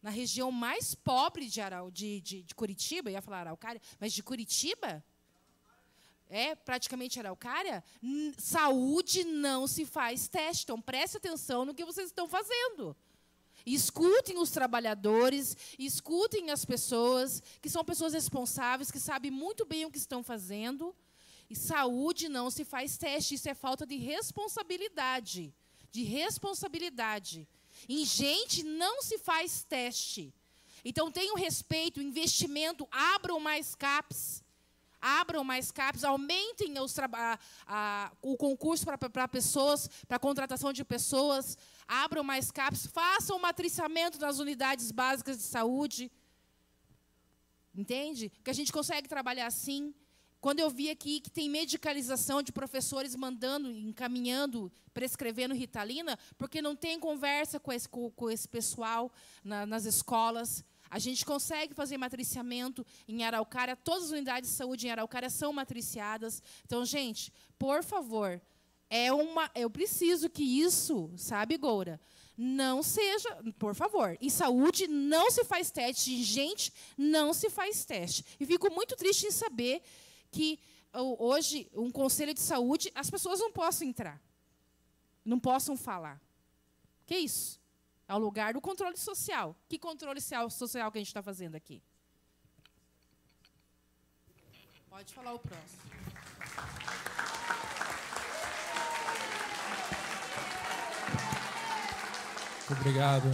Na região mais pobre de, Aral, de, de, de Curitiba, ia falar Araucária, mas de Curitiba? é praticamente araucária, saúde não se faz teste. Então, preste atenção no que vocês estão fazendo. Escutem os trabalhadores, escutem as pessoas, que são pessoas responsáveis, que sabem muito bem o que estão fazendo. E saúde não se faz teste, isso é falta de responsabilidade. De responsabilidade. Em gente não se faz teste. Então tenham respeito, investimento, abram mais CAPs abram mais CAPs, aumentem os a, a, o concurso para pessoas, para contratação de pessoas, abram mais CAPs, façam o matriciamento das unidades básicas de saúde. Entende? Que a gente consegue trabalhar assim. Quando eu vi aqui que tem medicalização de professores mandando, encaminhando, prescrevendo ritalina, porque não tem conversa com esse, com, com esse pessoal na, nas escolas. A gente consegue fazer matriciamento em Araucária, todas as unidades de saúde em Araucária são matriciadas. Então, gente, por favor, é uma, eu preciso que isso, sabe, Goura? Não seja, por favor, em saúde não se faz teste, em gente não se faz teste. E fico muito triste em saber que hoje um conselho de saúde as pessoas não possam entrar, não possam falar. Que isso? ao é lugar do controle social. Que controle social que a gente está fazendo aqui? Pode falar o próximo. Obrigado.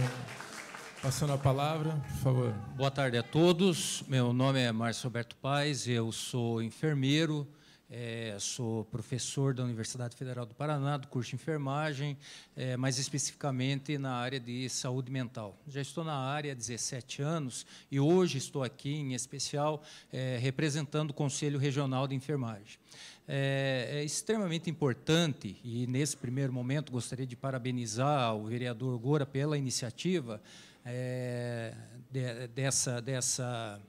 Passando a palavra, por favor. Boa tarde a todos. Meu nome é Márcio Alberto Paz, eu sou enfermeiro. É, sou professor da Universidade Federal do Paraná, do curso de enfermagem, é, mais especificamente na área de saúde mental. Já estou na área há 17 anos e hoje estou aqui, em especial, é, representando o Conselho Regional de Enfermagem. É, é extremamente importante e, nesse primeiro momento, gostaria de parabenizar o vereador Gora pela iniciativa é, de, dessa. dessa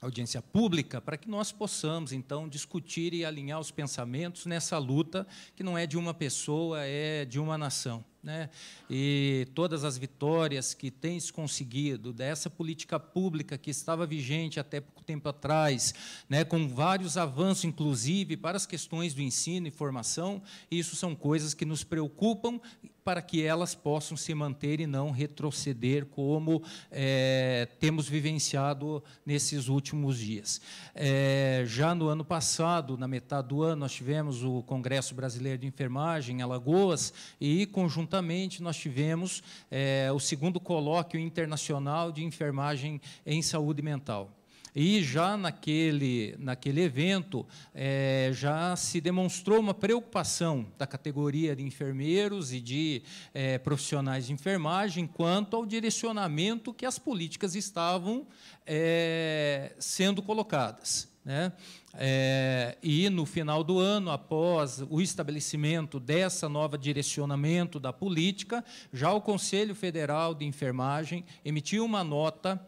audiência pública para que nós possamos, então, discutir e alinhar os pensamentos nessa luta que não é de uma pessoa, é de uma nação. Né? E todas as vitórias que tem se conseguido dessa política pública que estava vigente até pouco tempo atrás, né, com vários avanços, inclusive para as questões do ensino e formação, isso são coisas que nos preocupam para que elas possam se manter e não retroceder, como é, temos vivenciado nesses últimos dias. É, já no ano passado, na metade do ano, nós tivemos o Congresso Brasileiro de Enfermagem em Alagoas e, conjuntamente, nós tivemos é, o segundo colóquio internacional de enfermagem em saúde mental. E já naquele, naquele evento, é, já se demonstrou uma preocupação da categoria de enfermeiros e de é, profissionais de enfermagem quanto ao direcionamento que as políticas estavam é, sendo colocadas. Né? É, e no final do ano, após o estabelecimento dessa nova direcionamento da política, já o Conselho Federal de Enfermagem emitiu uma nota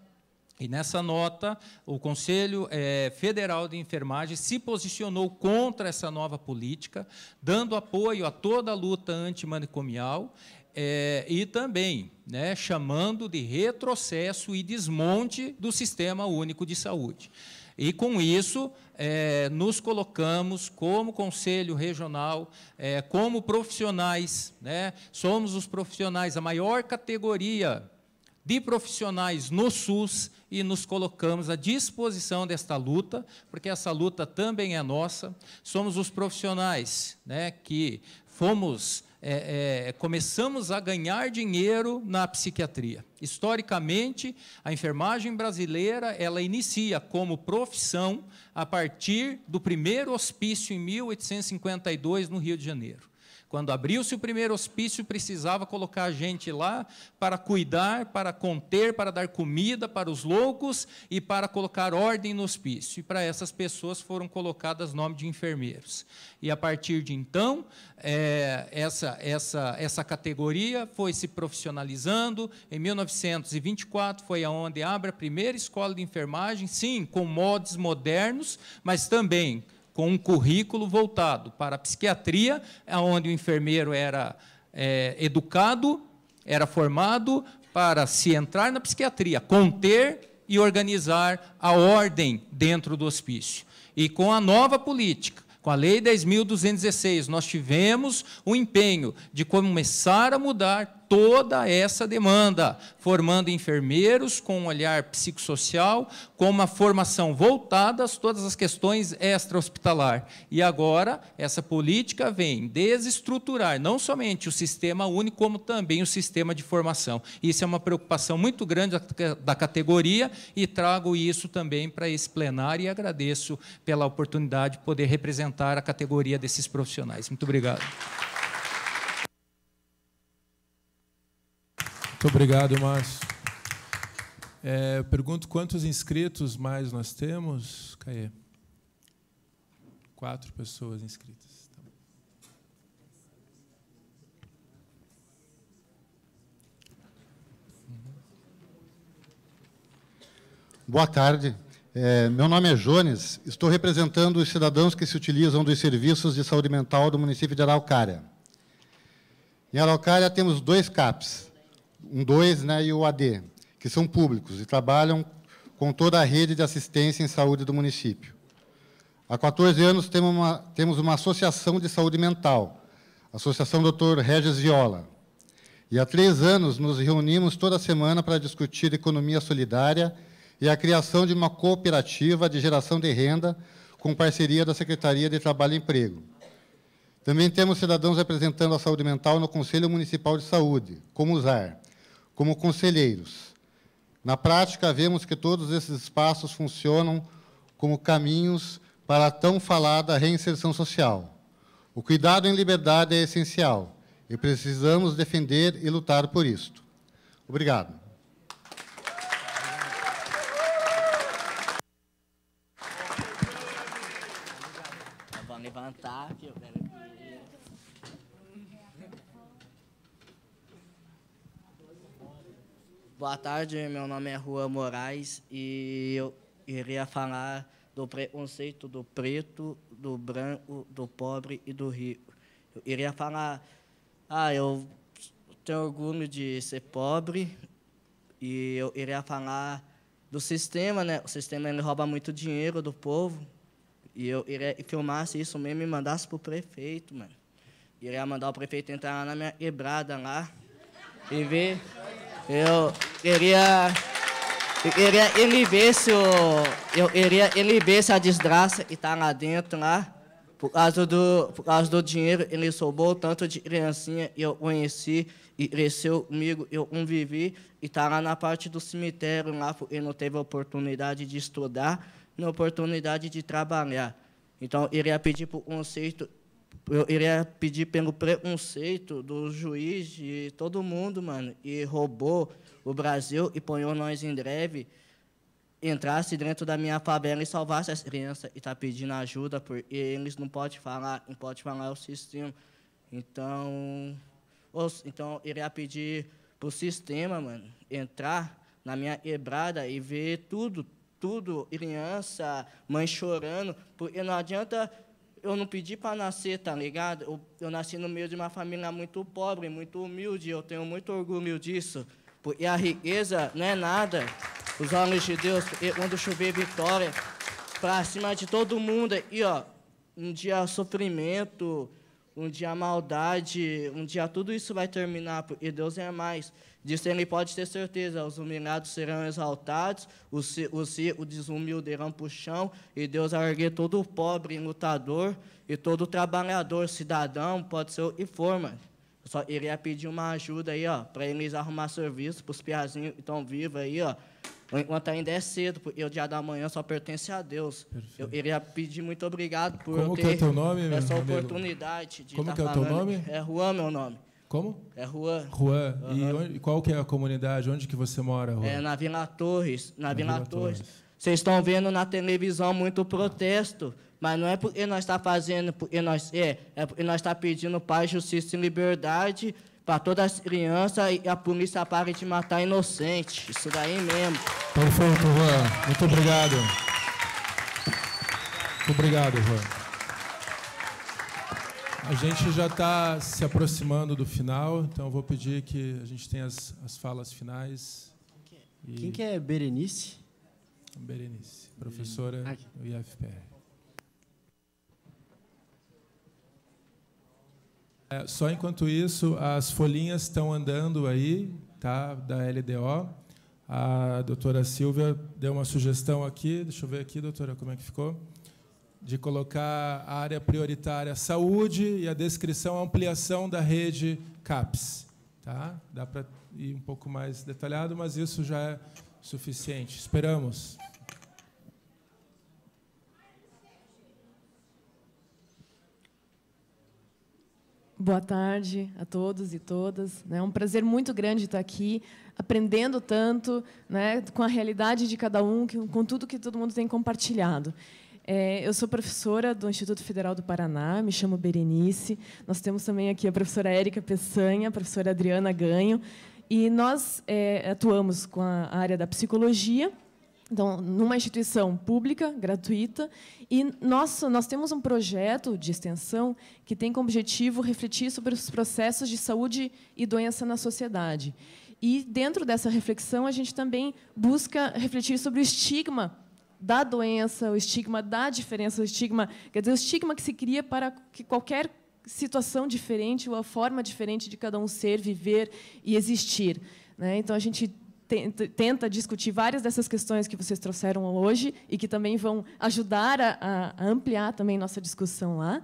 e nessa nota, o Conselho eh, Federal de Enfermagem se posicionou contra essa nova política, dando apoio a toda a luta antimanicomial eh, e também né, chamando de retrocesso e desmonte do sistema único de saúde. E com isso, é, nos colocamos como Conselho Regional, é, como profissionais, né, somos os profissionais, a maior categoria de profissionais no SUS e nos colocamos à disposição desta luta, porque essa luta também é nossa. Somos os profissionais né, que fomos é, é, começamos a ganhar dinheiro na psiquiatria. Historicamente, a enfermagem brasileira ela inicia como profissão a partir do primeiro hospício em 1852 no Rio de Janeiro. Quando abriu-se o primeiro hospício, precisava colocar a gente lá para cuidar, para conter, para dar comida para os loucos e para colocar ordem no hospício. E para essas pessoas foram colocadas nome de enfermeiros. E a partir de então, é, essa, essa, essa categoria foi se profissionalizando. Em 1924 foi aonde abre a primeira escola de enfermagem, sim, com modos modernos, mas também com um currículo voltado para a psiquiatria, onde o enfermeiro era é, educado, era formado para se entrar na psiquiatria, conter e organizar a ordem dentro do hospício. E com a nova política, com a Lei 10.216, nós tivemos o empenho de começar a mudar toda essa demanda, formando enfermeiros com um olhar psicossocial, com uma formação voltada a todas as questões extra-hospitalar. E agora, essa política vem desestruturar não somente o sistema único, como também o sistema de formação. Isso é uma preocupação muito grande da categoria e trago isso também para esse plenário e agradeço pela oportunidade de poder representar a categoria desses profissionais. Muito obrigado. Muito obrigado, Márcio. É, eu pergunto quantos inscritos mais nós temos, Caê? Quatro pessoas inscritas. Tá uhum. Boa tarde. É, meu nome é Jones, estou representando os cidadãos que se utilizam dos serviços de saúde mental do município de Araucária. Em Araucária temos dois CAPs, um 2 né, e o AD, que são públicos e trabalham com toda a rede de assistência em saúde do município. Há 14 anos temos uma, temos uma associação de saúde mental, Associação Dr. Regis Viola. E há três anos nos reunimos toda semana para discutir economia solidária e a criação de uma cooperativa de geração de renda com parceria da Secretaria de Trabalho e Emprego. Também temos cidadãos representando a saúde mental no Conselho Municipal de Saúde, como usar, como conselheiros. Na prática, vemos que todos esses espaços funcionam como caminhos para a tão falada reinserção social. O cuidado em liberdade é essencial e precisamos defender e lutar por isto. Obrigado. levantar eu quero Boa tarde, meu nome é Juan Moraes e eu iria falar do preconceito do preto, do branco, do pobre e do rico. Eu iria falar, ah, eu tenho orgulho de ser pobre e eu iria falar do sistema, né? O sistema ele rouba muito dinheiro do povo e eu iria se isso mesmo e mandasse pro prefeito, mano. Iria mandar o prefeito entrar lá na minha quebrada lá e ver eu queria. Eu queria ele se eu, queria ele se a desgraça que tá lá dentro lá. Por causa do, por causa do dinheiro, ele roubou tanto de criancinha eu conheci e cresceu comigo, eu convivi e tá lá na parte do cemitério lá, porque não teve oportunidade de estudar, nem oportunidade de trabalhar. Então, eu iria pedir para o conceito eu iria pedir pelo preconceito do juiz e todo mundo, mano, e roubou o Brasil e ponhou nós em greve, entrasse dentro da minha favela e salvasse as crianças e tá pedindo ajuda, porque eles não podem falar, não pode falar o sistema. Então, ou, então iria pedir pro sistema, mano, entrar na minha quebrada e ver tudo, tudo, criança, mãe chorando, porque não adianta eu não pedi para nascer, tá ligado? Eu, eu, nasci no meio de uma família muito pobre, muito humilde, eu tenho muito orgulho disso. E a riqueza não é nada. Os olhos de Deus, quando chover vitória, para cima de todo mundo. E, ó, um dia sofrimento, um dia maldade, um dia tudo isso vai terminar, porque Deus é mais. Disso ele pode ter certeza: os humilhados serão exaltados, os, os, os desumildes irão para o chão, e Deus erguer todo o pobre lutador e todo o trabalhador, cidadão, pode ser e forma. Só iria pedir uma ajuda aí, ó, para eles arrumar serviço, para os piazinhos que estão vivos aí, ó. Enquanto ainda é cedo, porque o dia da manhã só pertence a Deus. Perfeito. Eu iria pedir muito obrigado por Como eu é ter é nome, essa oportunidade de Como estar tá que é o teu nome? É Juan, meu nome. Como? É Juan. Juan. Uhum. E, onde, qual que é a comunidade? Onde que você mora, Juan? É na Vila Torres. Na, na Vila, Vila, Torres. Vocês estão vendo na televisão muito protesto, mas não é porque nós está fazendo, porque nós é, é porque nós está pedindo paz, justiça e liberdade para todas as crianças e a polícia pare de matar inocentes. Isso daí mesmo. Perfeito, Juan. Muito obrigado. Muito obrigado, Juan. A gente já está se aproximando do final, então vou pedir que a gente tenha as, as falas finais. Quem que, é? E... Quem que é Berenice? Berenice, professora Berenice. do IFPR. É, só enquanto isso, as folhinhas estão andando aí, tá? Da LDO. A doutora Silvia deu uma sugestão aqui. Deixa eu ver aqui, doutora, como é que ficou? de colocar a área prioritária saúde e a descrição, ampliação da rede CAPS. Tá? Dá para ir um pouco mais detalhado, mas isso já é suficiente. Esperamos. Boa tarde a todos e todas. É um prazer muito grande estar aqui, aprendendo tanto, né, com a realidade de cada um, com tudo que todo mundo tem compartilhado. É, eu sou professora do Instituto Federal do Paraná, me chamo Berenice. Nós temos também aqui a professora Érica Peçanha, a professora Adriana Ganho. E nós é, atuamos com a área da psicologia, então, numa instituição pública, gratuita, e nós, nós temos um projeto de extensão que tem como objetivo refletir sobre os processos de saúde e doença na sociedade. E, dentro dessa reflexão, a gente também busca refletir sobre o estigma da doença, o estigma da diferença, o estigma, quer dizer, o estigma que se cria para que qualquer situação diferente ou a forma diferente de cada um ser, viver e existir. Né? Então, a gente tenta discutir várias dessas questões que vocês trouxeram hoje e que também vão ajudar a, a ampliar também nossa discussão lá.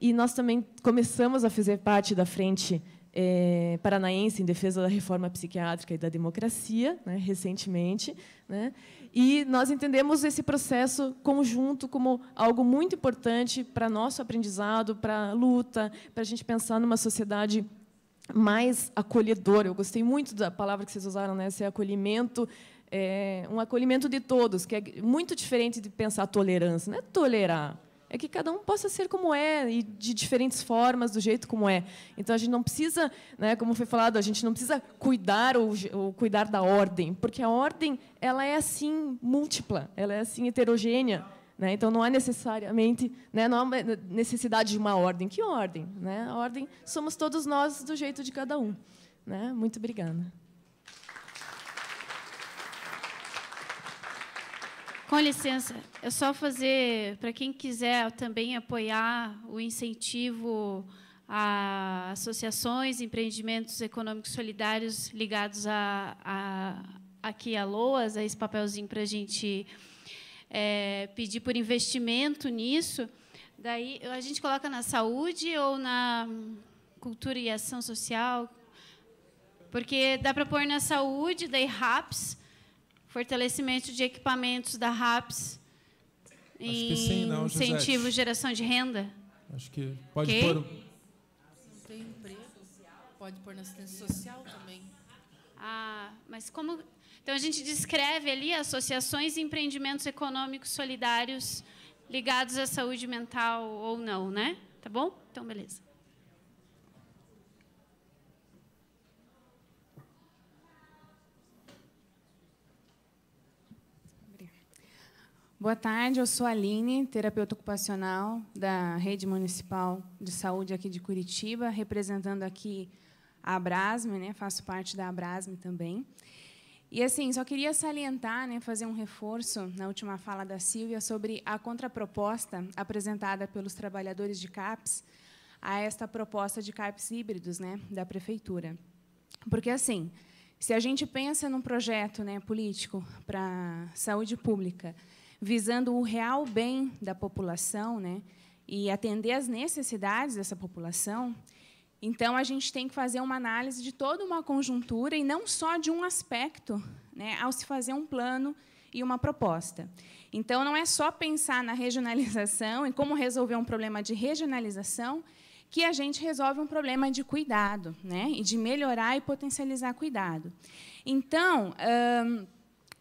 E nós também começamos a fazer parte da frente é, paranaense em defesa da reforma psiquiátrica e da democracia, né, recentemente. Né? E nós entendemos esse processo conjunto como algo muito importante para nosso aprendizado, para a luta, para a gente pensar numa sociedade mais acolhedora. Eu gostei muito da palavra que vocês usaram, né? esse acolhimento, é, um acolhimento de todos, que é muito diferente de pensar tolerância. Não é tolerar, é que cada um possa ser como é e de diferentes formas, do jeito como é. Então a gente não precisa, né, como foi falado, a gente não precisa cuidar ou, ou, cuidar da ordem, porque a ordem ela é assim múltipla, ela é assim heterogênea, né? Então não há necessariamente, né, não há necessidade de uma ordem. Que ordem, né? A ordem somos todos nós do jeito de cada um, né? Muito obrigada. Com licença, é só fazer, para quem quiser também apoiar o incentivo a associações, empreendimentos econômicos solidários ligados a, a aqui a Loas, a esse papelzinho para a gente é, pedir por investimento nisso. Daí a gente coloca na saúde ou na cultura e ação social, porque dá para pôr na saúde, daí RAPS, fortalecimento de equipamentos da RAPS em não, incentivo à geração de renda? Acho que pode que? pôr. Tem emprego, pode pôr na assistência social também. Ah, mas como. Então a gente descreve ali associações e empreendimentos econômicos solidários ligados à saúde mental ou não, né? Tá bom? Então, beleza. Boa tarde, eu sou a Aline, terapeuta ocupacional da Rede Municipal de Saúde aqui de Curitiba, representando aqui a Abrasme, né? faço parte da Abrasme também. E assim, só queria salientar, né, fazer um reforço na última fala da Silvia sobre a contraproposta apresentada pelos trabalhadores de CAPES a esta proposta de CAPES híbridos, né, da prefeitura. Porque assim, se a gente pensa num projeto, né, político para saúde pública, visando o real bem da população, né? E atender às necessidades dessa população. Então a gente tem que fazer uma análise de toda uma conjuntura e não só de um aspecto, né? Ao se fazer um plano e uma proposta. Então não é só pensar na regionalização e como resolver um problema de regionalização, que a gente resolve um problema de cuidado, né? e de melhorar e potencializar cuidado. Então, hum,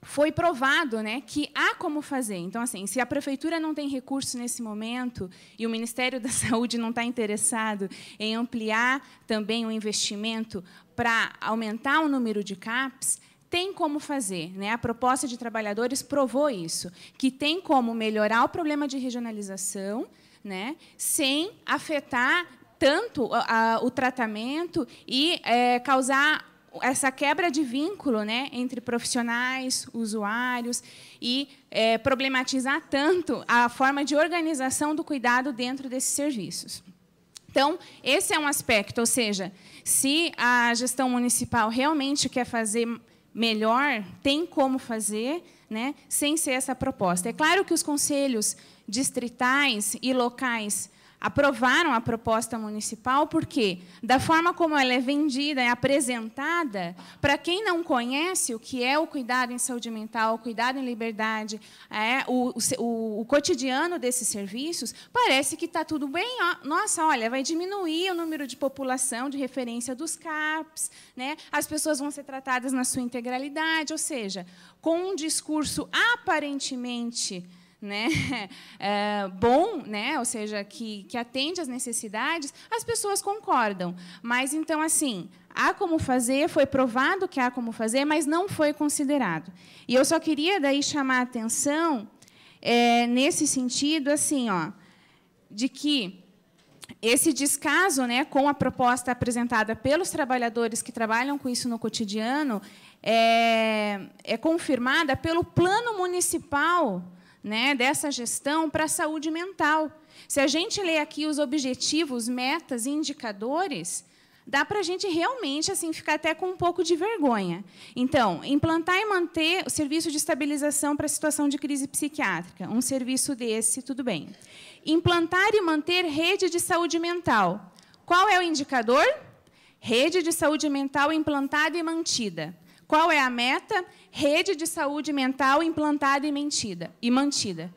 foi provado né, que há como fazer. Então, assim, se a prefeitura não tem recurso nesse momento e o Ministério da Saúde não está interessado em ampliar também o investimento para aumentar o número de CAPs, tem como fazer. Né? A proposta de trabalhadores provou isso, que tem como melhorar o problema de regionalização né, sem afetar tanto a, a, o tratamento e é, causar essa quebra de vínculo né, entre profissionais, usuários e é, problematizar tanto a forma de organização do cuidado dentro desses serviços. Então, esse é um aspecto, ou seja, se a gestão municipal realmente quer fazer melhor, tem como fazer, né, sem ser essa proposta. É claro que os conselhos distritais e locais aprovaram a proposta municipal porque, da forma como ela é vendida, é apresentada, para quem não conhece o que é o cuidado em saúde mental, o cuidado em liberdade, é, o, o, o cotidiano desses serviços, parece que está tudo bem. Ó, nossa, olha, vai diminuir o número de população de referência dos CAPs, né? as pessoas vão ser tratadas na sua integralidade, ou seja, com um discurso aparentemente né, é, bom, né, ou seja, que, que atende às necessidades, as pessoas concordam. Mas então, assim, há como fazer, foi provado que há como fazer, mas não foi considerado. E eu só queria daí chamar a atenção é, nesse sentido, assim, ó, de que esse descaso né, com a proposta apresentada pelos trabalhadores que trabalham com isso no cotidiano é, é confirmada pelo plano municipal né, dessa gestão para a saúde mental. Se a gente ler aqui os objetivos, metas e indicadores, dá para a gente realmente assim ficar até com um pouco de vergonha. Então, implantar e manter o serviço de estabilização para situação de crise psiquiátrica, um serviço desse, tudo bem. Implantar e manter rede de saúde mental. Qual é o indicador? Rede de saúde mental implantada e mantida. Qual é a meta? Rede de saúde mental implantada e mantida. E mantida.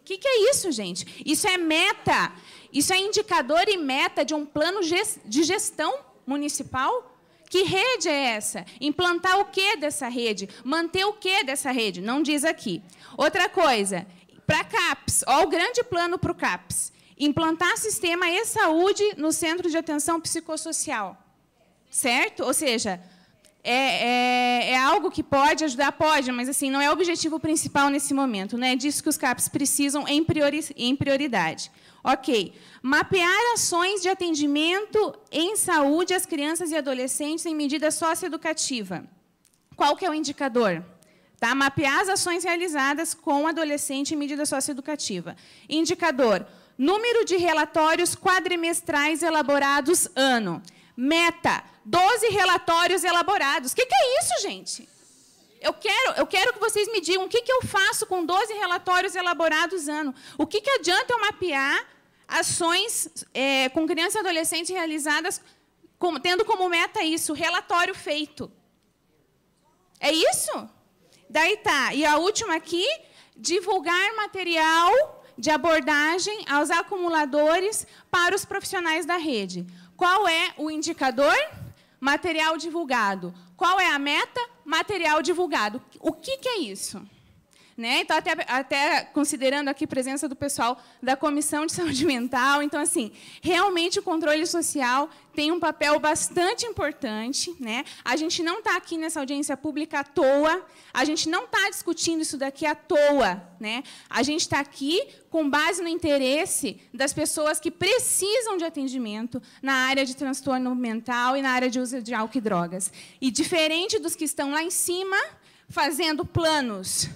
O que, que é isso, gente? Isso é meta. Isso é indicador e meta de um plano de gestão municipal? Que rede é essa? Implantar o que dessa rede? Manter o que dessa rede? Não diz aqui. Outra coisa, para CAPS, olha o grande plano para o CAPS. Implantar sistema e saúde no centro de atenção psicossocial. Certo? Ou seja, é, é, é, algo que pode ajudar? Pode, mas assim não é o objetivo principal nesse momento. Né? É disso que os CAPs precisam em, priori em prioridade. Ok. Mapear ações de atendimento em saúde às crianças e adolescentes em medida socioeducativa. Qual que é o indicador? Tá? Mapear as ações realizadas com adolescente em medida socioeducativa. Indicador: número de relatórios quadrimestrais elaborados ano. Meta: 12 relatórios elaborados. O que, que, é isso, gente? Eu quero, eu quero que vocês me digam o que, que eu faço com 12 relatórios elaborados ano. O que, que adianta eu mapear ações é, com crianças e adolescentes realizadas tendo como meta isso, relatório feito? É isso? Daí tá. E a última aqui, divulgar material de abordagem aos acumuladores para os profissionais da rede. Qual é o indicador? Material divulgado. Qual é a meta? Material divulgado. O que, que é isso? Né? Então, até, até considerando aqui a presença do pessoal da Comissão de Saúde Mental, então, assim, realmente o controle social tem um papel bastante importante. Né? A gente não está aqui nessa audiência pública à toa, a gente não está discutindo isso daqui à toa. Né? A gente está aqui com base no interesse das pessoas que precisam de atendimento na área de transtorno mental e na área de uso de álcool e drogas. E diferente dos que estão lá em cima, fazendo planos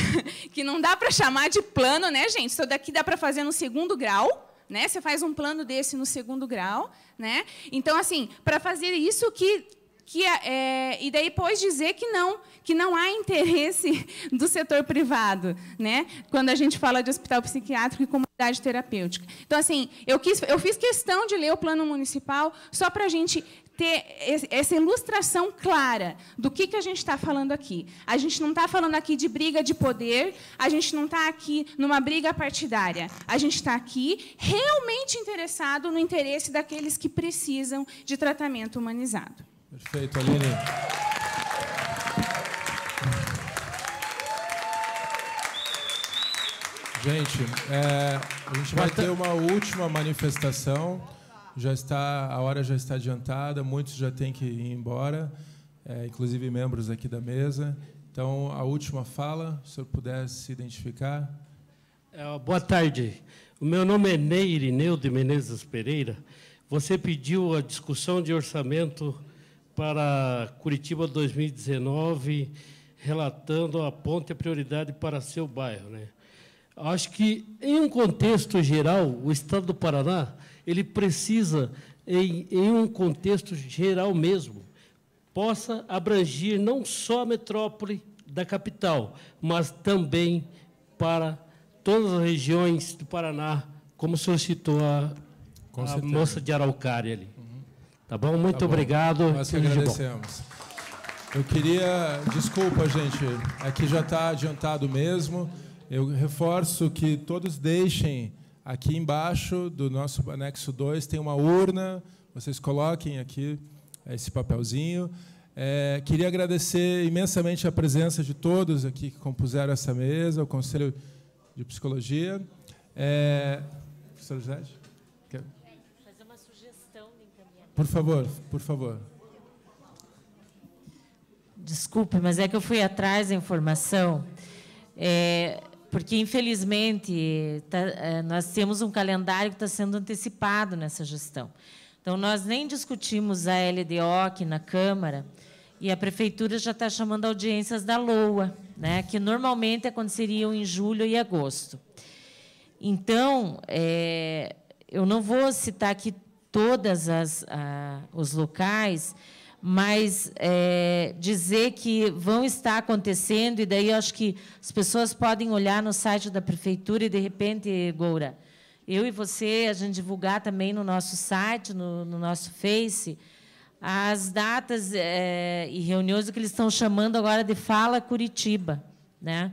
que não dá para chamar de plano, né, gente? Isso daqui dá para fazer no segundo grau, né? Você faz um plano desse no segundo grau, né? Então, assim, para fazer isso que que é, é e daí depois dizer que não, que não há interesse do setor privado, né? Quando a gente fala de hospital psiquiátrico e comunidade terapêutica. Então, assim, eu, quis, eu fiz questão de ler o plano municipal só para a gente ter essa ilustração clara do que, que a gente está falando aqui. A gente não está falando aqui de briga de poder, a gente não está aqui numa briga partidária. A gente está aqui realmente interessado no interesse daqueles que precisam de tratamento humanizado. Perfeito, Aline. Gente, é, a gente vai tá ter uma última manifestação já está a hora já está adiantada, muitos já têm que ir embora, é, inclusive membros aqui da mesa. Então, a última fala, se o senhor puder se identificar. É, boa tarde. O meu nome é Ney Irineu de Menezes Pereira. Você pediu a discussão de orçamento para Curitiba 2019, relatando a ponte a prioridade para seu bairro. Né? Acho que, em um contexto geral, o Estado do Paraná ele precisa, em, em um contexto geral mesmo, possa abranger não só a metrópole da capital, mas também para todas as regiões do Paraná, como solicitou a, moça de Araucária ali. Uhum. Tá bom? Tá Muito tá bom. obrigado. Nós que agradecemos. Eu queria. Desculpa, gente, aqui já está adiantado mesmo. Eu reforço que todos deixem Aqui embaixo do nosso anexo 2 tem uma urna, vocês coloquem aqui é, esse papelzinho. É, queria agradecer imensamente a presença de todos aqui que compuseram essa mesa, o Conselho de Psicologia. É, professor José? Quer? Fazer uma sugestão de Por favor, por favor. Desculpe, mas é que eu fui atrás da informação. É, porque infelizmente tá, é, nós temos um calendário que está sendo antecipado nessa gestão. Então nós nem discutimos a LDO aqui na Câmara e a prefeitura já está chamando audiências da LOA, né, que normalmente aconteceriam em julho e agosto. Então é, eu não vou citar aqui todas as a, os locais, mas é, dizer que vão estar acontecendo, e daí acho que as pessoas podem olhar no site da prefeitura e, de repente, Goura, eu e você, a gente divulgar também no nosso site, no, no nosso Face, as datas é, e reuniões que eles estão chamando agora de Fala Curitiba, né?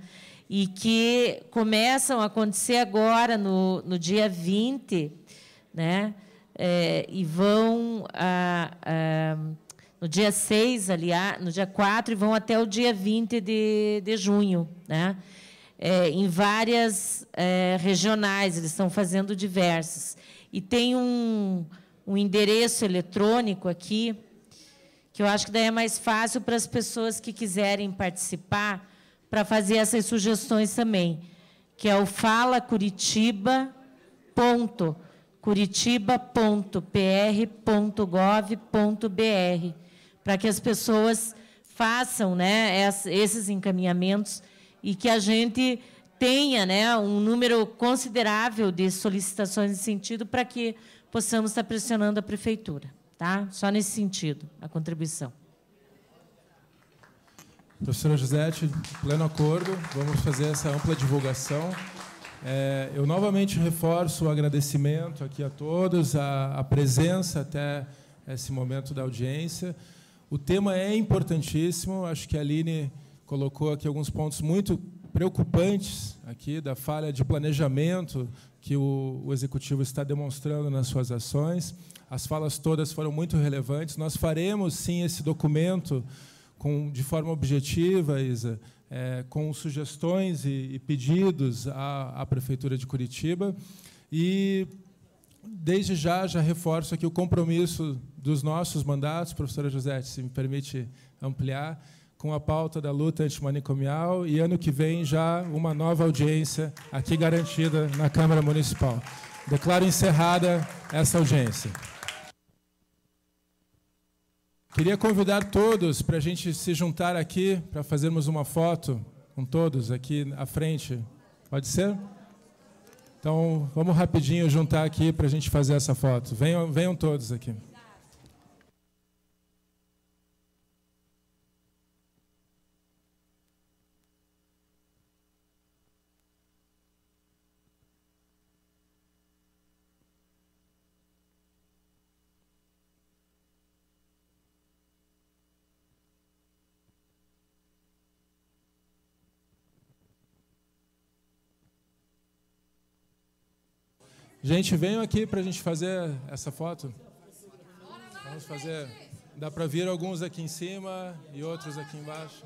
e que começam a acontecer agora, no, no dia 20, né? É, e vão... A, ah, a, ah, no dia 6, aliás, ah, no dia 4, e vão até o dia 20 de, de junho. Né? É, em várias é, regionais, eles estão fazendo diversas. E tem um, um endereço eletrônico aqui, que eu acho que daí é mais fácil para as pessoas que quiserem participar, para fazer essas sugestões também, que é o falacuritiba.curitiba.pr.gov.br para que as pessoas façam né, esses encaminhamentos e que a gente tenha né, um número considerável de solicitações nesse sentido para que possamos estar tá pressionando a prefeitura. Tá? Só nesse sentido, a contribuição. Professora Josete, pleno acordo, vamos fazer essa ampla divulgação. É, eu novamente reforço o agradecimento aqui a todos, a, a presença até esse momento da audiência. O tema é importantíssimo. Acho que a Aline colocou aqui alguns pontos muito preocupantes aqui da falha de planejamento que o, o, executivo está demonstrando nas suas ações. As falas todas foram muito relevantes. Nós faremos sim esse documento com, de forma objetiva, Isa, é, com sugestões e, e pedidos à, à prefeitura de Curitiba e desde já, já reforço aqui o compromisso dos nossos mandatos, professora José, se me permite ampliar, com a pauta da luta antimanicomial e ano que vem já uma nova audiência aqui garantida na Câmara Municipal. Declaro encerrada essa audiência. Queria convidar todos para a gente se juntar aqui para fazermos uma foto com todos aqui à frente. Pode ser? Então, vamos rapidinho juntar aqui para a gente fazer essa foto. Venham, venham todos aqui. Gente, venham aqui para a gente fazer essa foto. Vamos fazer. Dá para vir alguns aqui em cima e outros aqui embaixo.